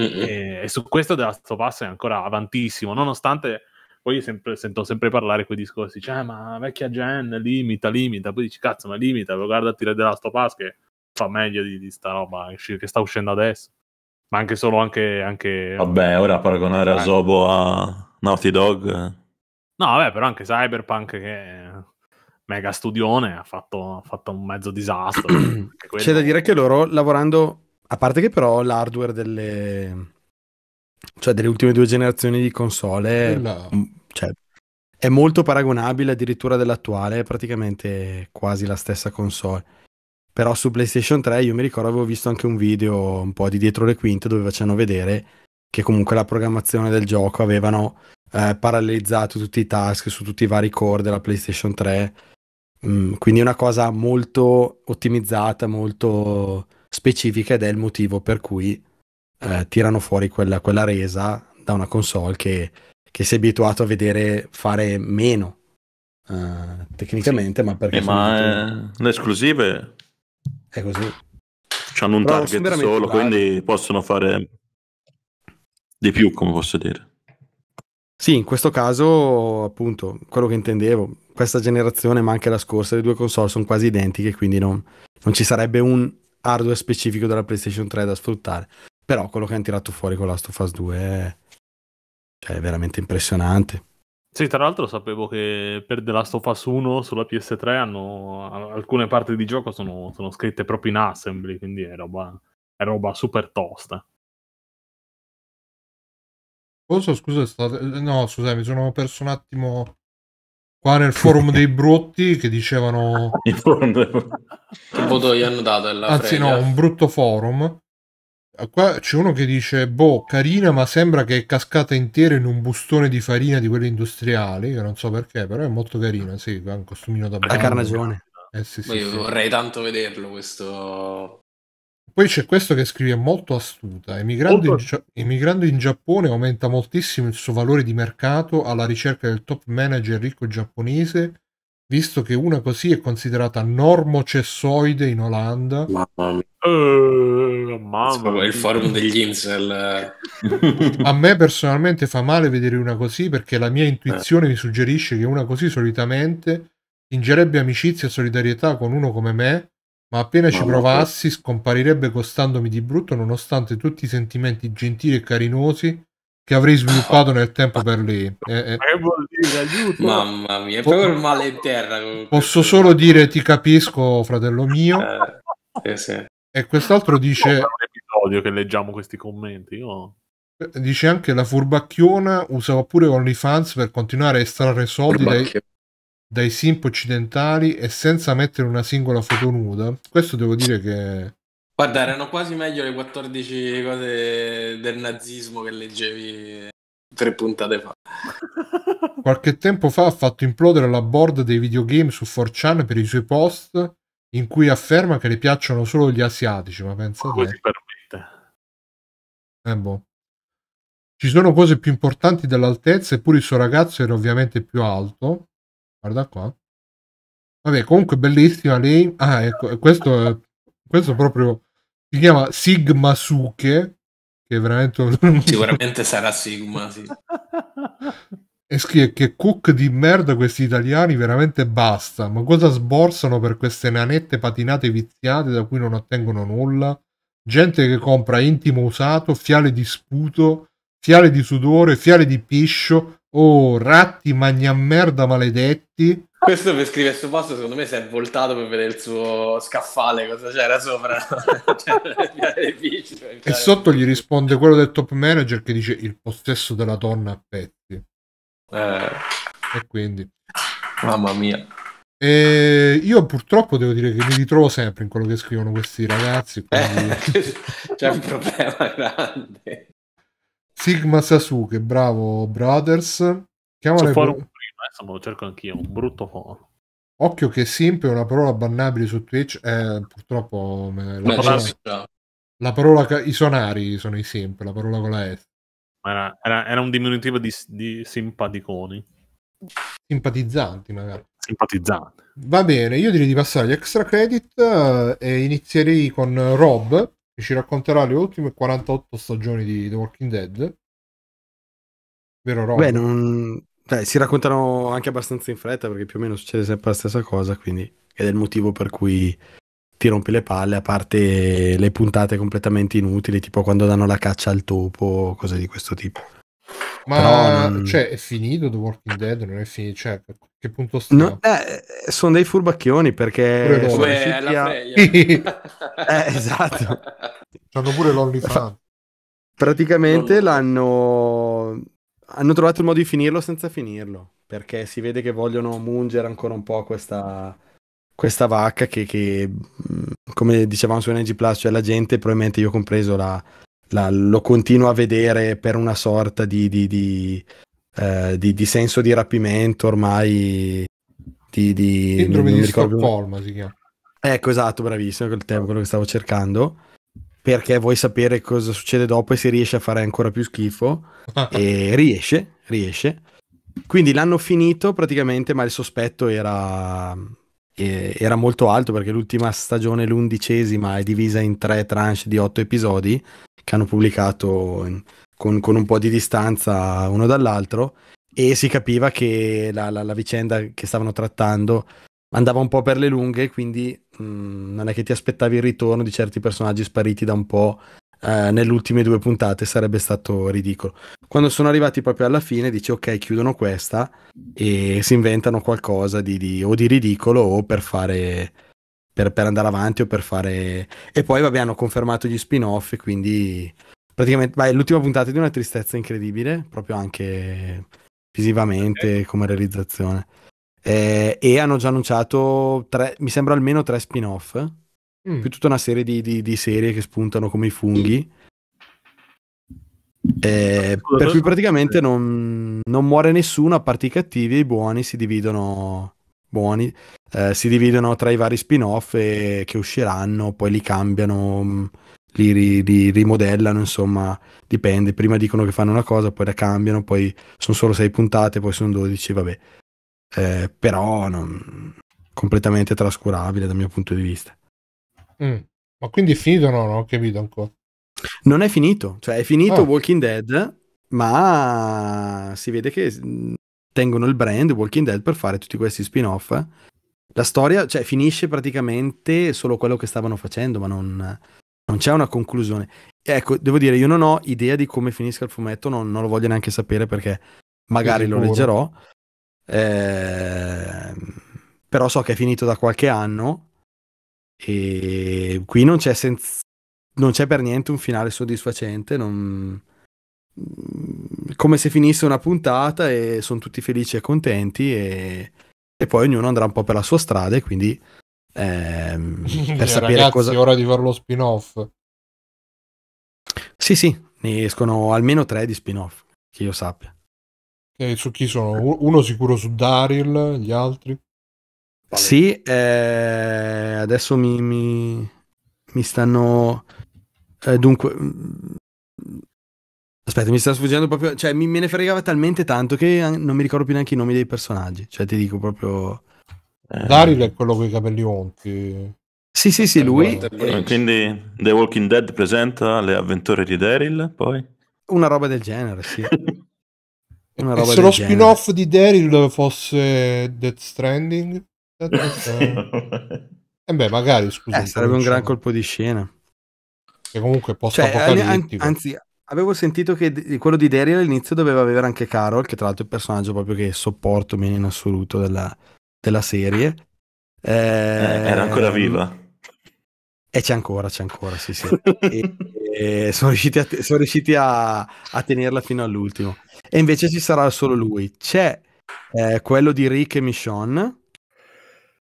Mm-hmm. E, e, su questo della Stopass è ancora avantissimo, nonostante poi sempre, sento sempre parlare quei discorsi, cioè ah, ma vecchia gen limita, limita, poi dici cazzo ma limita, guardati a tirare della Stopass che fa meglio di, di sta roba che sta uscendo adesso, ma anche solo anche... anche... Vabbè, ora paragonare eh. a Zobo a Naughty Dog... No, vabbè, però anche Cyberpunk che mega studione ha fatto, ha fatto un mezzo disastro. Quello... C'è da dire che loro lavorando a parte che però l'hardware delle, cioè delle ultime due generazioni di console no. Mm, cioè, è molto paragonabile addirittura dell'attuale, è praticamente quasi la stessa console. Però su PlayStation 3 io mi ricordo avevo visto anche un video un po' di dietro le quinte dove facevano vedere che comunque la programmazione del gioco avevano eh, parallelizzato tutti i task su tutti i vari core della PlayStation 3. Mm, quindi è una cosa molto ottimizzata, molto specifica ed è il motivo per cui eh, tirano fuori quella, quella, resa da una console che, che, si è abituato a vedere fare meno eh, tecnicamente, sì. ma perché... Eh, ma tutti... le esclusive... È così. Hanno un Però target solo, quindi possono fare di più, come posso dire. Sì, in questo caso, appunto, quello che intendevo, questa generazione, ma anche la scorsa, le due console sono quasi identiche, quindi non, non ci sarebbe un hardware specifico della PlayStation 3 da sfruttare. Però quello che hanno tirato fuori con Last of Us 2 è, cioè, è veramente impressionante. Sì, tra l'altro sapevo che per The Last of Us 1 sulla PS3 hanno, alcune parti di gioco sono, sono scritte proprio in assembly, quindi è roba, è roba super tosta. Cosa, scusa, state... no, scusa, mi sono perso un attimo Qua nel forum dei brutti che dicevano... che voto gli hanno dato? Anzi premia. no, un brutto forum. Qua c'è uno che dice, boh, carina ma sembra che è cascata intera in un bustone di farina di quelle industriali, io non so perché, però è molto carina, sì, ha un costumino da... La carnagione. Eh, sì, sì, sì. vorrei tanto vederlo questo poi c'è questo che scrive molto astuta, emigrando, molto... In, emigrando in Giappone aumenta moltissimo il suo valore di mercato alla ricerca del top manager ricco giapponese, visto che una così è considerata normocessoide in Olanda. Mamma mia. Uh, mamma mia. Il forum degli incel. A me personalmente fa male vedere una così perché la mia intuizione eh. mi suggerisce che una così solitamente tingerebbe amicizia e solidarietà con uno come me ma appena ci provassi scomparirebbe costandomi di brutto nonostante tutti i sentimenti gentili e carinosi che avrei sviluppato nel tempo per lei. Eh, eh. Ma che vuol dire? Aiuto! Mamma mia, è proprio il male in terra. Posso solo dire ti capisco, fratello mio. Eh, sì, sì. E quest'altro dice... È un episodio che leggiamo questi commenti, io... Dice anche la furbacchiona usava pure OnlyFans per continuare a estrarre soldi dai dai simp occidentali e senza mettere una singola foto nuda, questo devo dire che... Guarda, erano quasi meglio le 14 cose del nazismo che leggevi tre puntate fa. Qualche tempo fa ha fatto implodere la board dei videogame su 4chan per i suoi post in cui afferma che le piacciono solo gli asiatici, ma pensa Come te. Eh boh. Ci sono cose più importanti dell'altezza, eppure il suo ragazzo era ovviamente più alto. Guarda qua. Vabbè, comunque bellissima lei. Ah, ecco, questo, è, questo proprio si chiama Sigma Suke, che è veramente un... Sicuramente sarà Sigma, sì. E scrive che cook di merda questi italiani veramente basta, ma cosa sborsano per queste nanette patinate viziate da cui non ottengono nulla? Gente che compra intimo usato, fiale di sputo, fiale di sudore, fiale di piscio, Oh, ratti magnammerda maledetti. Questo per scrivere sto posto, secondo me si è voltato per vedere il suo scaffale, cosa c'era sopra. Cioè, cioè. e sotto gli risponde quello del top manager che dice il possesso della donna a petti. Eh. E quindi... Mamma mia. E io purtroppo devo dire che mi ritrovo sempre in quello che scrivono questi ragazzi. Quindi... Eh, c'è un problema grande. Sigma Sasuke, bravo Brothers. Chiamale... Su forum prima, insomma eh, lo cerco anch'io, un brutto foro. Occhio che simp è una parola bannabile su Twitch, eh, purtroppo Beh, la, parola... la parola i sonari sono i simp, la parola con la S. Era, era, era un diminutivo di, di simpaticoni. Simpatizzanti magari. Simpatizzanti. Va bene, io direi di passare agli extra credit eh, e inizierei con Rob che ci racconterà le ultime 48 stagioni di The Walking Dead. Vero Rob? Beh, non... Beh, si raccontano anche abbastanza in fretta perché più o meno succede sempre la stessa cosa, quindi ed è il motivo per cui ti rompi le palle, a parte le puntate completamente inutili, tipo quando danno la caccia al topo, cose di questo tipo. Ma non... cioè, è finito The Walking Dead? Non è finito? Cioè, a che punto sta? No, eh, eh sono dei furbacchioni perché... Sono Beh, la eh, esatto. Hanno pure l'OnlyFans. Praticamente non... l'hanno... Hanno trovato il modo di finirlo senza finirlo. Perché si vede che vogliono mungere ancora un po' questa questa vacca che, che, mm, come dicevamo su NG Plus, cioè la gente, probabilmente io compreso, la, la, lo continuo a vedere per una sorta di, di, di, eh, di senso di rapimento ormai di, di, Sindrome di Stoccolma si chiama. Ecco, esatto, bravissimo, quel tempo, quello che stavo cercando. Perché vuoi sapere cosa succede dopo e se riesce a fare ancora più schifo. e riesce, riesce. Quindi l'hanno finito praticamente, ma il sospetto era eh, era molto alto perché l'ultima stagione, l'undicesima, è divisa in tre tranche di otto episodi che hanno pubblicato in, con, con, un po' di distanza uno dall'altro e si capiva che la, la, la vicenda che stavano trattando andava un po' per le lunghe, quindi mh, mm, non è che ti aspettavi il ritorno di certi personaggi spariti da un po' eh, nelle ultime due puntate, sarebbe stato ridicolo. Quando sono arrivati proprio alla fine, dice ok, chiudono questa e si inventano qualcosa di, di, o di ridicolo o per fare... Per, per andare avanti o per fare... E poi, vabbè, hanno confermato gli spin-off, quindi praticamente vai, l'ultima puntata è di una tristezza incredibile, proprio anche visivamente okay. come realizzazione. Eh, e hanno già annunciato tre, mi sembra almeno tre spin-off Mm. Più tutta una serie di, di, di, serie che spuntano come i funghi. Eh, per cui praticamente non, non, muore nessuno a parte i cattivi e i buoni si dividono, buoni, eh, si dividono tra i vari spin-off e, che usciranno, poi li cambiano, mm, li, li, li, rimodellano, insomma, dipende. Prima dicono che fanno una cosa, poi la cambiano, poi sono solo 6 puntate, poi sono 12, vabbè. Eh, però non, completamente trascurabile dal mio punto di vista. Mm. Ma quindi è finito? No, non ho capito ancora. Non è finito, cioè è finito oh. Walking Dead, ma si vede che tengono il brand Walking Dead per fare tutti questi spin-off. La storia, cioè, finisce praticamente solo quello che stavano facendo, ma non, non c'è una conclusione. Ecco, devo dire, io non ho idea di come finisca il fumetto, non, non lo voglio neanche sapere perché magari lo leggerò. Eh, però so che è finito da qualche anno e qui non c'è, senz- non c'è per niente un finale soddisfacente. Non... Mm, come se finisse una puntata e sono tutti felici e contenti, e, e poi ognuno andrà un po' per la sua strada. E quindi ehm, per eh, sapere ragazzi, cosa. È ora di fare lo spin-off. Sì, sì, ne escono almeno tre di spin-off, che io sappia. E su chi sono? Uno sicuro su Daryl, gli altri? Sì, eh, adesso mi, mi, mi stanno... Eh, dunque... Mm, aspetta, mi sta sfuggendo proprio... Cioè, mi, me ne fregava talmente tanto che non mi ricordo più neanche i nomi dei personaggi. Cioè, ti dico proprio... Eh. Daryl è quello con i capelli onti. Sì, sì, sì, eh, lui. Eh, eh, quindi The Walking Dead presenta le avventure di Daryl, poi? Una roba del genere, sì. Una roba e se lo spin-off di Daryl fosse Death Stranding? E eh beh, magari scusa. Eh, sarebbe un gran colpo di scena. Che comunque posso cioè, An- anzi, avevo sentito che d- quello di Daryl all'inizio doveva avere anche Carol, che tra l'altro è il personaggio proprio che sopporto meno in assoluto della, della serie. Eh, era ancora ehm, viva. E eh, c'è ancora, c'è ancora, sì, sì. e, e sono riusciti, a, sono riusciti a, a, tenerla fino all'ultimo. E invece ci sarà solo lui. C'è eh, quello di Rick e Michonne,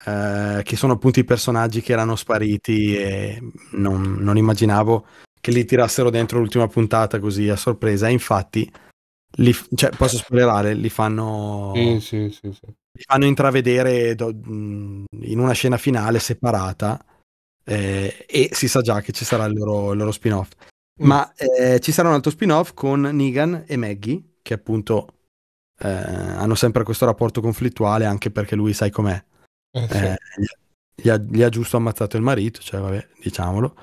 eh, che sono appunto i personaggi che erano spariti e non, non immaginavo che li tirassero dentro l'ultima puntata così a sorpresa. E infatti, li, cioè, posso spoilerare, li fanno, sì, sì, sì, li fanno intravedere do, in una scena finale separata eh, e si sa già che ci sarà il loro, il loro spin-off. Mm. Ma eh, ci sarà un altro spin-off con Negan e Maggie, che appunto eh, hanno sempre questo rapporto conflittuale anche perché lui sai com'è. Eh sì. eh, gli, ha, gli, ha, giusto ammazzato il marito, cioè vabbè, diciamolo.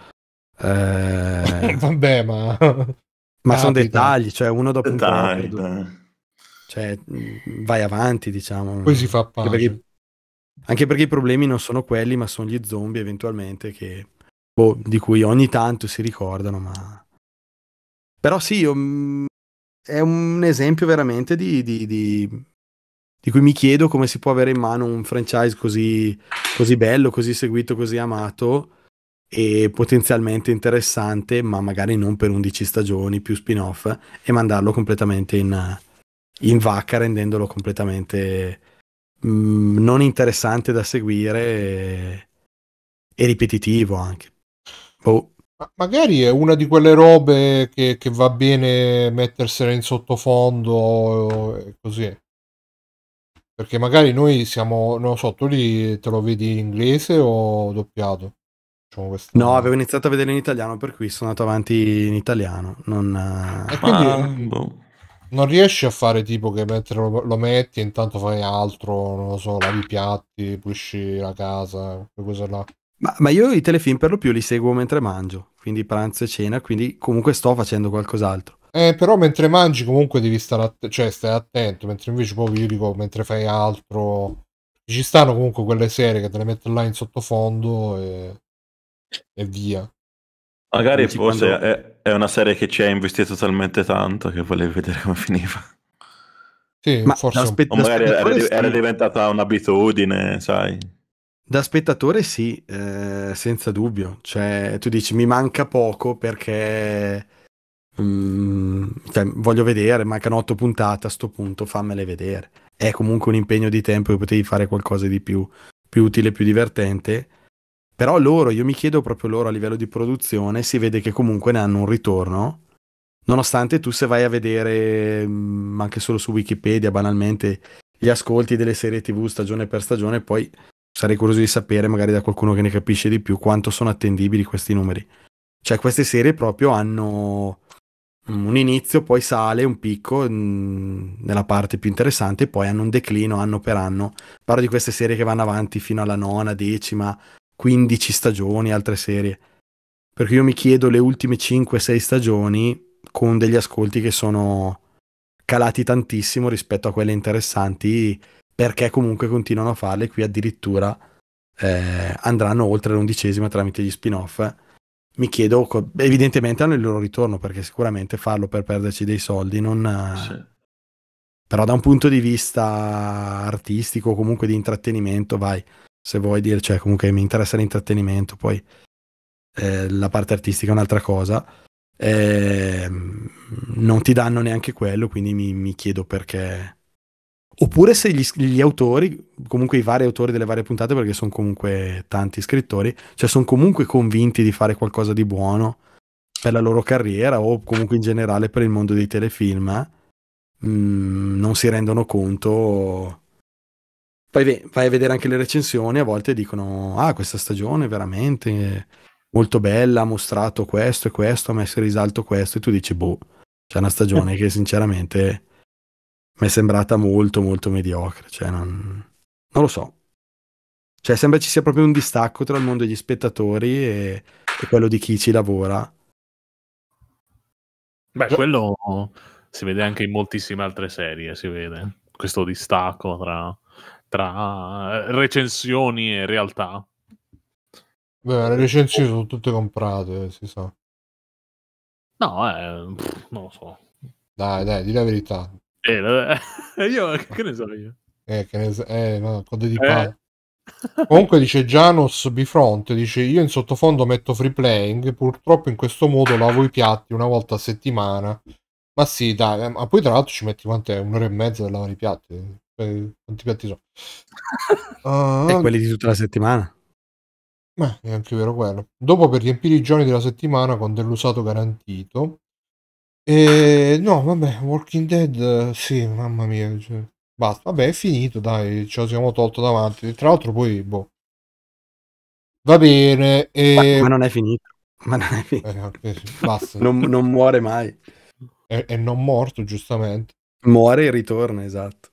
Eh... vabbè, ma... ma sono dettagli, cioè uno dopo dettagli, un po'. Cioè, vai avanti, diciamo. Poi si fa pace. Anche perché, anche perché i problemi non sono quelli, ma sono gli zombie eventualmente che... Boh, di cui ogni tanto si ricordano, ma... Però sì, io, mm, è un esempio veramente di, di, di di cui mi chiedo come si può avere in mano un franchise così, così bello, così seguito, così amato e potenzialmente interessante, ma magari non per 11 stagioni più spin-off e mandarlo completamente in, in vacca, rendendolo completamente mh, mm, non interessante da seguire e, e ripetitivo anche. Boh. magari è una di quelle robe che, che va bene mettersela in sottofondo eh, così perché magari noi siamo, non lo so, tu li, te lo vedi in inglese o doppiato? Diciamo questo... No, avevo iniziato a vedere in italiano, per cui sono andato avanti in italiano. Non... E quindi ah, boh. non riesci a fare tipo che mentre lo, lo metti intanto fai altro, non lo so, lavi i piatti, pulisci la casa, quelle cose là. Ma, ma, io i telefilm per lo più li seguo mentre mangio, quindi pranzo e cena, quindi comunque sto facendo qualcos'altro. Eh, però mentre mangi comunque devi stare att- cioè, stai attento, mentre invece poi io dico mentre fai altro ci stanno comunque quelle serie che te le mettono là in sottofondo e, e via. Magari forse quando... è, è, una serie che ci ha investito talmente tanto che volevi vedere come finiva. Sì, Ma forse spe- o magari era, era, diventata un'abitudine, sai. Da spettatore sì, eh, senza dubbio. Cioè, tu dici mi manca poco perché Mm, cioè, voglio vedere, mancano otto puntate, a sto punto fammele vedere. È comunque un impegno di tempo che potevi fare qualcosa di più, più utile, più divertente. Però loro, io mi chiedo proprio loro a livello di produzione, si vede che comunque ne hanno un ritorno. Nonostante tu se vai a vedere, mh, mm, anche solo su Wikipedia, banalmente, gli ascolti delle serie TV stagione per stagione, poi sarei curioso di sapere, magari da qualcuno che ne capisce di più, quanto sono attendibili questi numeri. Cioè queste serie proprio hanno un inizio, poi sale un picco mh, mm, nella parte più interessante e poi hanno un declino anno per anno. Parlo di queste serie che vanno avanti fino alla nona, decima, 15 stagioni, altre serie. Perché io mi chiedo le ultime 5-6 stagioni con degli ascolti che sono calati tantissimo rispetto a quelle interessanti perché comunque continuano a farle qui addirittura eh, andranno oltre l'undicesima tramite gli spin-off mi chiedo, evidentemente hanno il loro ritorno perché sicuramente farlo per perderci dei soldi non... Sì. Però da un punto di vista artistico, comunque di intrattenimento, vai, se vuoi dire, cioè comunque mi interessa l'intrattenimento, poi eh, la parte artistica è un'altra cosa. Eh, non ti danno neanche quello, quindi mi, mi chiedo perché Oppure se gli, gli, autori, comunque i vari autori delle varie puntate, perché sono comunque tanti scrittori, cioè sono comunque convinti di fare qualcosa di buono per la loro carriera o comunque in generale per il mondo dei telefilm, mm, non si rendono conto. Poi ve- vai a vedere anche le recensioni, a volte dicono, ah questa stagione è veramente molto bella, ha mostrato questo e questo, ha messo in risalto questo, e tu dici, boh, c'è una stagione che sinceramente mi è sembrata molto molto mediocre, cioè non, non, lo so. Cioè sembra ci sia proprio un distacco tra il mondo degli spettatori e, e quello di chi ci lavora. Beh, quello si vede anche in moltissime altre serie, si vede questo distacco tra, tra eh, recensioni e realtà. Beh, le recensioni sono tutte comprate, si sa. No, eh, pff, non lo so. Dai, dai, di la verità. Eh, vabbè. io che ne so io. Eh, che ne so, eh, no, code di eh. Comunque dice Janus Bifront, dice io in sottofondo metto free playing, purtroppo in questo modo lavo i piatti una volta a settimana. Ma sì, dai, eh, ma poi tra l'altro ci metti quant'è? Un'ora e mezza per lavare i piatti. Eh, eh, quanti piatti sono? Uh, e quelli di tutta la settimana? Beh, è anche vero quello. Dopo per riempire i giorni della settimana con dell'usato garantito e, eh, no, vabbè, Walking Dead, eh, sì, mamma mia, cioè, basta, vabbè, è finito, dai, ce lo siamo tolto davanti. Tra l'altro poi, boh, va bene. E... Ma, ma, ehm, non è finito, ma non è eh, finito. Eh, basta. non, non, muore mai. È, è, non morto, giustamente. Muore e ritorna, esatto.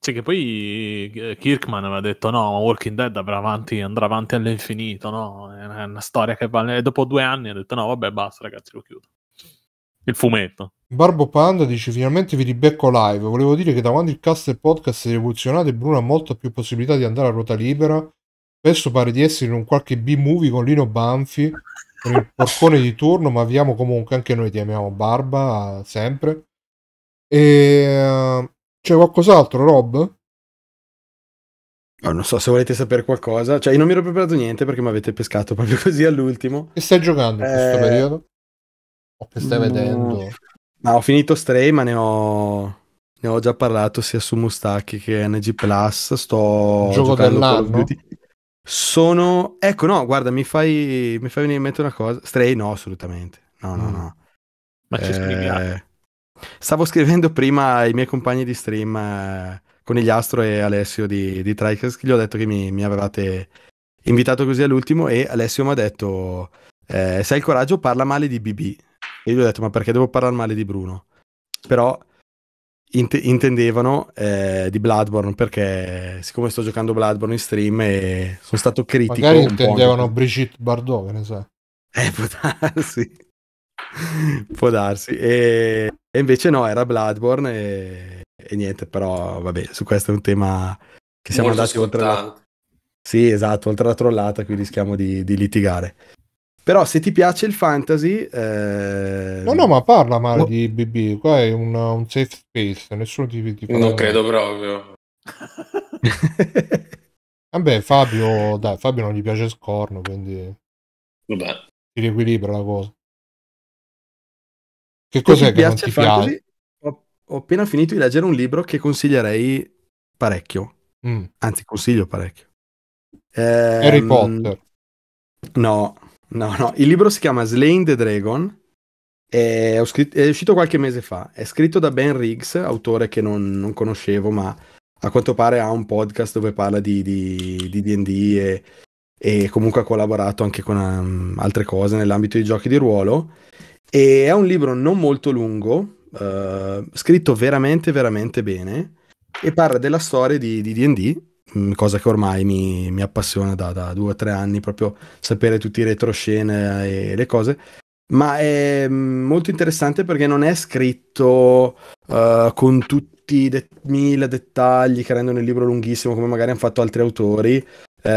Sì, che poi Kirkman aveva detto no, Walking Dead avrà avanti, andrà avanti all'infinito, no? È una, è una storia che vale... E dopo due anni ha detto no, vabbè, basta ragazzi, lo chiudo il fumetto. Barbo Panda dice finalmente vi ribecco live. Volevo dire che da quando il cast e il podcast è rivoluzionato, Bruno ha molta più possibilità di andare a ruota libera. Spesso pare di essere in un qualche B-movie con Lino Banfi, con il porcone di turno, ma abbiamo comunque anche noi ti amiamo Barba, sempre. E ehm, c'è qualcos'altro, Rob? Oh, non so se volete sapere qualcosa, cioè io non mi ero preparato niente perché mi avete pescato proprio così all'ultimo. E stai giocando in questo eh, periodo? O che stai no. vedendo? Ma ho finito Stray, ma ne ho... ne ho, già parlato sia su Mustacchi che NG Plus. Sto Il Gioco dell'anno. Sono. Ecco, no, guarda, mi fai... mi fai, venire in mente una cosa. Stray, no, assolutamente. No, no, mm. no. Ma eh... ci ah. scriviamo. Stavo scrivendo prima ai miei compagni di stream eh, con gli e Alessio di, di Tricast. Gli ho detto che mi, mi avevate invitato così all'ultimo e Alessio mi ha detto: eh, Se hai il coraggio, parla male di BB. E gli ho detto, ma perché devo parlare male di Bruno? Però int- intendevano eh, di Bloodborne perché siccome sto giocando Bloodborne in stream e sono stato critico. Magari intendevano po'... Brigitte Bardot, che ne sai. Eh, può darsi. può darsi. E... e, invece no, era Bloodborne e... e, niente, però vabbè, su questo è un tema che siamo Molto andati scontato. oltre la... Sì, esatto, oltre la trollata, qui rischiamo di, di litigare. Però se ti piace il fantasy... Eh... No, no, ma parla male no. di BB, qua è un, un safe space, nessuno ti, ti Non credo proprio. Vabbè, Fabio, dai, Fabio non gli piace scorno, quindi... Vabbè. Si riequilibra la cosa. Che cos'è che piace non ti fantasy? piace? Ho, ho, appena finito di leggere un libro che consiglierei parecchio. Mm. Anzi, consiglio parecchio. Eh, Harry ehm, Potter. No. No, no, il libro si chiama Slaying the Dragon, è, scritto, è uscito qualche mese fa, è scritto da Ben Riggs, autore che non, non conoscevo, ma a quanto pare ha un podcast dove parla di, di, di D&D e, e, comunque ha collaborato anche con um, altre cose nell'ambito dei giochi di ruolo. E è un libro non molto lungo, uh, scritto veramente, veramente bene, e parla della storia di, di D&D cosa che ormai mi, mi appassiona da, da, due o tre anni, proprio sapere tutti i retroscene e le cose. Ma è mm, molto interessante perché non è scritto uh, con tutti i de- mille dettagli che rendono il libro lunghissimo, come magari hanno fatto altri autori. Eh,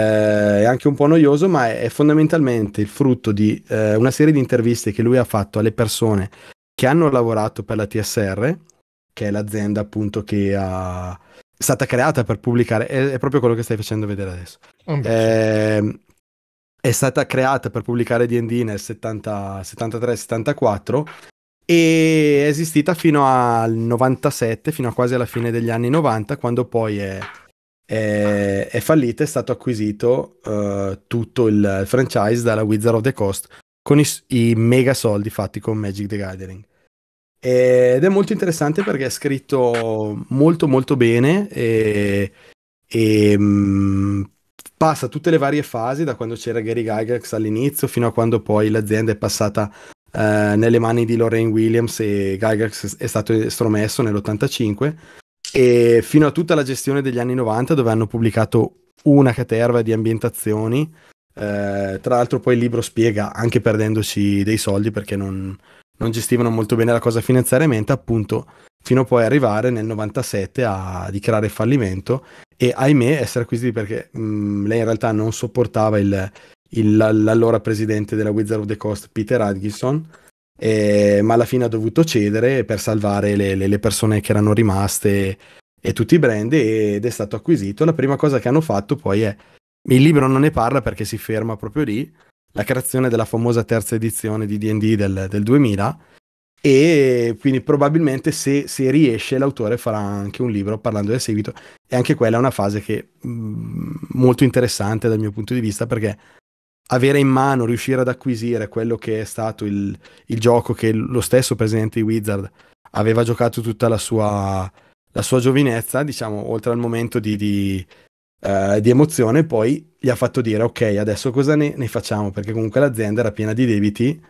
è anche un po' noioso, ma è, è fondamentalmente il frutto di eh, una serie di interviste che lui ha fatto alle persone che hanno lavorato per la TSR, che è l'azienda appunto che ha stata creata per pubblicare, è, è, proprio quello che stai facendo vedere adesso. Oh, eh, è stata creata per pubblicare DD nel 73-74 e è esistita fino al 97, fino a quasi alla fine degli anni 90, quando poi è, è, è fallita, è stato acquisito uh, tutto il franchise dalla Wizard of the Coast con i, i mega soldi fatti con Magic the Gathering. Ed è molto interessante perché è scritto molto molto bene e, e mh, mm, passa tutte le varie fasi da quando c'era Gary Gygax all'inizio fino a quando poi l'azienda è passata eh, nelle mani di Lorraine Williams e Gygax è stato estromesso nell'85 e fino a tutta la gestione degli anni 90 dove hanno pubblicato una caterva di ambientazioni eh, tra l'altro poi il libro spiega anche perdendoci dei soldi perché non, non gestivano molto bene la cosa finanziariamente, appunto, fino a poi arrivare nel 97 a dichiarare fallimento e ahimè essere acquisiti perché mh, mm, lei in realtà non sopportava il, il, l'allora presidente della Wizard of the Coast, Peter Atkinson, eh, ma alla fine ha dovuto cedere per salvare le, le, le persone che erano rimaste e tutti i brand ed è stato acquisito. La prima cosa che hanno fatto poi è il libro non ne parla perché si ferma proprio lì, la creazione della famosa terza edizione di DD del, del 2000 e quindi probabilmente se, se, riesce l'autore farà anche un libro parlando del seguito e anche quella è una fase che mh, mm, molto interessante dal mio punto di vista perché avere in mano, riuscire ad acquisire quello che è stato il, il gioco che lo stesso presidente di Wizard aveva giocato tutta la sua, la sua giovinezza, diciamo, oltre al momento di, di, eh, di emozione, poi gli ha fatto dire ok, adesso cosa ne, ne facciamo? Perché comunque l'azienda era piena di debiti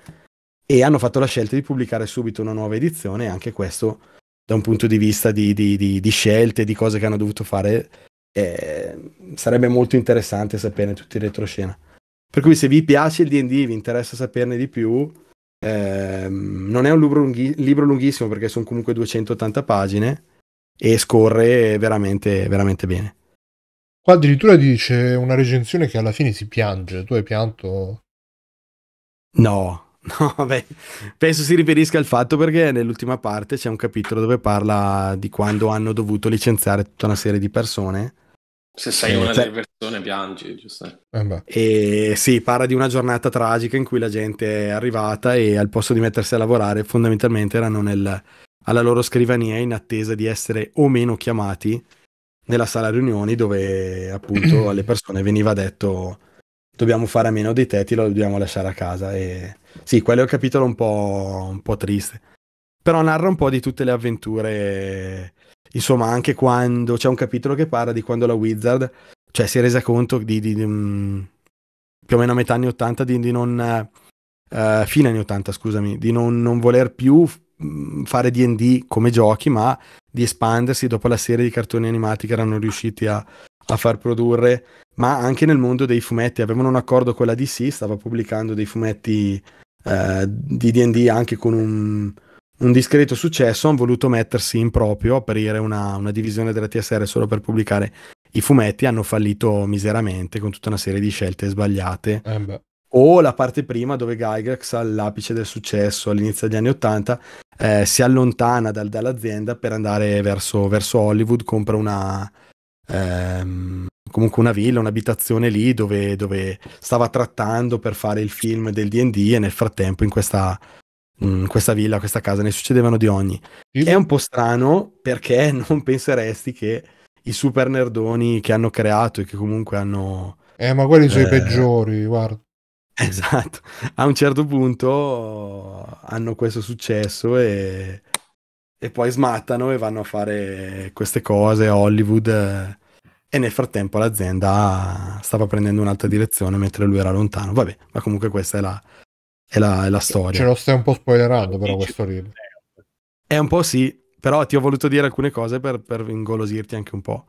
e hanno fatto la scelta di pubblicare subito una nuova edizione, anche questo da un punto di vista di, di, di, di scelte, di cose che hanno dovuto fare, eh, sarebbe molto interessante saperne tutti in retroscena. Per cui se vi piace il DD, vi interessa saperne di più, eh, non è un libro, lunghi- libro lunghissimo perché sono comunque 280 pagine e scorre veramente, veramente bene. Qua addirittura dice una recensione che alla fine si piange. Tu hai pianto? No, no, vabbè. Penso si riferisca al fatto perché nell'ultima parte c'è un capitolo dove parla di quando hanno dovuto licenziare tutta una serie di persone. Se sei eh, una cioè delle persone piangi, giusto? Eh, e sì, parla di una giornata tragica in cui la gente è arrivata e al posto di mettersi a lavorare fondamentalmente erano nel... alla loro scrivania in attesa di essere o meno chiamati nella sala riunioni dove appunto alle persone veniva detto dobbiamo fare a meno dei tetti, lo dobbiamo lasciare a casa. E sì, quello è un capitolo un po', un po' triste. Però narra un po' di tutte le avventure, insomma, anche quando c'è un capitolo che parla di quando la Wizard, cioè si è resa conto di, di, di mm, più o meno a metà anni 80 di, di non... Uh, fine anni 80, scusami, di non, non voler più Mm, fare DD come giochi, ma di espandersi dopo la serie di cartoni animati che erano riusciti a, a far produrre, ma anche nel mondo dei fumetti. Avevano un accordo con la DC, stava pubblicando dei fumetti eh, di DD anche con un, un, discreto successo. Hanno voluto mettersi in proprio, aprire una, una, divisione della TSR solo per pubblicare i fumetti. Hanno fallito miseramente con tutta una serie di scelte sbagliate. Eh o la parte prima dove Gygax all'apice del successo all'inizio degli anni 80 eh, si allontana dal, dall'azienda per andare verso, verso Hollywood, compra una, ehm, comunque una villa, un'abitazione lì dove, dove, stava trattando per fare il film del DD e nel frattempo in questa, in mm, questa villa, questa casa ne succedevano di ogni. Sì. È un po' strano perché non penseresti che i super nerdoni che hanno creato e che comunque hanno... Eh, ma quelli sono eh, i peggiori, guarda. Esatto, a un certo punto hanno questo successo e, e poi smattano e vanno a fare queste cose a Hollywood e nel frattempo l'azienda stava prendendo un'altra direzione mentre lui era lontano. Vabbè, ma comunque questa è la, è la, è la storia. Ce lo stai un po' spoilerando però questo libro. È un po' sì, però ti ho voluto dire alcune cose per, per ingolosirti anche un po'.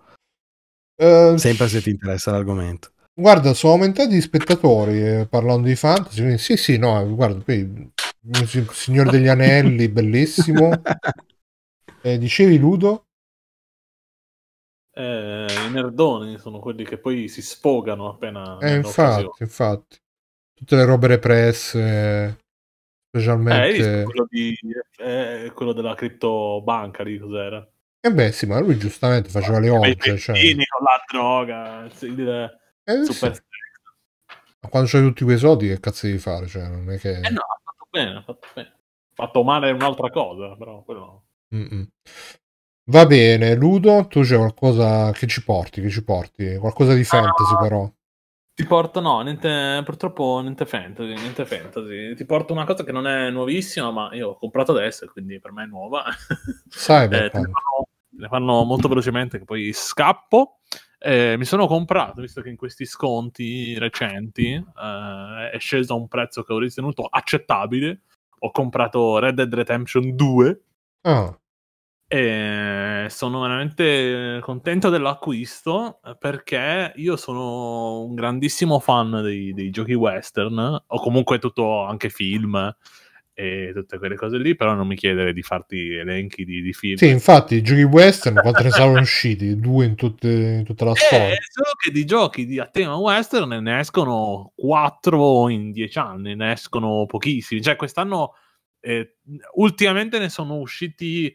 Uh, Sempre se ti interessa l'argomento. Guarda, sono aumentati gli spettatori eh, parlando di fantasy. Quindi, sì, sì, no, eh, guarda, qui Signore degli Anelli, bellissimo. Eh, dicevi Ludo? Eh, I nerdoni sono quelli che poi si sfogano appena... Eh, infatti, infatti. Tutte le robe represse, specialmente... Eh, quello, di, eh, quello della criptobanca di cos'era? eh beh, sì, ma lui giustamente faceva le once. Cioè... con la droga, il eh, Super sì. Ma quando c'hai tutti quei soldi, che cazzo devi fare? Cioè, non è che... Eh no, ha fatto bene, ha fatto bene. Fatto male è un'altra cosa, però quello... Mm-mm. Va bene, Ludo, tu c'è qualcosa che ci porti, che ci porti? Qualcosa di ah. fantasy ah, però. Ti porto, no, niente, purtroppo niente fantasy, niente fantasy. Ti porto una cosa che non è nuovissima, ma io ho comprato adesso, quindi per me è nuova. Sai, eh, ne fanno molto velocemente che poi scappo. Eh, mi sono comprato, visto che in questi sconti recenti eh, è sceso a un prezzo che ho ritenuto accettabile. Ho comprato Red Dead Redemption 2. Oh. Ah. E sono veramente contento dell'acquisto perché io sono un grandissimo fan dei, dei giochi western o comunque tutto anche film e tutte quelle cose lì, però non mi chiedere di farti elenchi di, di film. Sì, infatti, i giochi western quanto ne saranno usciti? Due in, tutte, in tutta la eh, storia. Solo che di giochi di, a tema western ne escono quattro in dieci anni, ne escono pochissimi. Cioè, quest'anno, eh, ultimamente ne sono usciti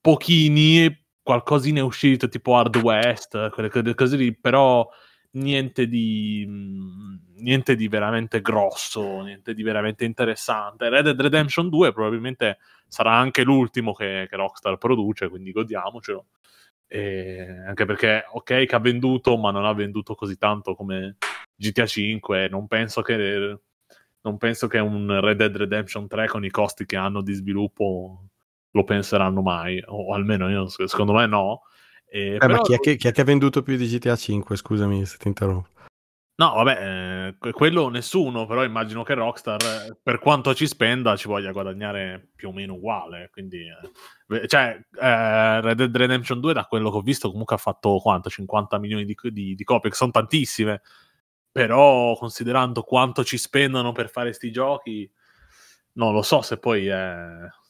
pochini, qualcosina è uscito tipo Hard West, quelle cose lì, però niente di, mm, niente di veramente grosso, niente di veramente interessante. Red Dead Redemption 2 probabilmente sarà anche l'ultimo che, che Rockstar produce, quindi godiamocelo. E anche perché, ok, che ha venduto, ma non ha venduto così tanto come GTA 5. Non penso che, non penso che un Red Dead Redemption 3 con i costi che hanno di sviluppo lo penseranno mai, o almeno io, secondo me no eh, eh, però... Ma chi è, che, chi è, che, ha venduto più di GTA 5? Scusami se ti interrompo. No, vabbè, eh, quello nessuno, però immagino che Rockstar, eh, per quanto ci spenda, ci voglia guadagnare più o meno uguale. Quindi, eh, cioè, eh, Red Dead Redemption 2, da quello che ho visto, comunque ha fatto quanto? 50 milioni di, di, di copie, che sono tantissime. Però, considerando quanto ci spendono per fare questi giochi, non lo so se poi è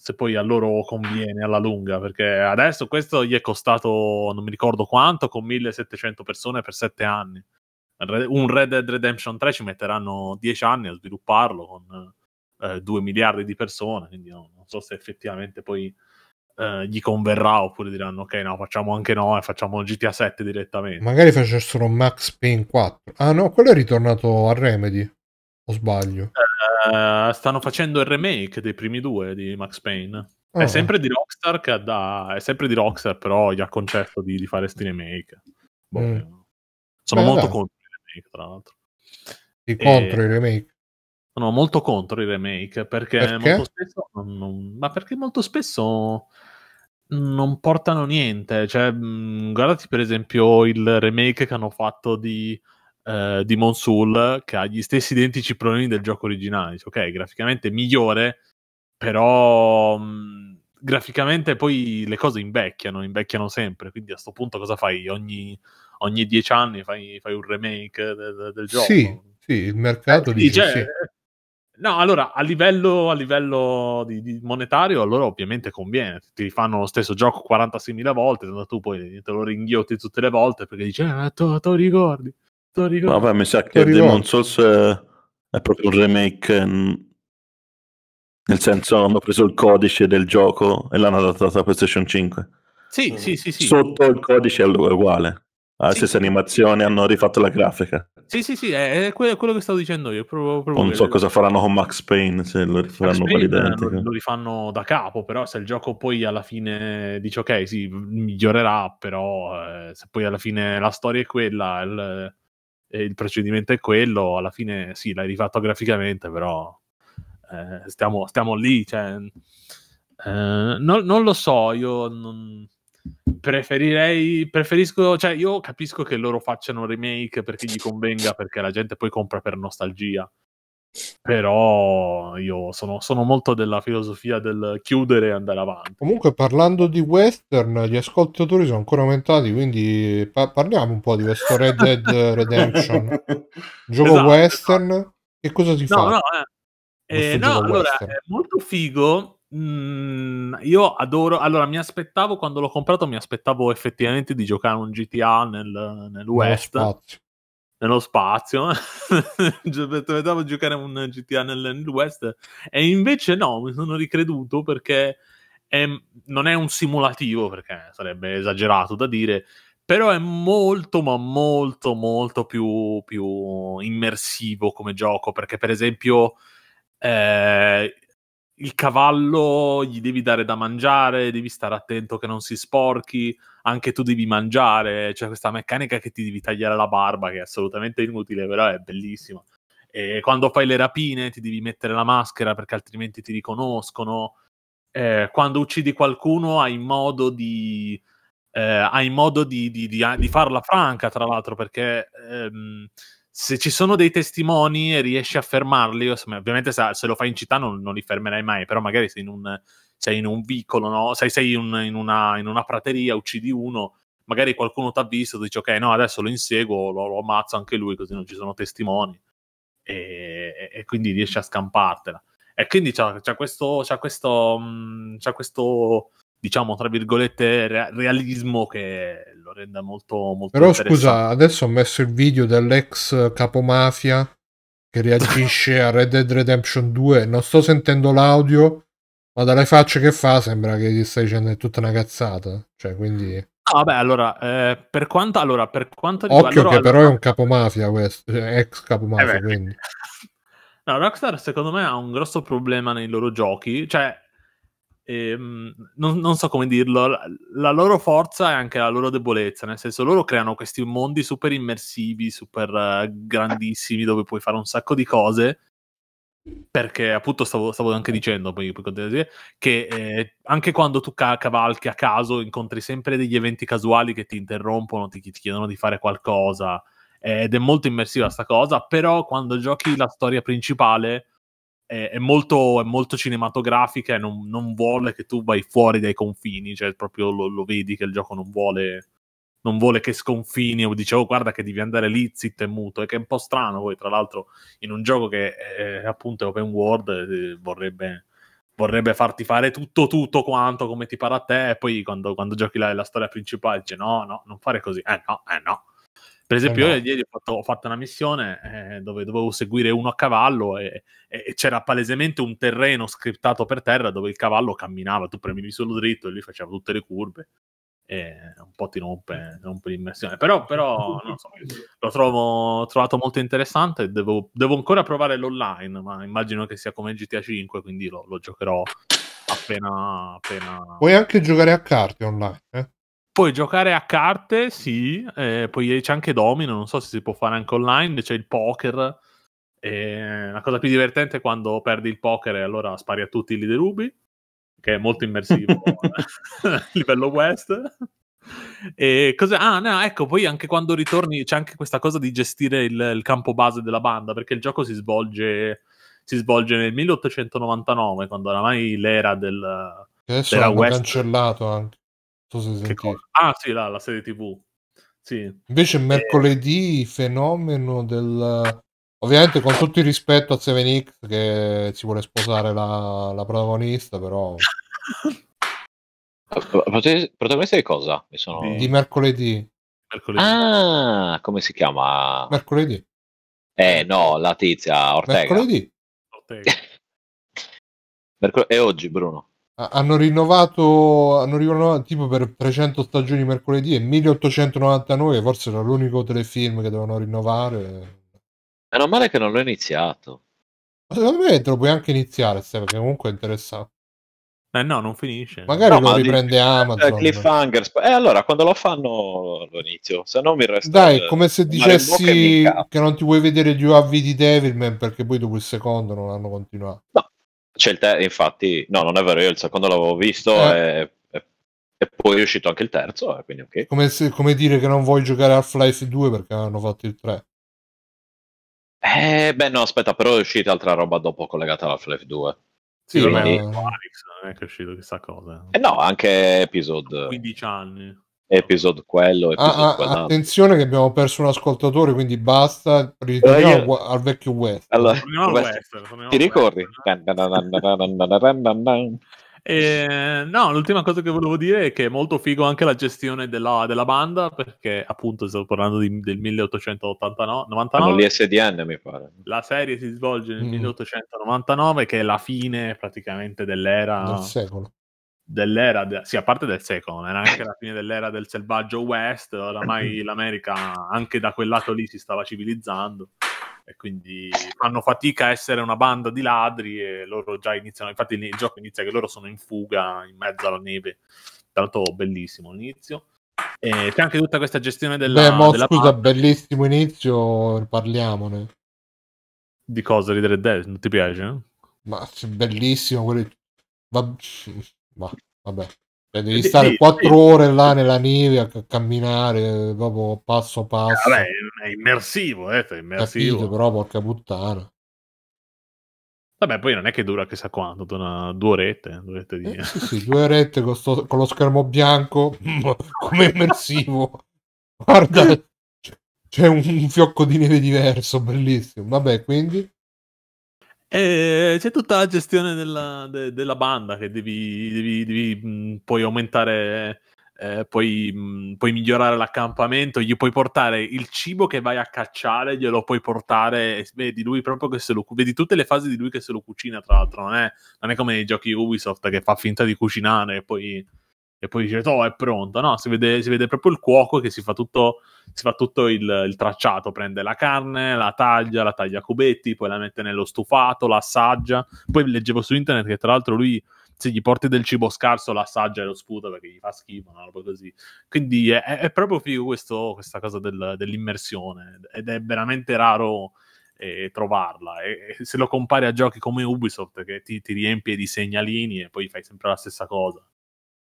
se poi a loro conviene alla lunga, perché adesso questo gli è costato non mi ricordo quanto, con 1700 persone per 7 anni. Un Red Dead Redemption 3 ci metteranno 10 anni a svilupparlo con eh, 2 miliardi di persone, quindi no, non so se effettivamente poi eh, gli converrà oppure diranno ok no facciamo anche noi, facciamo GTA 7 direttamente. Magari facessero Max Payne 4. Ah no, quello è ritornato a Remedy, o sbaglio? Eh eh, stanno facendo il remake dei primi due di Max Payne. Oh. È ah. sempre di Rockstar che da... è sempre di Rockstar, però gli ha concesso di, di fare questi remake. Boh, mm. Eh, sono Beh, molto dai. contro i remake, tra l'altro. E... contro i remake? Sono molto contro i remake perché, perché? Molto spesso non... ma perché molto spesso non portano niente. Cioè, mh, mm, guardati per esempio il remake che hanno fatto di eh, Demon Soul che ha gli stessi identici problemi del gioco originale. Ok, graficamente migliore, però mh, mm, graficamente poi le cose invecchiano, invecchiano sempre, quindi a questo punto cosa fai? Ogni, ogni dieci anni fai, fai un remake de, del gioco? Sì, sì, il mercato eh, dice... Cioè, sì. No, allora, a livello, a livello di, di monetario, allora ovviamente conviene. Ti fanno lo stesso gioco 46.000 volte, tu poi te lo ringhiotti tutte le volte perché dici, ah, tu, tu ricordi. Ricordo... No, mi sa che Demon Souls eh, è proprio un remake, eh, nel senso hanno preso il codice del gioco e l'hanno adattato a PlayStation 5. Sì, mm. sì, sì, sì. Sotto il codice è uguale, ha ah, la sì. stessa animazione, hanno rifatto la grafica. Sì, sì, sì, è quello che stavo dicendo io. Proprio, proprio non so che... cosa faranno con Max Payne, se lo rifaranno poi Lo, lo rifanno da capo, però se il gioco poi alla fine dice ok, sì, migliorerà, però eh, se poi alla fine la storia è quella... Il il procedimento è quello, alla fine sì, l'hai rifatto graficamente, però eh, stiamo, stiamo, lì. Cioè, eh, non, non, lo so, io non preferirei, preferisco, cioè io capisco che loro facciano remake perché gli convenga, perché la gente poi compra per nostalgia. Però io sono, sono, molto della filosofia del chiudere e andare avanti. Comunque, parlando di western, gli ascoltatori sono ancora aumentati, quindi pa- parliamo un po' di questo Red Dead Redemption. Gioco esatto, western, esatto. che cosa si no, fa? No, eh, eh, no allora western? è molto figo Mm, io adoro. Allora, mi aspettavo quando l'ho comprato, mi aspettavo effettivamente di giocare un GTA nel, nel West. Spazio nello spazio, eh. cioè, pensavo giocare un GTA nell'End West, e invece no, mi sono ricreduto perché è, non è un simulativo, perché sarebbe esagerato da dire, però è molto ma molto molto più, più immersivo come gioco, perché per esempio... Eh, il cavallo gli devi dare da mangiare, devi stare attento che non si sporchi, anche tu devi mangiare, c'è questa meccanica che ti devi tagliare la barba che è assolutamente inutile, però è bellissima. E quando fai le rapine ti devi mettere la maschera perché altrimenti ti riconoscono. Eh, quando uccidi qualcuno hai modo di... Eh, hai modo di, di, di, di farla franca, tra l'altro, perché ehm, se ci sono dei testimoni e riesci a fermarli, ovviamente se lo fai in città non, non li fermerai mai, però magari sei in un, sei in un vicolo, no? sei, sei in, in, una, in, una, prateria, uccidi uno, magari qualcuno ti ha visto, dici ok, no, adesso lo inseguo, lo, lo, ammazzo anche lui, così non ci sono testimoni, e, e quindi riesci a scampartela. E quindi c'è questo, questo, mhmm, questo diciamo, tra virgolette, realismo che lo renda molto, molto Però scusa, adesso ho messo il video dell'ex capomafia che reagisce a Red Dead Redemption 2, non sto sentendo l'audio, ma dalle facce che fa sembra che gli stai dicendo è tutta una cazzata, cioè, quindi... Ah, beh, allora, eh, per quanto... Allora, per quanto Occhio allora, che allora... però è un capomafia questo, cioè, ex capomafia, eh quindi... No, Rockstar secondo me ha un grosso problema nei loro giochi, cioè ehm, non, non, so come dirlo, la, la, loro forza è anche la loro debolezza, nel senso loro creano questi mondi super immersivi, super eh, grandissimi, dove puoi fare un sacco di cose, perché appunto stavo, stavo anche dicendo poi, poi, che eh, anche quando tu cavalchi a caso incontri sempre degli eventi casuali che ti interrompono, ti, ti chiedono di fare qualcosa, eh, ed è molto immersiva sta cosa, però quando giochi la storia principale è, è, molto, è molto, cinematografica e non, non, vuole che tu vai fuori dai confini, cioè proprio lo, lo vedi che il gioco non vuole, non vuole che sconfini o dicevo oh, guarda che devi andare lì zitto e muto e che è un po' strano poi tra l'altro in un gioco che è, appunto open world eh, vorrebbe, vorrebbe, farti fare tutto tutto quanto come ti pare a te e poi quando, quando giochi la, la storia principale dice no no non fare così eh no eh no per esempio, eh, io esatto. ieri ho fatto, ho fatto una missione eh, dove dovevo seguire uno a cavallo e, e, c'era palesemente un terreno scriptato per terra dove il cavallo camminava, tu premivi solo dritto e lui faceva tutte le curve. E un po' ti rompe, rompe l'immersione, però, però so, lo trovo, trovato molto interessante. Devo, devo, ancora provare l'online, ma immagino che sia come GTA 5, quindi lo, lo giocherò appena, appena. Puoi anche giocare a carte online, eh? Puoi giocare a carte, sì, eh, poi c'è anche domino, non so se si può fare anche online, c'è il poker. Eh, la cosa più divertente è quando perdi il poker e allora spari a tutti li derubi, che è molto immersivo a livello West. E cosa, ah, no, ecco, poi anche quando ritorni c'è anche questa cosa di gestire il, il campo base della banda, perché il gioco si svolge, si svolge nel 1899, quando oramai l'era del... Adesso l'era cancellato anche se Ah, sì, là, la serie TV. Sì. Invece eh. mercoledì eh... fenomeno del... Ovviamente con tutto il rispetto a 7X che si vuole sposare la, la protagonista, però... protagonista di cosa? Sono... Di mercoledì. mercoledì. Ah, come si chiama? Mercoledì. Eh no, la tizia Ortega. Mercoledì. Ortega. Mercol- è oggi Bruno hanno rinnovato, hanno rinnovato tipo per 300 stagioni mercoledì e 1899 forse era l'unico telefilm che dovevano rinnovare meno male che non l'ho iniziato ma secondo me te lo puoi anche iniziare Steph, perché comunque è interessante eh no, non finisce. Magari no, lo ma riprende di... Amazon. Eh, Cliffhanger. Eh, allora, quando lo fanno lo inizio, se no mi resta... Dai, come se dicessi che non ti vuoi vedere gli UAV di Devilman perché poi dopo il secondo non hanno continuato. No, c'è il terzo, infatti, no, non è vero, io il secondo l'avevo visto eh. e, e, poi è uscito anche il terzo, eh, quindi ok. Come, se, come dire che non vuoi giocare Half-Life 2 perché hanno fatto il 3. Eh, beh, no, aspetta, però è uscita altra roba dopo collegata a Half-Life 2. Sì, sì quindi... non è uscito chissà cosa. Eh no, anche episode... 15 anni episode quello, ah, episode ah, ah, attenzione che abbiamo perso un ascoltatore, quindi basta, ritorniamo eh, io... al vecchio West. Allora, West, ti ricordi? Eh, no, l'ultima cosa che volevo dire è che è molto figo anche la gestione della, della banda, perché appunto stavo parlando di, del 1889. 99, no, mi pare. La serie si svolge nel mm. 1899, che è la fine praticamente dell'era. Del secolo dell'era, de- sì, a parte del secolo, era anche la fine dell'era del selvaggio West, oramai l'America anche da quel lato lì si stava civilizzando e quindi fanno fatica a essere una banda di ladri e loro già iniziano, infatti il gioco inizia che loro sono in fuga in mezzo alla neve, tanto bellissimo l'inizio. E c'è anche tutta questa gestione della... Beh, mo, della scusa, parte. bellissimo inizio, parliamone. Di cosa ridere Dead? Non ti piace? Eh? Ma bellissimo, quello... Va... Ma vabbè, cioè, devi stare quattro ore là nella neve a camminare proprio passo passo. Vabbè, è immersivo, eh, è immersivo. Capito, però porca puttana. Vabbè, poi non è che dura chissà quanto, dura due orette, eh, due orette, di... eh, sì, sì, due orette con, sto, con, lo schermo bianco come immersivo. Guarda, c'è un fiocco di neve diverso, bellissimo. Vabbè, quindi... E c'è tutta la gestione della, de, della banda che devi, devi, devi mh, mhmm, poi aumentare, eh, poi, mh, mhmm, puoi migliorare l'accampamento, gli puoi portare il cibo che vai a cacciare, glielo puoi portare vedi lui proprio che se lo vedi tutte le fasi di lui che se lo cucina, tra l'altro, non è, non è come nei giochi Ubisoft che fa finta di cucinare e poi e poi dice, oh, è pronto. No, si vede, si vede proprio il cuoco che si fa tutto, si fa tutto il, il, tracciato. Prende la carne, la taglia, la taglia a cubetti, poi la mette nello stufato, l'assaggia. Poi leggevo su internet che tra l'altro lui, se gli porti del cibo scarso, l'assaggia e lo sputa perché gli fa schifo, una roba così. Quindi è, è proprio figo questo, questa cosa del, dell'immersione ed è veramente raro eh, e trovarla. E, se lo compari a giochi come Ubisoft che ti, ti riempie di segnalini e poi fai sempre la stessa cosa.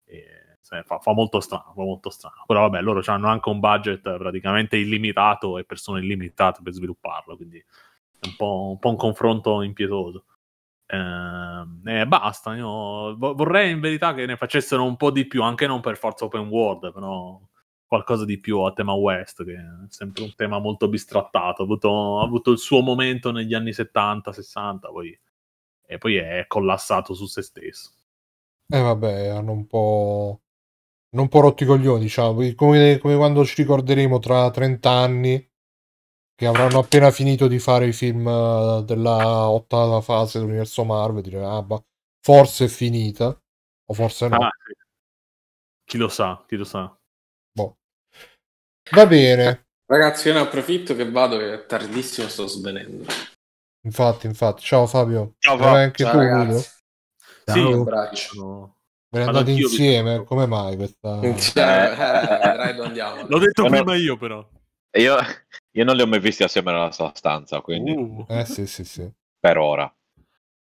E, eh, cioè, fa, fa, molto strano, fa molto strano. Però vabbè, loro hanno anche un budget praticamente illimitato e persone illimitate per svilupparlo, quindi è un po' un, po un confronto impietoso. Ehm, e eh, basta, io vorrei in verità che ne facessero un po' di più, anche non per forza open world, però qualcosa di più a tema West, che è sempre un tema molto bistrattato, ha avuto, ha avuto il suo momento negli anni 70, 60, poi, e poi è collassato su se stesso. E eh vabbè, hanno un po' non un po' rotti coglioni, diciamo, come, come, quando ci ricorderemo tra 30 anni che avranno appena finito di fare i film eh, della ottava fase dell'universo Marvel, dire ah, bah, forse è finita o forse no. Ah, chi lo sa, chi lo sa. Boh. Va bene. Eh, ragazzi, io ne approfitto che vado che è tardissimo, sto svenendo. Infatti, infatti. Ciao Fabio. Ciao, Fabio. anche Ciao, tu, ragazzi. Sì, un abbraccio. Ve andate insieme? Vi... Come mai questa... Cioè, L'ho detto no, prima io però. Io, io, non li ho mai visti assieme nella sua stanza, quindi... Uh. Eh sì, sì, sì. Per ora.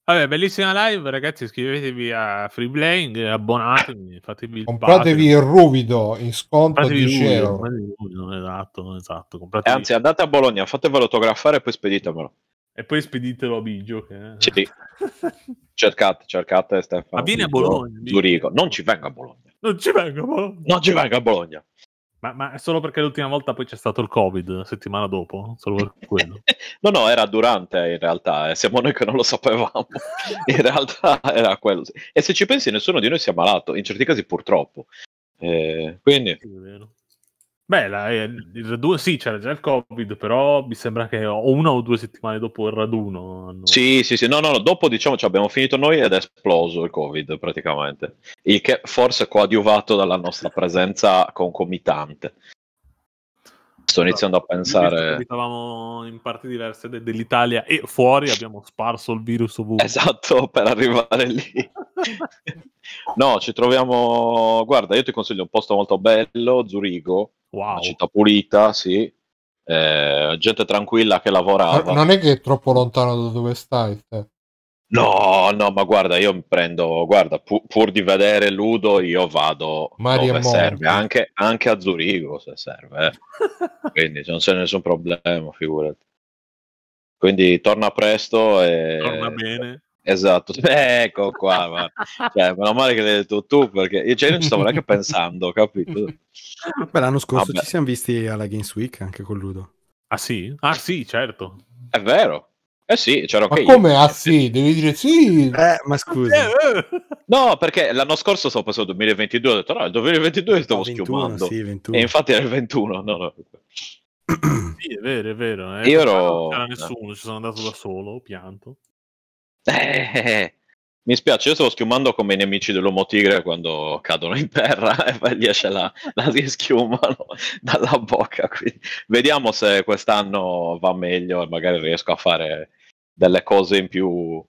Vabbè, bellissima live, ragazzi. Iscrivetevi a Freeplaying, abbonatevi, fatevi il Compratevi patio. il ruvido in sconto compratevi di euro. Esatto, esatto. Compratevi. E anzi, andate a Bologna, fatevelo autografare e poi speditemelo. E poi speditelo a Biggio. Che... Eh. Sì. cercate, cercate Stefano. Ma vieni a Bologna. Zurigo. Non ci venga a Bologna. Non ci venga a Bologna. Non ci venga a Bologna. Ma, ma, è solo perché l'ultima volta poi c'è stato il Covid, la settimana dopo? no, no, era durante in realtà, eh. siamo noi che non lo sapevamo. in realtà era quello. E se ci pensi, nessuno di noi si è ammalato, in certi casi purtroppo. Eh, quindi... Sì, Beh, la, eh, il raduno sì, c'era già il Covid, però mi sembra che una o due settimane dopo il raduno. Hanno... Sì, sì, sì, no, no, no, dopo diciamo cioè, abbiamo finito noi ed è esploso il Covid praticamente, il che forse coadiuvato dalla nostra presenza concomitante. Sto iniziando a pensare... Abitavamo in parti diverse de- dell'Italia e fuori abbiamo sparso il virus ovunque. Esatto, per arrivare lì. no, ci troviamo... Guarda, io ti consiglio un posto molto bello, Zurigo, Wow. Una città pulita, sì. Eh, gente tranquilla che lavorava. non è che è troppo lontano da dove stai te. No, no, ma guarda, io mi prendo, guarda, pu- pur di vedere Ludo, io vado Mario dove Monti. serve, anche, anche, a Zurigo se serve, eh. quindi non c'è nessun problema, figurati. Quindi torna presto e... Torna bene. Esatto, eh, ecco qua, ma, cioè, meno male che l'hai detto tu perché io cioè, non ci stavo neanche pensando, capito? Beh, l'anno scorso Vabbè. ci siamo visti alla Games Week anche con Ludo. Ah sì? Ah sì, certo. È vero. Eh sì, c'ero ma come? Ah sì, devi dire sì. Eh, ma scusa. No, perché l'anno scorso stavo passando 2022, ho detto no, il 2022 stavo 21, ah, schiumando. Sì, e infatti era il 21, no, no. sì, è vero, è vero. Eh. Io ero... Non c'era nessuno, ci sono andato da solo, pianto. Eh, mi spiace, io stavo schiumando come i nemici dell'uomo tigre quando cadono in terra e poi gli esce la, la rischiumano dalla bocca. Quindi vediamo se quest'anno va meglio e magari riesco a fare delle cose in più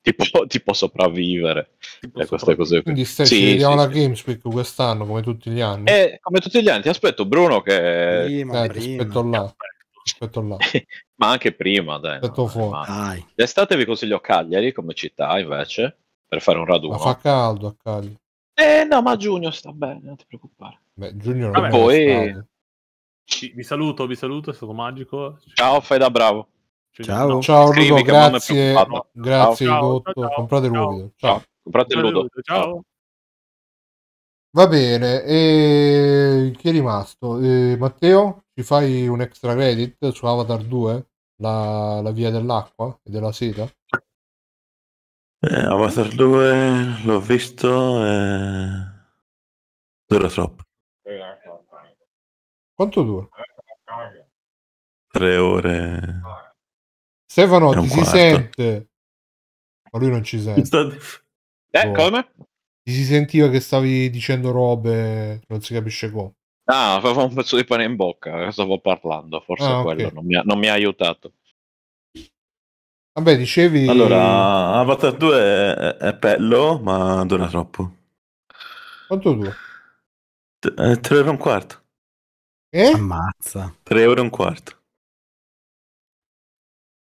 tipo, tipo sopravvivere tipo eh, queste cose quindi stai sì, ci vediamo sì, alla sì. Gamespeak quest'anno come tutti gli anni eh, come tutti gli anni ti aspetto Bruno che eh, prima, eh, prima. aspetto là Aspetto là. Ma anche prima, dai. No, fuori. L'estate vi consiglio Cagliari come città, invece, per fare un raduno. Ma fa caldo a Cagliari. Eh no, ma giugno sta bene, non ti preoccupare. Beh, giugno non Vabbè, poi... Vi saluto, vi saluto, è stato magico. Ciao, fai da bravo. Ciao, ciao Ludo, grazie. Grazie, ciao, ciao, Comprate il Ludo. Ciao. Comprate Ludo. Ludo. Ciao. Va bene, e chi è rimasto? E eh, Matteo? ci fai un extra credit su Avatar 2, la, la via dell'acqua e della seta? Eh, Avatar 2 l'ho visto e... dura troppo. Quanto dura? Tre ore. Stefano ti si sente, ma lui non ci sente. Sto... Eh, oh. come? Ti si sentiva che stavi dicendo robe, non si capisce come. Ah, avevo un pezzo di pane in bocca, stavo parlando, forse ah, quello non, mi ha, non mi ha aiutato. Vabbè, dicevi. Allora, Avatar 2 è, è bello, ma dura troppo. Quanto dura? 3 euro eh, e un quarto. Eh? Ammazza. 3 euro e un quarto.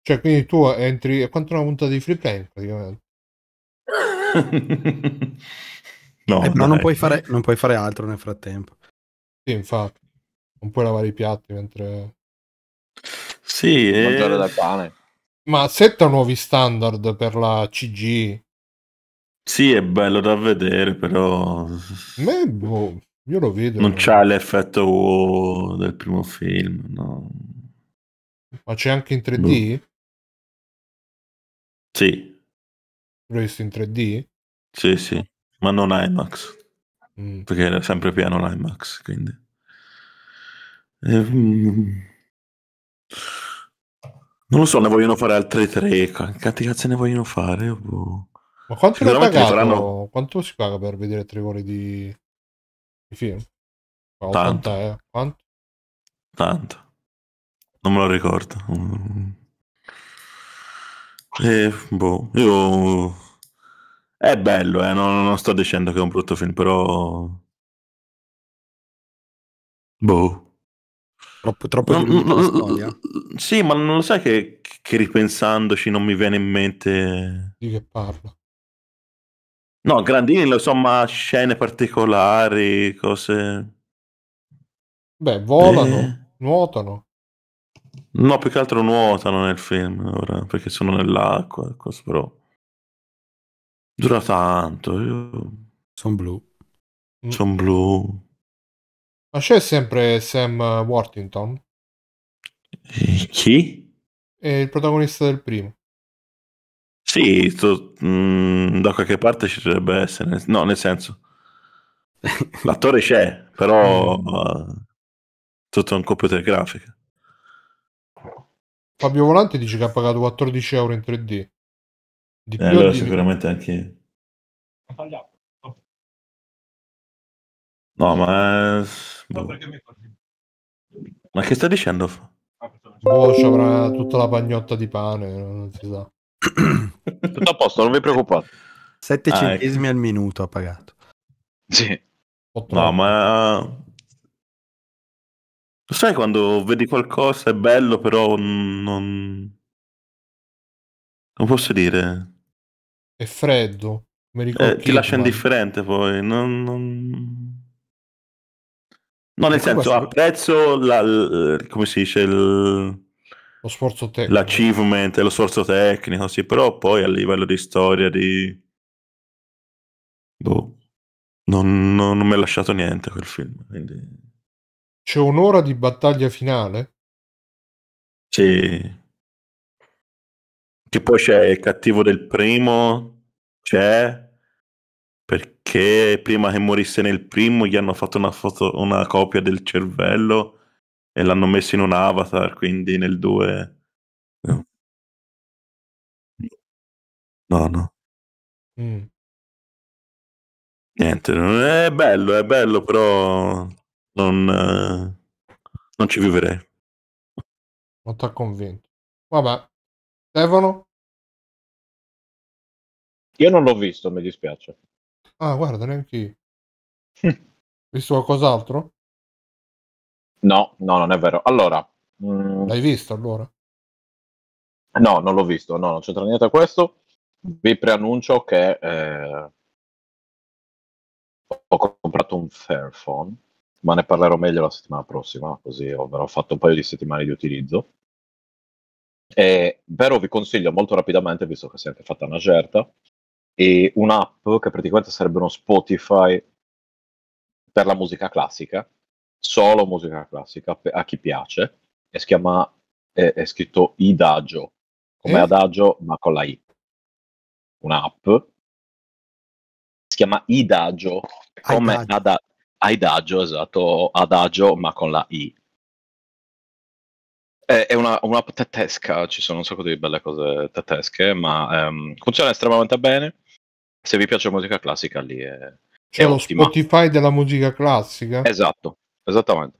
Cioè, quindi tu entri. È una puntata di free play praticamente? no, eh, ma non puoi, fare, non puoi fare altro nel frattempo. Sì, infatti. Non puoi lavare i piatti mentre... Sì, e... mangiare eh. da cane. Ma setta nuovi standard per la CG. Sì, è bello da vedere, però... Me, boh, io lo vedo. Non c'ha l'effetto wow del primo film, no. Ma c'è anche in 3D? Boh. Sì. L'ho in 3D? Sì, sì, ma non IMAX mm. perché era sempre pieno l'IMAX, quindi... E, mm, non lo so, ne vogliono fare altre tre, quanti cazzo ne vogliono fare? Boh. Ma quanto, faranno... quanto si paga per vedere tre ore di, di film? Oh, Tanto. eh? quanto? Tanto. Non me lo ricordo. Mm. E, boh, io è bello, eh? non, non, sto dicendo che è un brutto film, però... Boh. Troppo, troppo non, di non, Sì, ma non lo sai che, che, ripensandoci non mi viene in mente... Di che parla? No, Grandini, insomma, scene particolari, cose... Beh, volano, eh... nuotano. No, più che altro nuotano nel film, ora, perché sono nell'acqua, cose, però... Dura tanto. Io... Sono blu. Mm. Sono blu. Ma c'è sempre Sam Worthington? Chi? È il protagonista del primo. Sì, to... mm, da qualche parte ci dovrebbe essere. No, nel senso... L'attore c'è, però... Uh, mm. eh, tutto un computer grafica. Fabio Volante dice che ha pagato 14 euro in 3D. Di eh, allora di sicuramente anche io. Ho tagliato. Oh. No, ma... No, boh. ma che sta dicendo? Ah, boh, ci avrà tutta la bagnotta di pane, eh, non si sa. Tutto a posto, non vi preoccupate. 7 ah, ecco. centesimi ecco. al minuto ha pagato. Sì. No, ma... Lo sai quando vedi qualcosa è bello, però non... Non posso dire è freddo. Eh, ti lascia indifferente poi. Non, non... No, nel senso, apprezzo la, l, eh, come si dice il... lo sforzo tecnico. L'achievement e lo sforzo tecnico, sì, però poi a livello di storia, di... Boh. Non, non, non mi ha lasciato niente quel film. Quindi... C'è un'ora di battaglia finale? Sì. Che poi c'è il cattivo del primo, c'è perché prima che morisse nel primo gli hanno fatto una, foto, una copia del cervello e l'hanno messo in un avatar, quindi nel 2... No, no. no. Mm. Niente, è bello, è bello, però non, eh, non ci viverei Non ti ha convinto. Vabbè. Stefano? Io non l'ho visto, mi dispiace. Ah, guarda, neanche io. visto qualcos'altro? No, no, non è vero. Allora... Mh... Mm, L'hai visto allora? No, non l'ho visto, no, non c'entra niente a questo. Vi preannuncio che eh, ho comprato un Fairphone, ma ne parlerò meglio la settimana prossima, così avrò fatto un paio di settimane di utilizzo. E, però vi consiglio molto rapidamente, visto che siete fatta una certa, e un'app che praticamente sarebbe uno Spotify per la musica classica, solo musica classica a chi piace, e si chiama, è, è scritto Idagio, come eh? adagio ma con la I. Un'app si chiama Idagio, come adagio. adagio, esatto, adagio ma con la I. Eh, è una, un'app tedesca, ci sono un sacco di belle cose tedesche, ma um, funziona estremamente bene. Se vi piace la musica classica, lì è. C'è è lo ottima. Spotify della musica classica? Esatto, esattamente.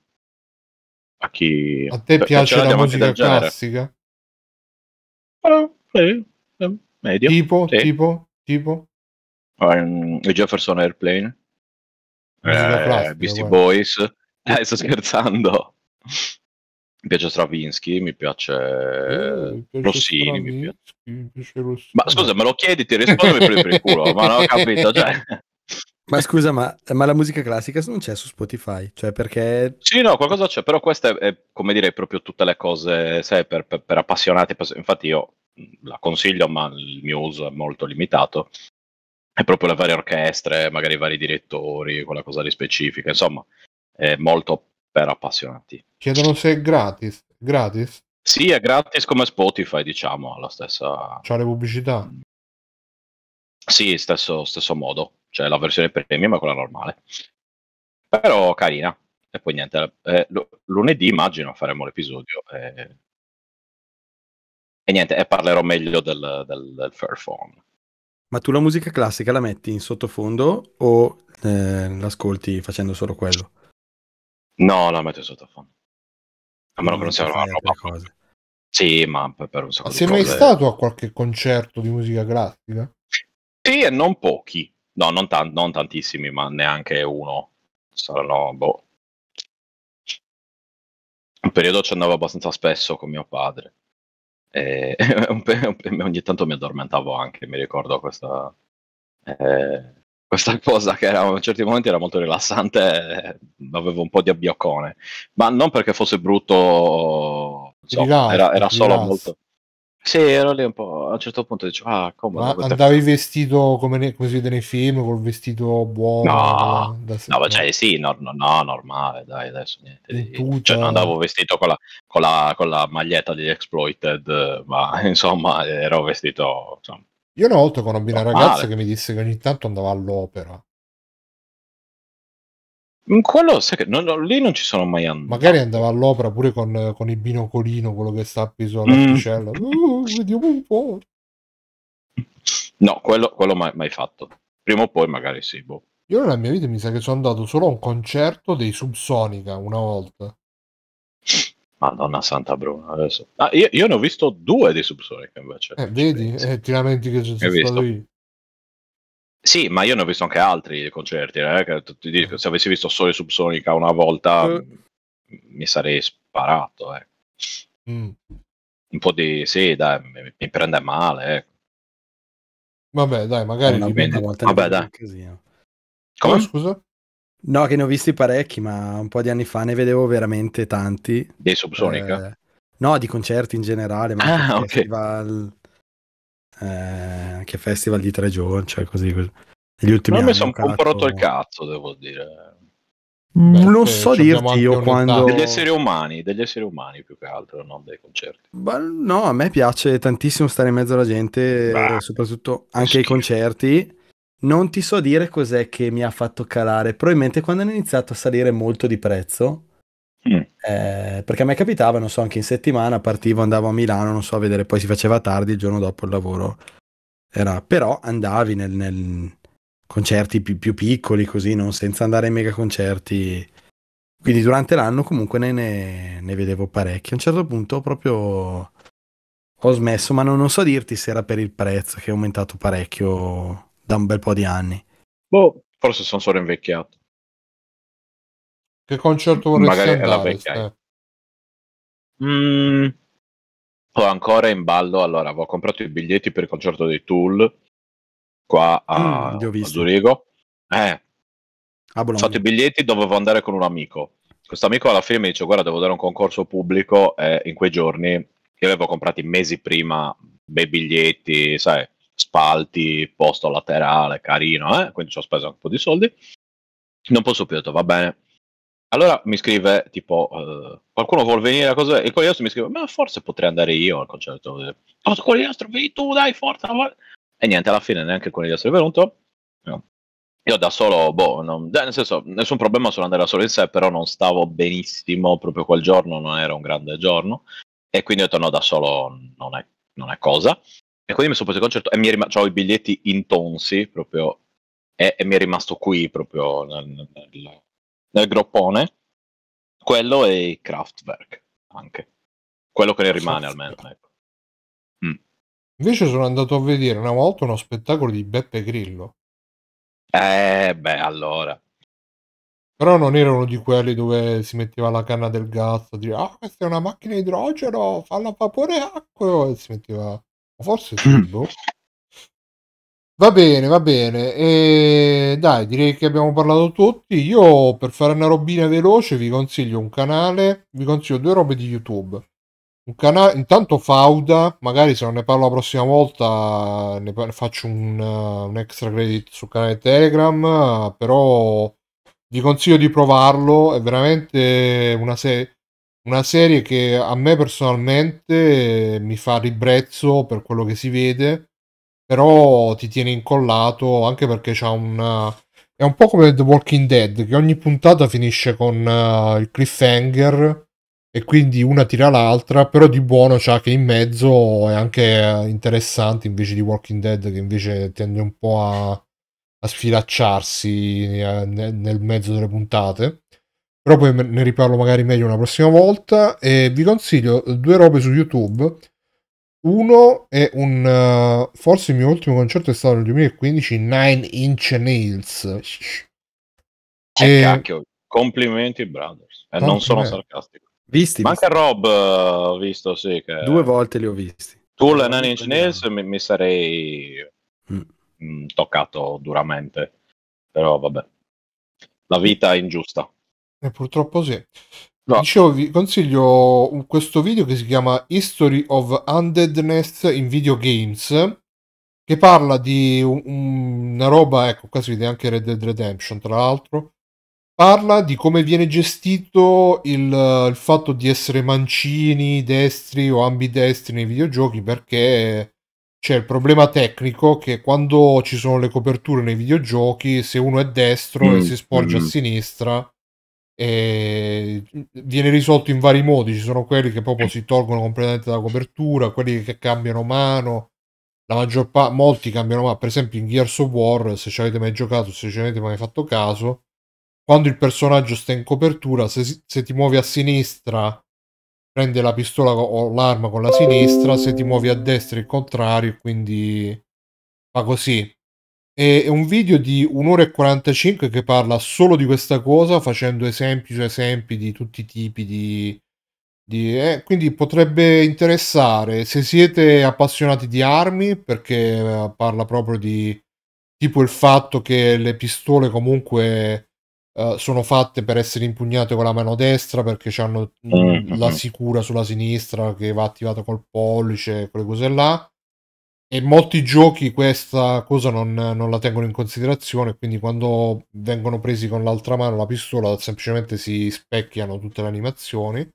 A chi. A te per piace la musica classica? Oh, eh, eh, medio. Tipo, sì. tipo, tipo? Um, Jefferson Airplane. Musica eh, Beastie guarda. Boys. Eh, sto scherzando mi piace Stravinsky, mi piace, eh, piace Rossini, mi piace... mi Rossini. Ma scusa, me lo chiedi, ti rispondo e mi prendi per il culo, ma non ho capito, cioè... Ma scusa, ma, ma, la musica classica non c'è su Spotify? Cioè, perché... Sì, no, qualcosa c'è, però questa è, è come dire, proprio tutte le cose, sai, per, per, per appassionati. Infatti io la consiglio, ma il mio uso è molto limitato. È proprio le varie orchestre, magari i vari direttori, quella cosa lì specifica, insomma, è molto per appassionati. Chiedono se è gratis. Gratis? Sì, è gratis come Spotify, diciamo, la stessa... C'ha le pubblicità? Sì, stesso, stesso modo. Cioè, la versione premium è quella normale. Però carina. E poi niente, eh, lunedì immagino faremo l'episodio. E... Eh. e, niente, e parlerò meglio del, del, del Fairphone. Ma tu la musica classica la metti in sottofondo o eh, l'ascolti facendo solo quello? No, la metto sottofondo. A meno che non sia una roba. Cosa. Sì, ma per un sacco ma Sei mai cose... stato a qualche concerto di musica classica? Sì, e non pochi. No, non, tan- non tantissimi, ma neanche uno. Saranno, boh. Un periodo ci andavo abbastanza spesso con mio padre. E... ogni tanto mi addormentavo anche, mi ricordo questa... Eh questa cosa che era, a certi momenti era molto rilassante, avevo un po' di abbioccone, ma non perché fosse brutto, so, rilassi, era, era solo rilassi. molto... Sì, ero lì un po', a un certo punto dicevo, ah, come... Ma andavi vestito come, ne, come, si vede nei film, col vestito buono? No, da, da no cioè sì, no, no, no, normale, dai, adesso niente di... Cioè, non andavo vestito con la, con, la, con la, maglietta degli Exploited, ma insomma ero vestito... Insomma, io una volta conobbi una ragazza che mi disse che ogni tanto andava all'opera. In quello, sai che non, non, lì non ci sono mai andato. Magari andava all'opera pure con, con il binocolino, quello che sta appeso all'articello. Mm. Uh, vediamo oh, un po'. No, quello, quello mai, mai, fatto. Prima o poi magari sì. Boh. Io nella mia vita mi sa che sono andato solo a un concerto dei Subsonica una volta. Madonna santa Bruno, adesso... Ah, io, io, ne ho visto due di Subsonic invece. Eh, vedi, eh, ti lamenti che sono stato io. Sì, ma io ne ho visto anche altri concerti, eh, che, ti dico, mm. se avessi visto solo Subsonica una volta eh. mi sarei sparato. Eh. Mm. Un po' di... sì, dai, mi, mi prende male. Eh. Vabbè, dai, magari... Una, volta Vabbè, dai. Come? Oh, scusa? No, che ne ho visti parecchi, ma un po' di anni fa ne vedevo veramente tanti. Dei Subsonica? Eh, no, di concerti in generale, ma ah, anche, okay. festival, eh, anche festival di tre giorni, cioè così. così. Negli ultimi Però anni. mi sono un po' rotto il cazzo, devo dire. Beh, non so dirti io quando degli esseri umani, degli esseri umani più che altro, non dei concerti. Bah, no, a me piace tantissimo stare in mezzo alla gente, bah, soprattutto anche ai concerti. Non ti so dire cos'è che mi ha fatto calare, probabilmente quando hanno iniziato a salire molto di prezzo, mm. eh, perché a me capitava, non so, anche in settimana partivo, andavo a Milano, non so, a vedere, poi si faceva tardi il giorno dopo il lavoro. Era, però andavi nel, nel concerti più, più, piccoli, così, non senza andare ai mega concerti. Quindi durante l'anno comunque ne, ne, ne vedevo parecchi. A un certo punto proprio ho smesso, ma non, non so dirti se era per il prezzo che è aumentato parecchio da un bel po' di anni. Boh, forse sono solo invecchiato. Che concerto vorresti Magari andare? Magari eh. mm, ho ancora in ballo, allora, ho comprato i biglietti per il concerto dei Tool qua a, mm, a Zurigo. Eh, a ah, boh, ho fatto i biglietti, dovevo andare con un amico. Questo amico alla fine mi dice, guarda, devo dare un concorso pubblico eh, in quei giorni io avevo comprati mesi prima bei biglietti, sai, spalti, posto laterale, carino, eh? quindi ci ho speso un po' di soldi. Non posso più, ho detto va bene. Allora mi scrive tipo uh, qualcuno vuol venire a cosa e Coliastro mi scrive ma forse potrei andare io al concerto. Oh, Coliastro vieni tu dai forza. Va. E niente alla fine neanche Coliastro è venuto. No. Io da solo, boh, non, nel senso, nessun problema sono sull'andare da solo in sé, però non stavo benissimo proprio quel giorno, non era un grande giorno. E quindi ho detto no, da solo non è, non è cosa. E quindi mi sono preso il concerto e mi rima- ho i biglietti intonsi proprio e, e, mi è rimasto qui proprio nel, nel, nel groppone. Quello e i Kraftwerk anche. Quello che ne rimane almeno. Ecco. Mm. Invece sono andato a vedere una volta uno spettacolo di Beppe Grillo. Eh beh, allora. Però non erano di quelli dove si metteva la canna del gas, dire ah questa è una macchina idrogeno, fa la vapore acqua e si metteva forse cibo. Mm. Va bene, va bene. E dai, direi che abbiamo parlato tutti. Io per fare una robina veloce vi consiglio un canale, vi consiglio due robe di YouTube. Un canale, intanto Fauda, magari se non ne parlo la prossima volta ne faccio un, un extra credit sul canale Telegram, però vi consiglio di provarlo, è veramente una serie una serie che a me personalmente eh, mi fa ribrezzo per quello che si vede, però ti tiene incollato anche perché c'ha un... È un po' come The Walking Dead, che ogni puntata finisce con uh, il cliffhanger e quindi una tira l'altra, però di buono c'ha che in mezzo è anche eh, interessante invece di Walking Dead che invece tende un po' a, a sfilacciarsi nel mezzo delle puntate però poi ne riparlo magari meglio una prossima volta e vi consiglio due robe su YouTube. Uno è un... Eh, forse il mio ultimo concerto è stato nel 2015, Nine Inch Nails. Eh, e... Cacchio, complimenti Brothers, e eh, non sono sarcastico. Visti? manca anche Rob eh, ho visto, sì. Che... Due volte li ho visti. Tu le Nine Inch Nails mi, mi sarei mm. mm. toccato duramente, però vabbè. La vita è ingiusta. E eh, purtroppo sì. No. Dicevo, vi consiglio questo video che si chiama History of Undeadness in Video Games, che parla di un, una roba, ecco, qua si vede anche Red Dead Redemption, tra l'altro, parla di come viene gestito il, il, fatto di essere mancini, destri o ambidestri nei videogiochi, perché c'è il problema tecnico che quando ci sono le coperture nei videogiochi, se uno è destro mm. e si sporge mm. a mm. sinistra e viene risolto in vari modi. Ci sono quelli che proprio si tolgono completamente dalla copertura, quelli che cambiano mano. La maggior parte, molti cambiano mano. Per esempio, in Gears of War, se ci avete mai giocato, se ci avete mai fatto caso, quando il personaggio sta in copertura, se, se ti muovi a sinistra, prende la pistola o l'arma con la sinistra, se ti muovi a destra, il contrario, quindi fa così. È un video di un'ora e 45 che parla solo di questa cosa, facendo esempi su esempi di tutti i tipi di... di eh, quindi potrebbe interessare se siete appassionati di armi, perché eh, parla proprio di tipo il fatto che le pistole comunque eh, sono fatte per essere impugnate con la mano destra, perché hanno mm, la mm, mm. sicura sulla sinistra che va attivata col pollice, quelle cose là e molti giochi questa cosa non, non, la tengono in considerazione, quindi quando vengono presi con l'altra mano la pistola semplicemente si specchiano tutte le animazioni.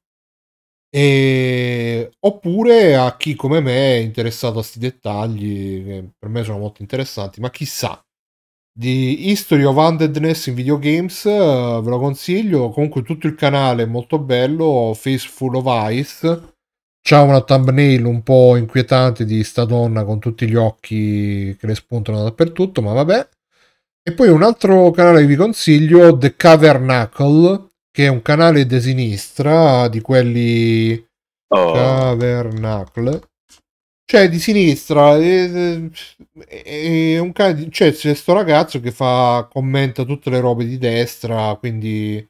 E... Oppure a chi come me è interessato a questi dettagli, che per me sono molto interessanti, ma chissà. Di History of Handedness in Videogames eh, ve lo consiglio, comunque tutto il canale è molto bello, Face Full of Ice C'ha una thumbnail un po' inquietante di sta donna con tutti gli occhi che le spuntano dappertutto, ma vabbè. E poi un altro canale che vi consiglio, The Cavernacle, che è un canale di sinistra, di quelli... Oh. Cavernacle. Cioè, di sinistra, è, un canale... Di... Cioè, c'è questo ragazzo che fa... commenta tutte le robe di destra, quindi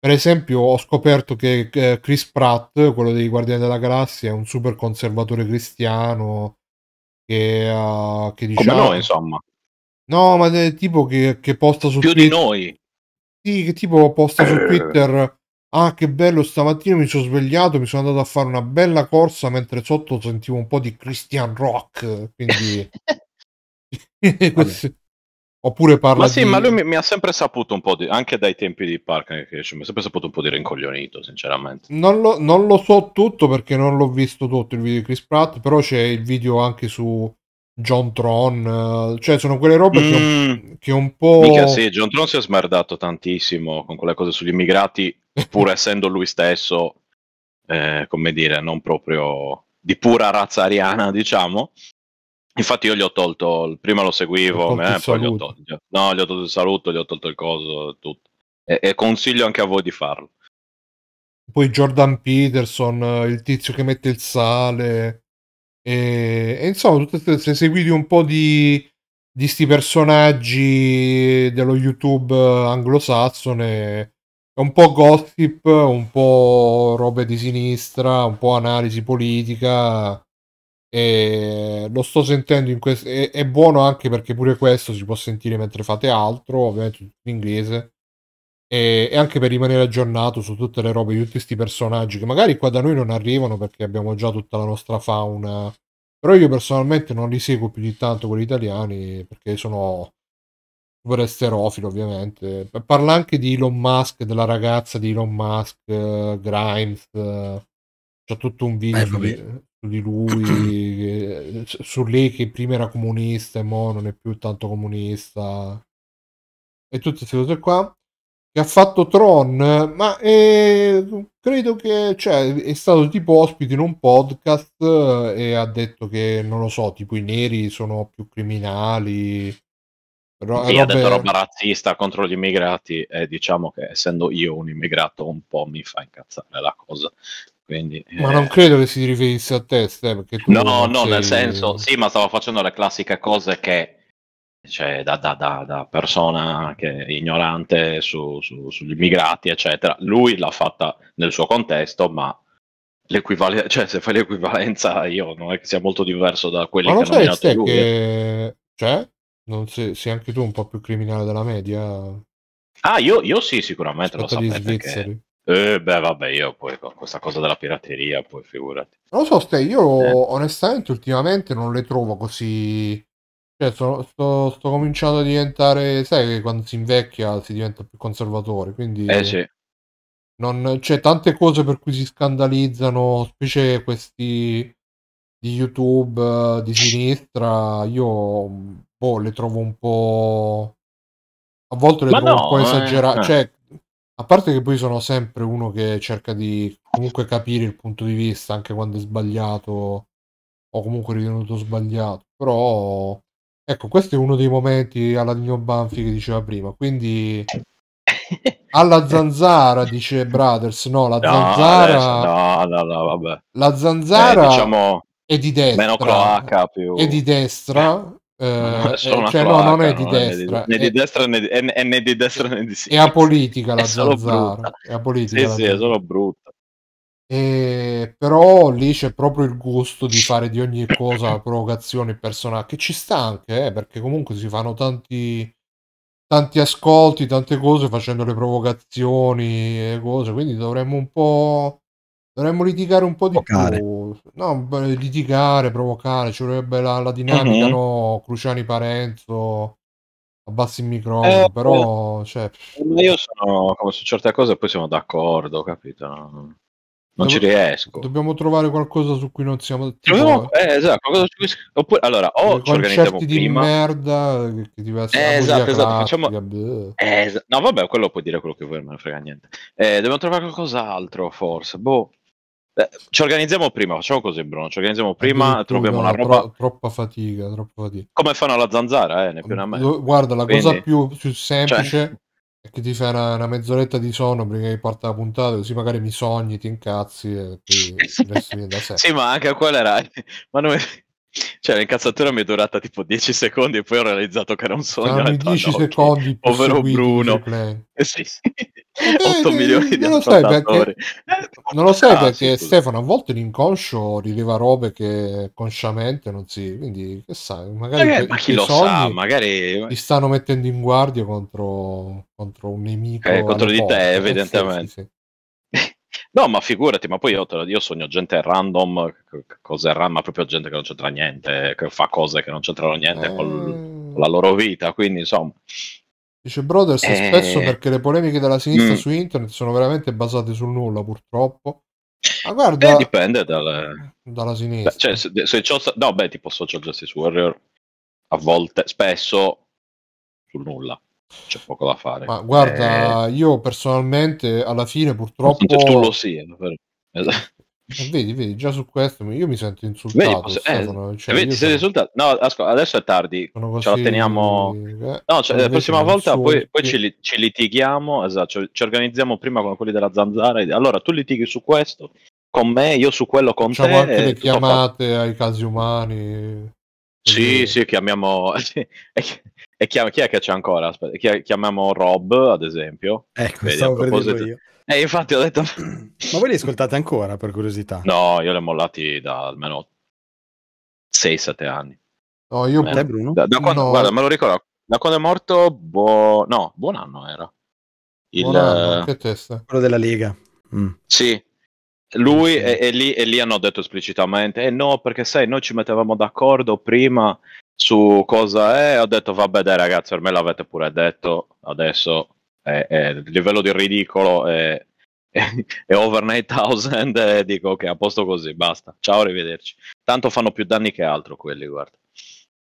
per esempio, ho scoperto che eh, Chris Pratt, quello dei Guardiani della Galassia, è un super conservatore cristiano che, uh, che diciamo... Come noi, insomma. No, ma è eh, tipo che, che posta su Più Twitter... di noi. Sì, che tipo posta su Twitter... Ah, che bello, stamattina mi sono svegliato, mi sono andato a fare una bella corsa mentre sotto sentivo un po' di Christian Rock. Quindi... questo... Oppure parla ma sì, di... ma lui mi, mi, ha sempre saputo un po' di... anche dai tempi di Park, cioè, mi ha sempre saputo un po' di rincoglionito, sinceramente. Non lo, non lo, so tutto perché non l'ho visto tutto il video di Chris Pratt, però c'è il video anche su John Tron, eh, cioè sono quelle robe mm. che, un, mm. che, un, po'... Mica sì, John Tron si è smerdato tantissimo con quelle cose sugli immigrati, pur essendo lui stesso, eh, come dire, non proprio di pura razza ariana, diciamo. Infatti io gli ho tolto, prima lo seguivo, eh, poi gli ho tolto, no, gli ho tolto il saluto, gli ho tolto il coso, tutto. E, e consiglio anche a voi di farlo. Poi Jordan Peterson, il tizio che mette il sale, e, e insomma, tutte, se seguiti un po' di, di sti personaggi dello YouTube anglosassone, è un po' gossip, un po' robe di sinistra, un po' analisi politica e lo sto sentendo in questo è, è, buono anche perché pure questo si può sentire mentre fate altro ovviamente in inglese e, e, anche per rimanere aggiornato su tutte le robe di tutti questi personaggi che magari qua da noi non arrivano perché abbiamo già tutta la nostra fauna però io personalmente non li seguo più di tanto quelli italiani perché sono super esterofilo ovviamente parla anche di Elon Musk della ragazza di Elon Musk uh, Grimes uh, eh, c'è tutto un eh, video eh, di lui, eh, su lei che prima era comunista e mo non è più tanto comunista e tutte queste cose qua che ha fatto Tron, ma è, eh, credo che cioè, è stato tipo ospite in un podcast eh, e ha detto che non lo so, tipo i neri sono più criminali. però sì, robe... ha detto roba razzista contro gli immigrati e diciamo che essendo io un immigrato un po' mi fa incazzare la cosa. Quindi, ma eh... non credo che si riferisse a te, Ste, no, no, sei... nel senso, sì, ma stavo facendo le classiche cose che cioè, da, da, da, da persona che è ignorante su, su, sugli immigrati, eccetera. Lui l'ha fatta nel suo contesto, ma l'equivalenza, cioè, se fai l'equivalenza, io non è che sia molto diverso da quelli ma che hanno nominato lui. Che... Eh. Cioè, non sei, sei anche tu un po' più criminale della media? Ah, io, io sì, sicuramente Aspetta lo sapete. Svizzeri. Che... Eh, beh, vabbè, io poi con questa cosa della pirateria, poi figurati. Non lo so, Ste, io eh. onestamente ultimamente non le trovo così... Cioè, sono, sto, sto, cominciando a diventare... Sai che quando si invecchia si diventa più conservatori, quindi... Eh sì. Non... C'è cioè, tante cose per cui si scandalizzano, specie questi di YouTube di sinistra, io boh, le trovo un po'... A volte le Ma trovo no, un po' eh, esagerate. Eh, cioè, a parte che poi sono sempre uno che cerca di comunque capire il punto di vista, anche quando è sbagliato o comunque ritenuto sbagliato, però ecco, questo è uno dei momenti alla Dino Banfi che diceva prima, quindi alla zanzara dice Brothers, no, la no, zanzara adesso, no, no, no, vabbè. La zanzara eh, diciamo è di destra, meno cloaca più è di destra eh, eh cioè, no, non è di non destra, né di destra né di, destra né di sinistra. È apolitica la Zanzara. È apolitica. Sì, sì, è solo brutta. E, però lì c'è proprio il gusto di fare di ogni cosa provocazione personale, che ci sta anche, eh, perché comunque si fanno tanti, tanti ascolti, tante cose facendo le provocazioni e cose, quindi dovremmo un po' Dovremmo litigare un po' di provocare. più. No, litigare, provocare, ci vorrebbe la, la dinamica, mm-hmm. no? Cruciani Parenzo, abbassi il microfono, eh, però... Eh, cioè... Io sono, su certe cose poi sono d'accordo, capito? Non Dobb- ci riesco. Dobbiamo trovare qualcosa su cui non siamo... Tipo, Dobbiamo, eh, esatto, qualcosa Oppure, allora, o eh, ci organizziamo di merda, che, che diversi... Eh, esatto, esatto, facciamo... Eh, es- no, vabbè, quello puoi dire quello che vuoi, non frega niente. Eh, dobbiamo trovare qualcos'altro, forse, boh eh, ci organizziamo prima, facciamo così Bruno, ci organizziamo prima, troviamo una roba... Tro- troppa fatica, troppa fatica. Come fanno alla zanzara, eh, né più né meno. Guarda, la Quindi... cosa più, più semplice cioè... è che ti fai una, una, mezz'oretta di sonno prima che parta la puntata, così magari mi sogni, ti incazzi e poi da sé. Sì, ma anche a quella era... ma noi... Cioè, l'incazzatura mi è durata tipo 10 secondi e poi ho realizzato che era un sogno. 10 secondi. Povero Bruno. Eh, sì, sì. 8 eh, milioni di non ascoltatori. non lo sai ah, perché sì, Stefano a volte l'inconscio rileva robe che consciamente non si... Quindi che sai, magari... Eh, ma chi lo sa, magari... Ti stanno mettendo in guardia contro, contro un nemico. Eh, contro di porte, te, eh, evidentemente. Sì, sì, no, ma figurati, ma poi io, te lo, io sogno gente random, cose random, ma proprio gente che non c'entra niente, che fa cose che non c'entrano niente eh... con la loro vita, quindi insomma... Dice Brothers eh... spesso perché le polemiche della sinistra mm. su internet sono veramente basate sul nulla, purtroppo. Ma guarda, eh, dipende dal... dalla sinistra. cioè, se, se no, beh, tipo Social Justice Warrior a volte, spesso sul nulla. C'è poco da fare. Ma guarda, eh... io personalmente alla fine purtroppo. Non tu lo sia, però. Esatto. Eh, vedi, vedi, già su questo io mi sento insultato. Vedi, posso, eh, Stefano, cioè, vedi, sono... insultato. No, ascolta, adesso è tardi. Così, ce la teniamo. Eh, no, cioè, la prossima volta poi, poi ci, ci, litighiamo. Esatto, ci, organizziamo prima con quelli della zanzara. Allora tu litighi su questo con me, io su quello con Facciamo te. Facciamo anche le chiamate fatto. ai casi umani. Sì, sì, chiamiamo. E chiam- chi è che c'è ancora? Aspetta, chi- chiamiamo Rob, ad esempio. Ecco, Vedi, stavo proposito... per io. E eh, infatti ho detto... Ma voi li ascoltate ancora, per curiosità? No, io li ho mollati da almeno 6-7 anni. Oh, io... Eh, Bruno? Da, da quando, no. Guarda, me lo ricordo. Da quando è morto... Bo... No, buon anno era. Il... Buon anno, eh, che testa. Quello della Lega. Mm. Sì, lui e, e, lì, e, lì, hanno detto esplicitamente eh no perché sai noi ci mettevamo d'accordo prima su cosa è, ho detto vabbè dai ragazzi, ormai l'avete pure detto, adesso è, è il livello di ridicolo è, è, è over 9000 e dico ok, a posto così, basta, ciao, arrivederci. Tanto fanno più danni che altro quelli, guarda.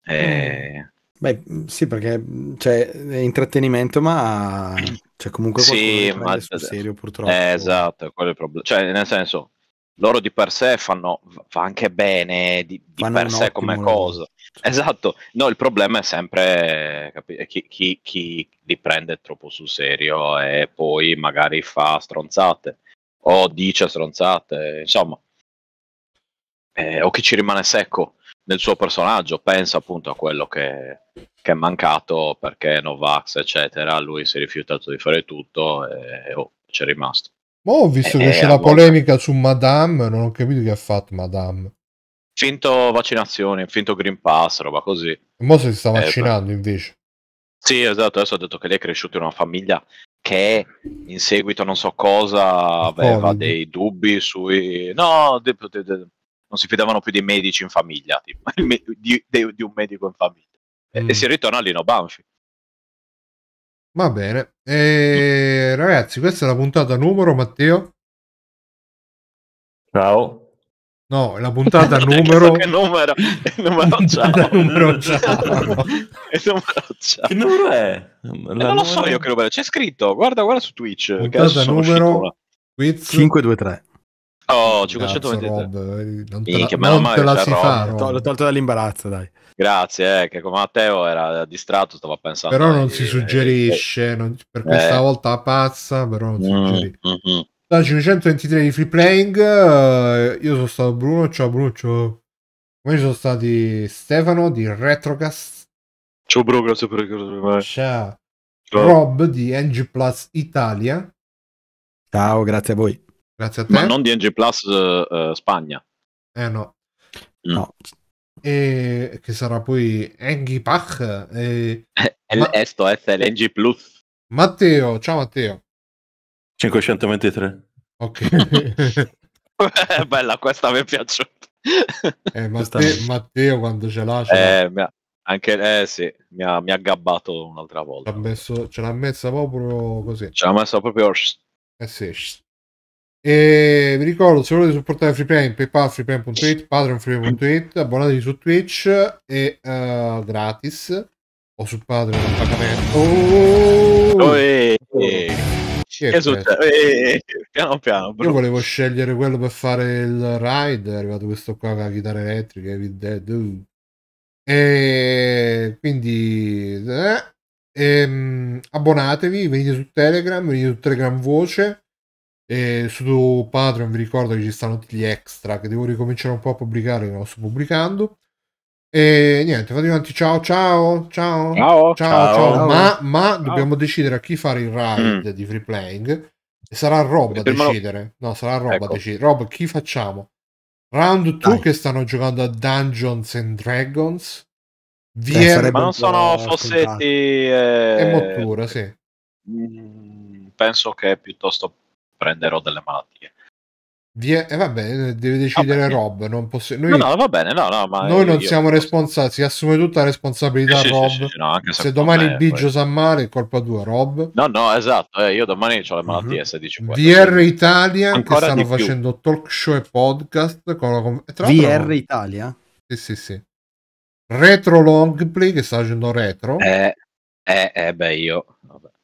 E... Eh, mm. Beh, sì, perché cioè, è intrattenimento, ma cioè, comunque sì, ma... sul serio purtroppo. Eh, esatto, quello è il problema. Cioè, nel senso, loro di per sé fanno, fa anche bene di, di per sé come cosa tutto. Esatto. esatto, no, il problema è sempre capi- chi, chi, chi, li prende troppo sul serio e poi magari fa stronzate o dice stronzate, insomma, eh, o chi ci rimane secco nel suo personaggio, pensa appunto a quello che, che è mancato perché Novax, eccetera, lui si è rifiutato di fare tutto e oh, c'è rimasto. Ma ho visto eh, che eh, c'è la polemica su Madame, non ho capito che ha fatto Madame finto vaccinazione, finto Green Pass, roba così. Mo si sta eh, vaccinando eh, invece. Sì, esatto, adesso ha detto che lei è cresciuta in una famiglia che in seguito non so cosa aveva Covid. dei dubbi sui... No, de, de, de, non si fidavano più dei medici in famiglia, tipo, di, di, di, un medico in famiglia. Mm. E, e, mm. si ritorna a Lino Banfi. Va bene. E, ragazzi, questa è la puntata numero, Matteo. Ciao. No, la puntata numero... Che numero? Il numero ciao. numero ciao. Il numero ciao. Che numero è? La eh, non lo so io che numero C'è scritto, guarda, guarda su Twitch. Puntata numero... Quiz... 523. Oh, 523. Eh, non te la, te si fa. L'ho tolto dall'imbarazzo, dai. Grazie, eh, che come Matteo era distratto, stava pensando. Però non si eh, suggerisce, non... per questa eh. volta pazza, però non mm, suggerisce. Mm-hmm da 523 di free playing. Eh, io sono stato Bruno, ciao Bruno, ciao. Poi sono stati Stefano di Retrocast. Ciao Bruno, grazie per ricordarmi. Ciao. ciao. Rob di NG Plus Italia. Ciao, grazie a voi. Grazie a te. Ma non di NG Plus uh, Spagna. Eh no. Mm. No. E che sarà poi Engi Pach. E... El, Ma... Esto è l'NG Plus. Matteo, ciao Matteo. 523. Ok. Bella, questa mi è piaciuta. Eh, Matteo, Matteo quando ce l'ha... Ce l'ha. Eh, mia, anche eh, sì, mi ha, mi ha gabbato un'altra volta. Messo, ce l'ha messa proprio così. Ce l'ha messa proprio... Eh sì. E vi ricordo, se volete supportare FreePlan, PayPal, freePlan.it, Patreon, freePlan.it, abbonatevi su Twitch e uh, gratis o su Patreon pagamento. Oh! oh, oh, oh. Che succede? Eh, eh, eh piano piano. Bro. Io volevo scegliere quello per fare il ride, è arrivato questo qua con la chitarra elettrica, Evil Dead. Uh. E quindi eh, ehm, abbonatevi, venite su Telegram, venite su Telegram Voce. E su Patreon vi ricordo che ci stanno tutti gli extra che devo ricominciare un po' a pubblicare che non sto pubblicando e niente, fate avanti. Ciao, ciao, ciao, ciao, ciao, ciao. ciao. Ma, ma ciao. dobbiamo decidere a chi fare il ride mm. di free playing. E sarà Rob Potete a decidere. No, sarà Rob ecco. a decidere. Rob, chi facciamo? Round 2 che stanno giocando a Dungeons and Dragons. VR... Ma non sono Fossetti eh... e Mottura, sì. Mm, penso che piuttosto prenderò delle malattie. Vi è, eh, vabbè, deve decidere vabbè. Rob. Non posso... noi, no, no, va bene. No, no, ma noi non siamo responsabili. Si assume tutta la responsabilità. Sì, Rob. Sì, sì, no, se domani me, Biggio poi... male, è colpa tua, Rob. No, no, esatto. Eh, io domani ho la malattia. Uh-huh. VR Italia Ancora che stanno facendo talk show e podcast. Con la... Eh, VR però... Italia? Sì, sì, sì. Retro Longplay che sta facendo retro. Eh, eh, eh beh, io.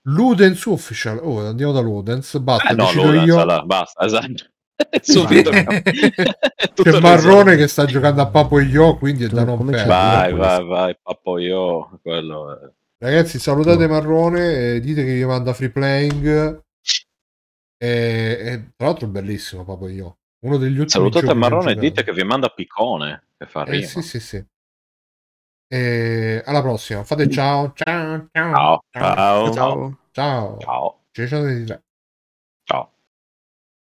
Ludens Official. Oh, andiamo da Ludens. Basta, eh, no, Ludens, io. Allora, basta, esatto subito. C'è Marrone che sta giocando a Papo Io quindi è da non perdere. Vai, vai, vai, Papoyo, quello è... Ragazzi, salutate Marrone, dite che vi manda free playing. E, e, tra l'altro è bellissimo io. Uno degli ultimi Salutate Marrone e dite che vi manda Piccone, che fa ridere. Eh, sì, sì, sì. E alla prossima, fate ciao. Ciao. Ciao. Ciao. Ciao. Ciao. ciao. ciao. ciao.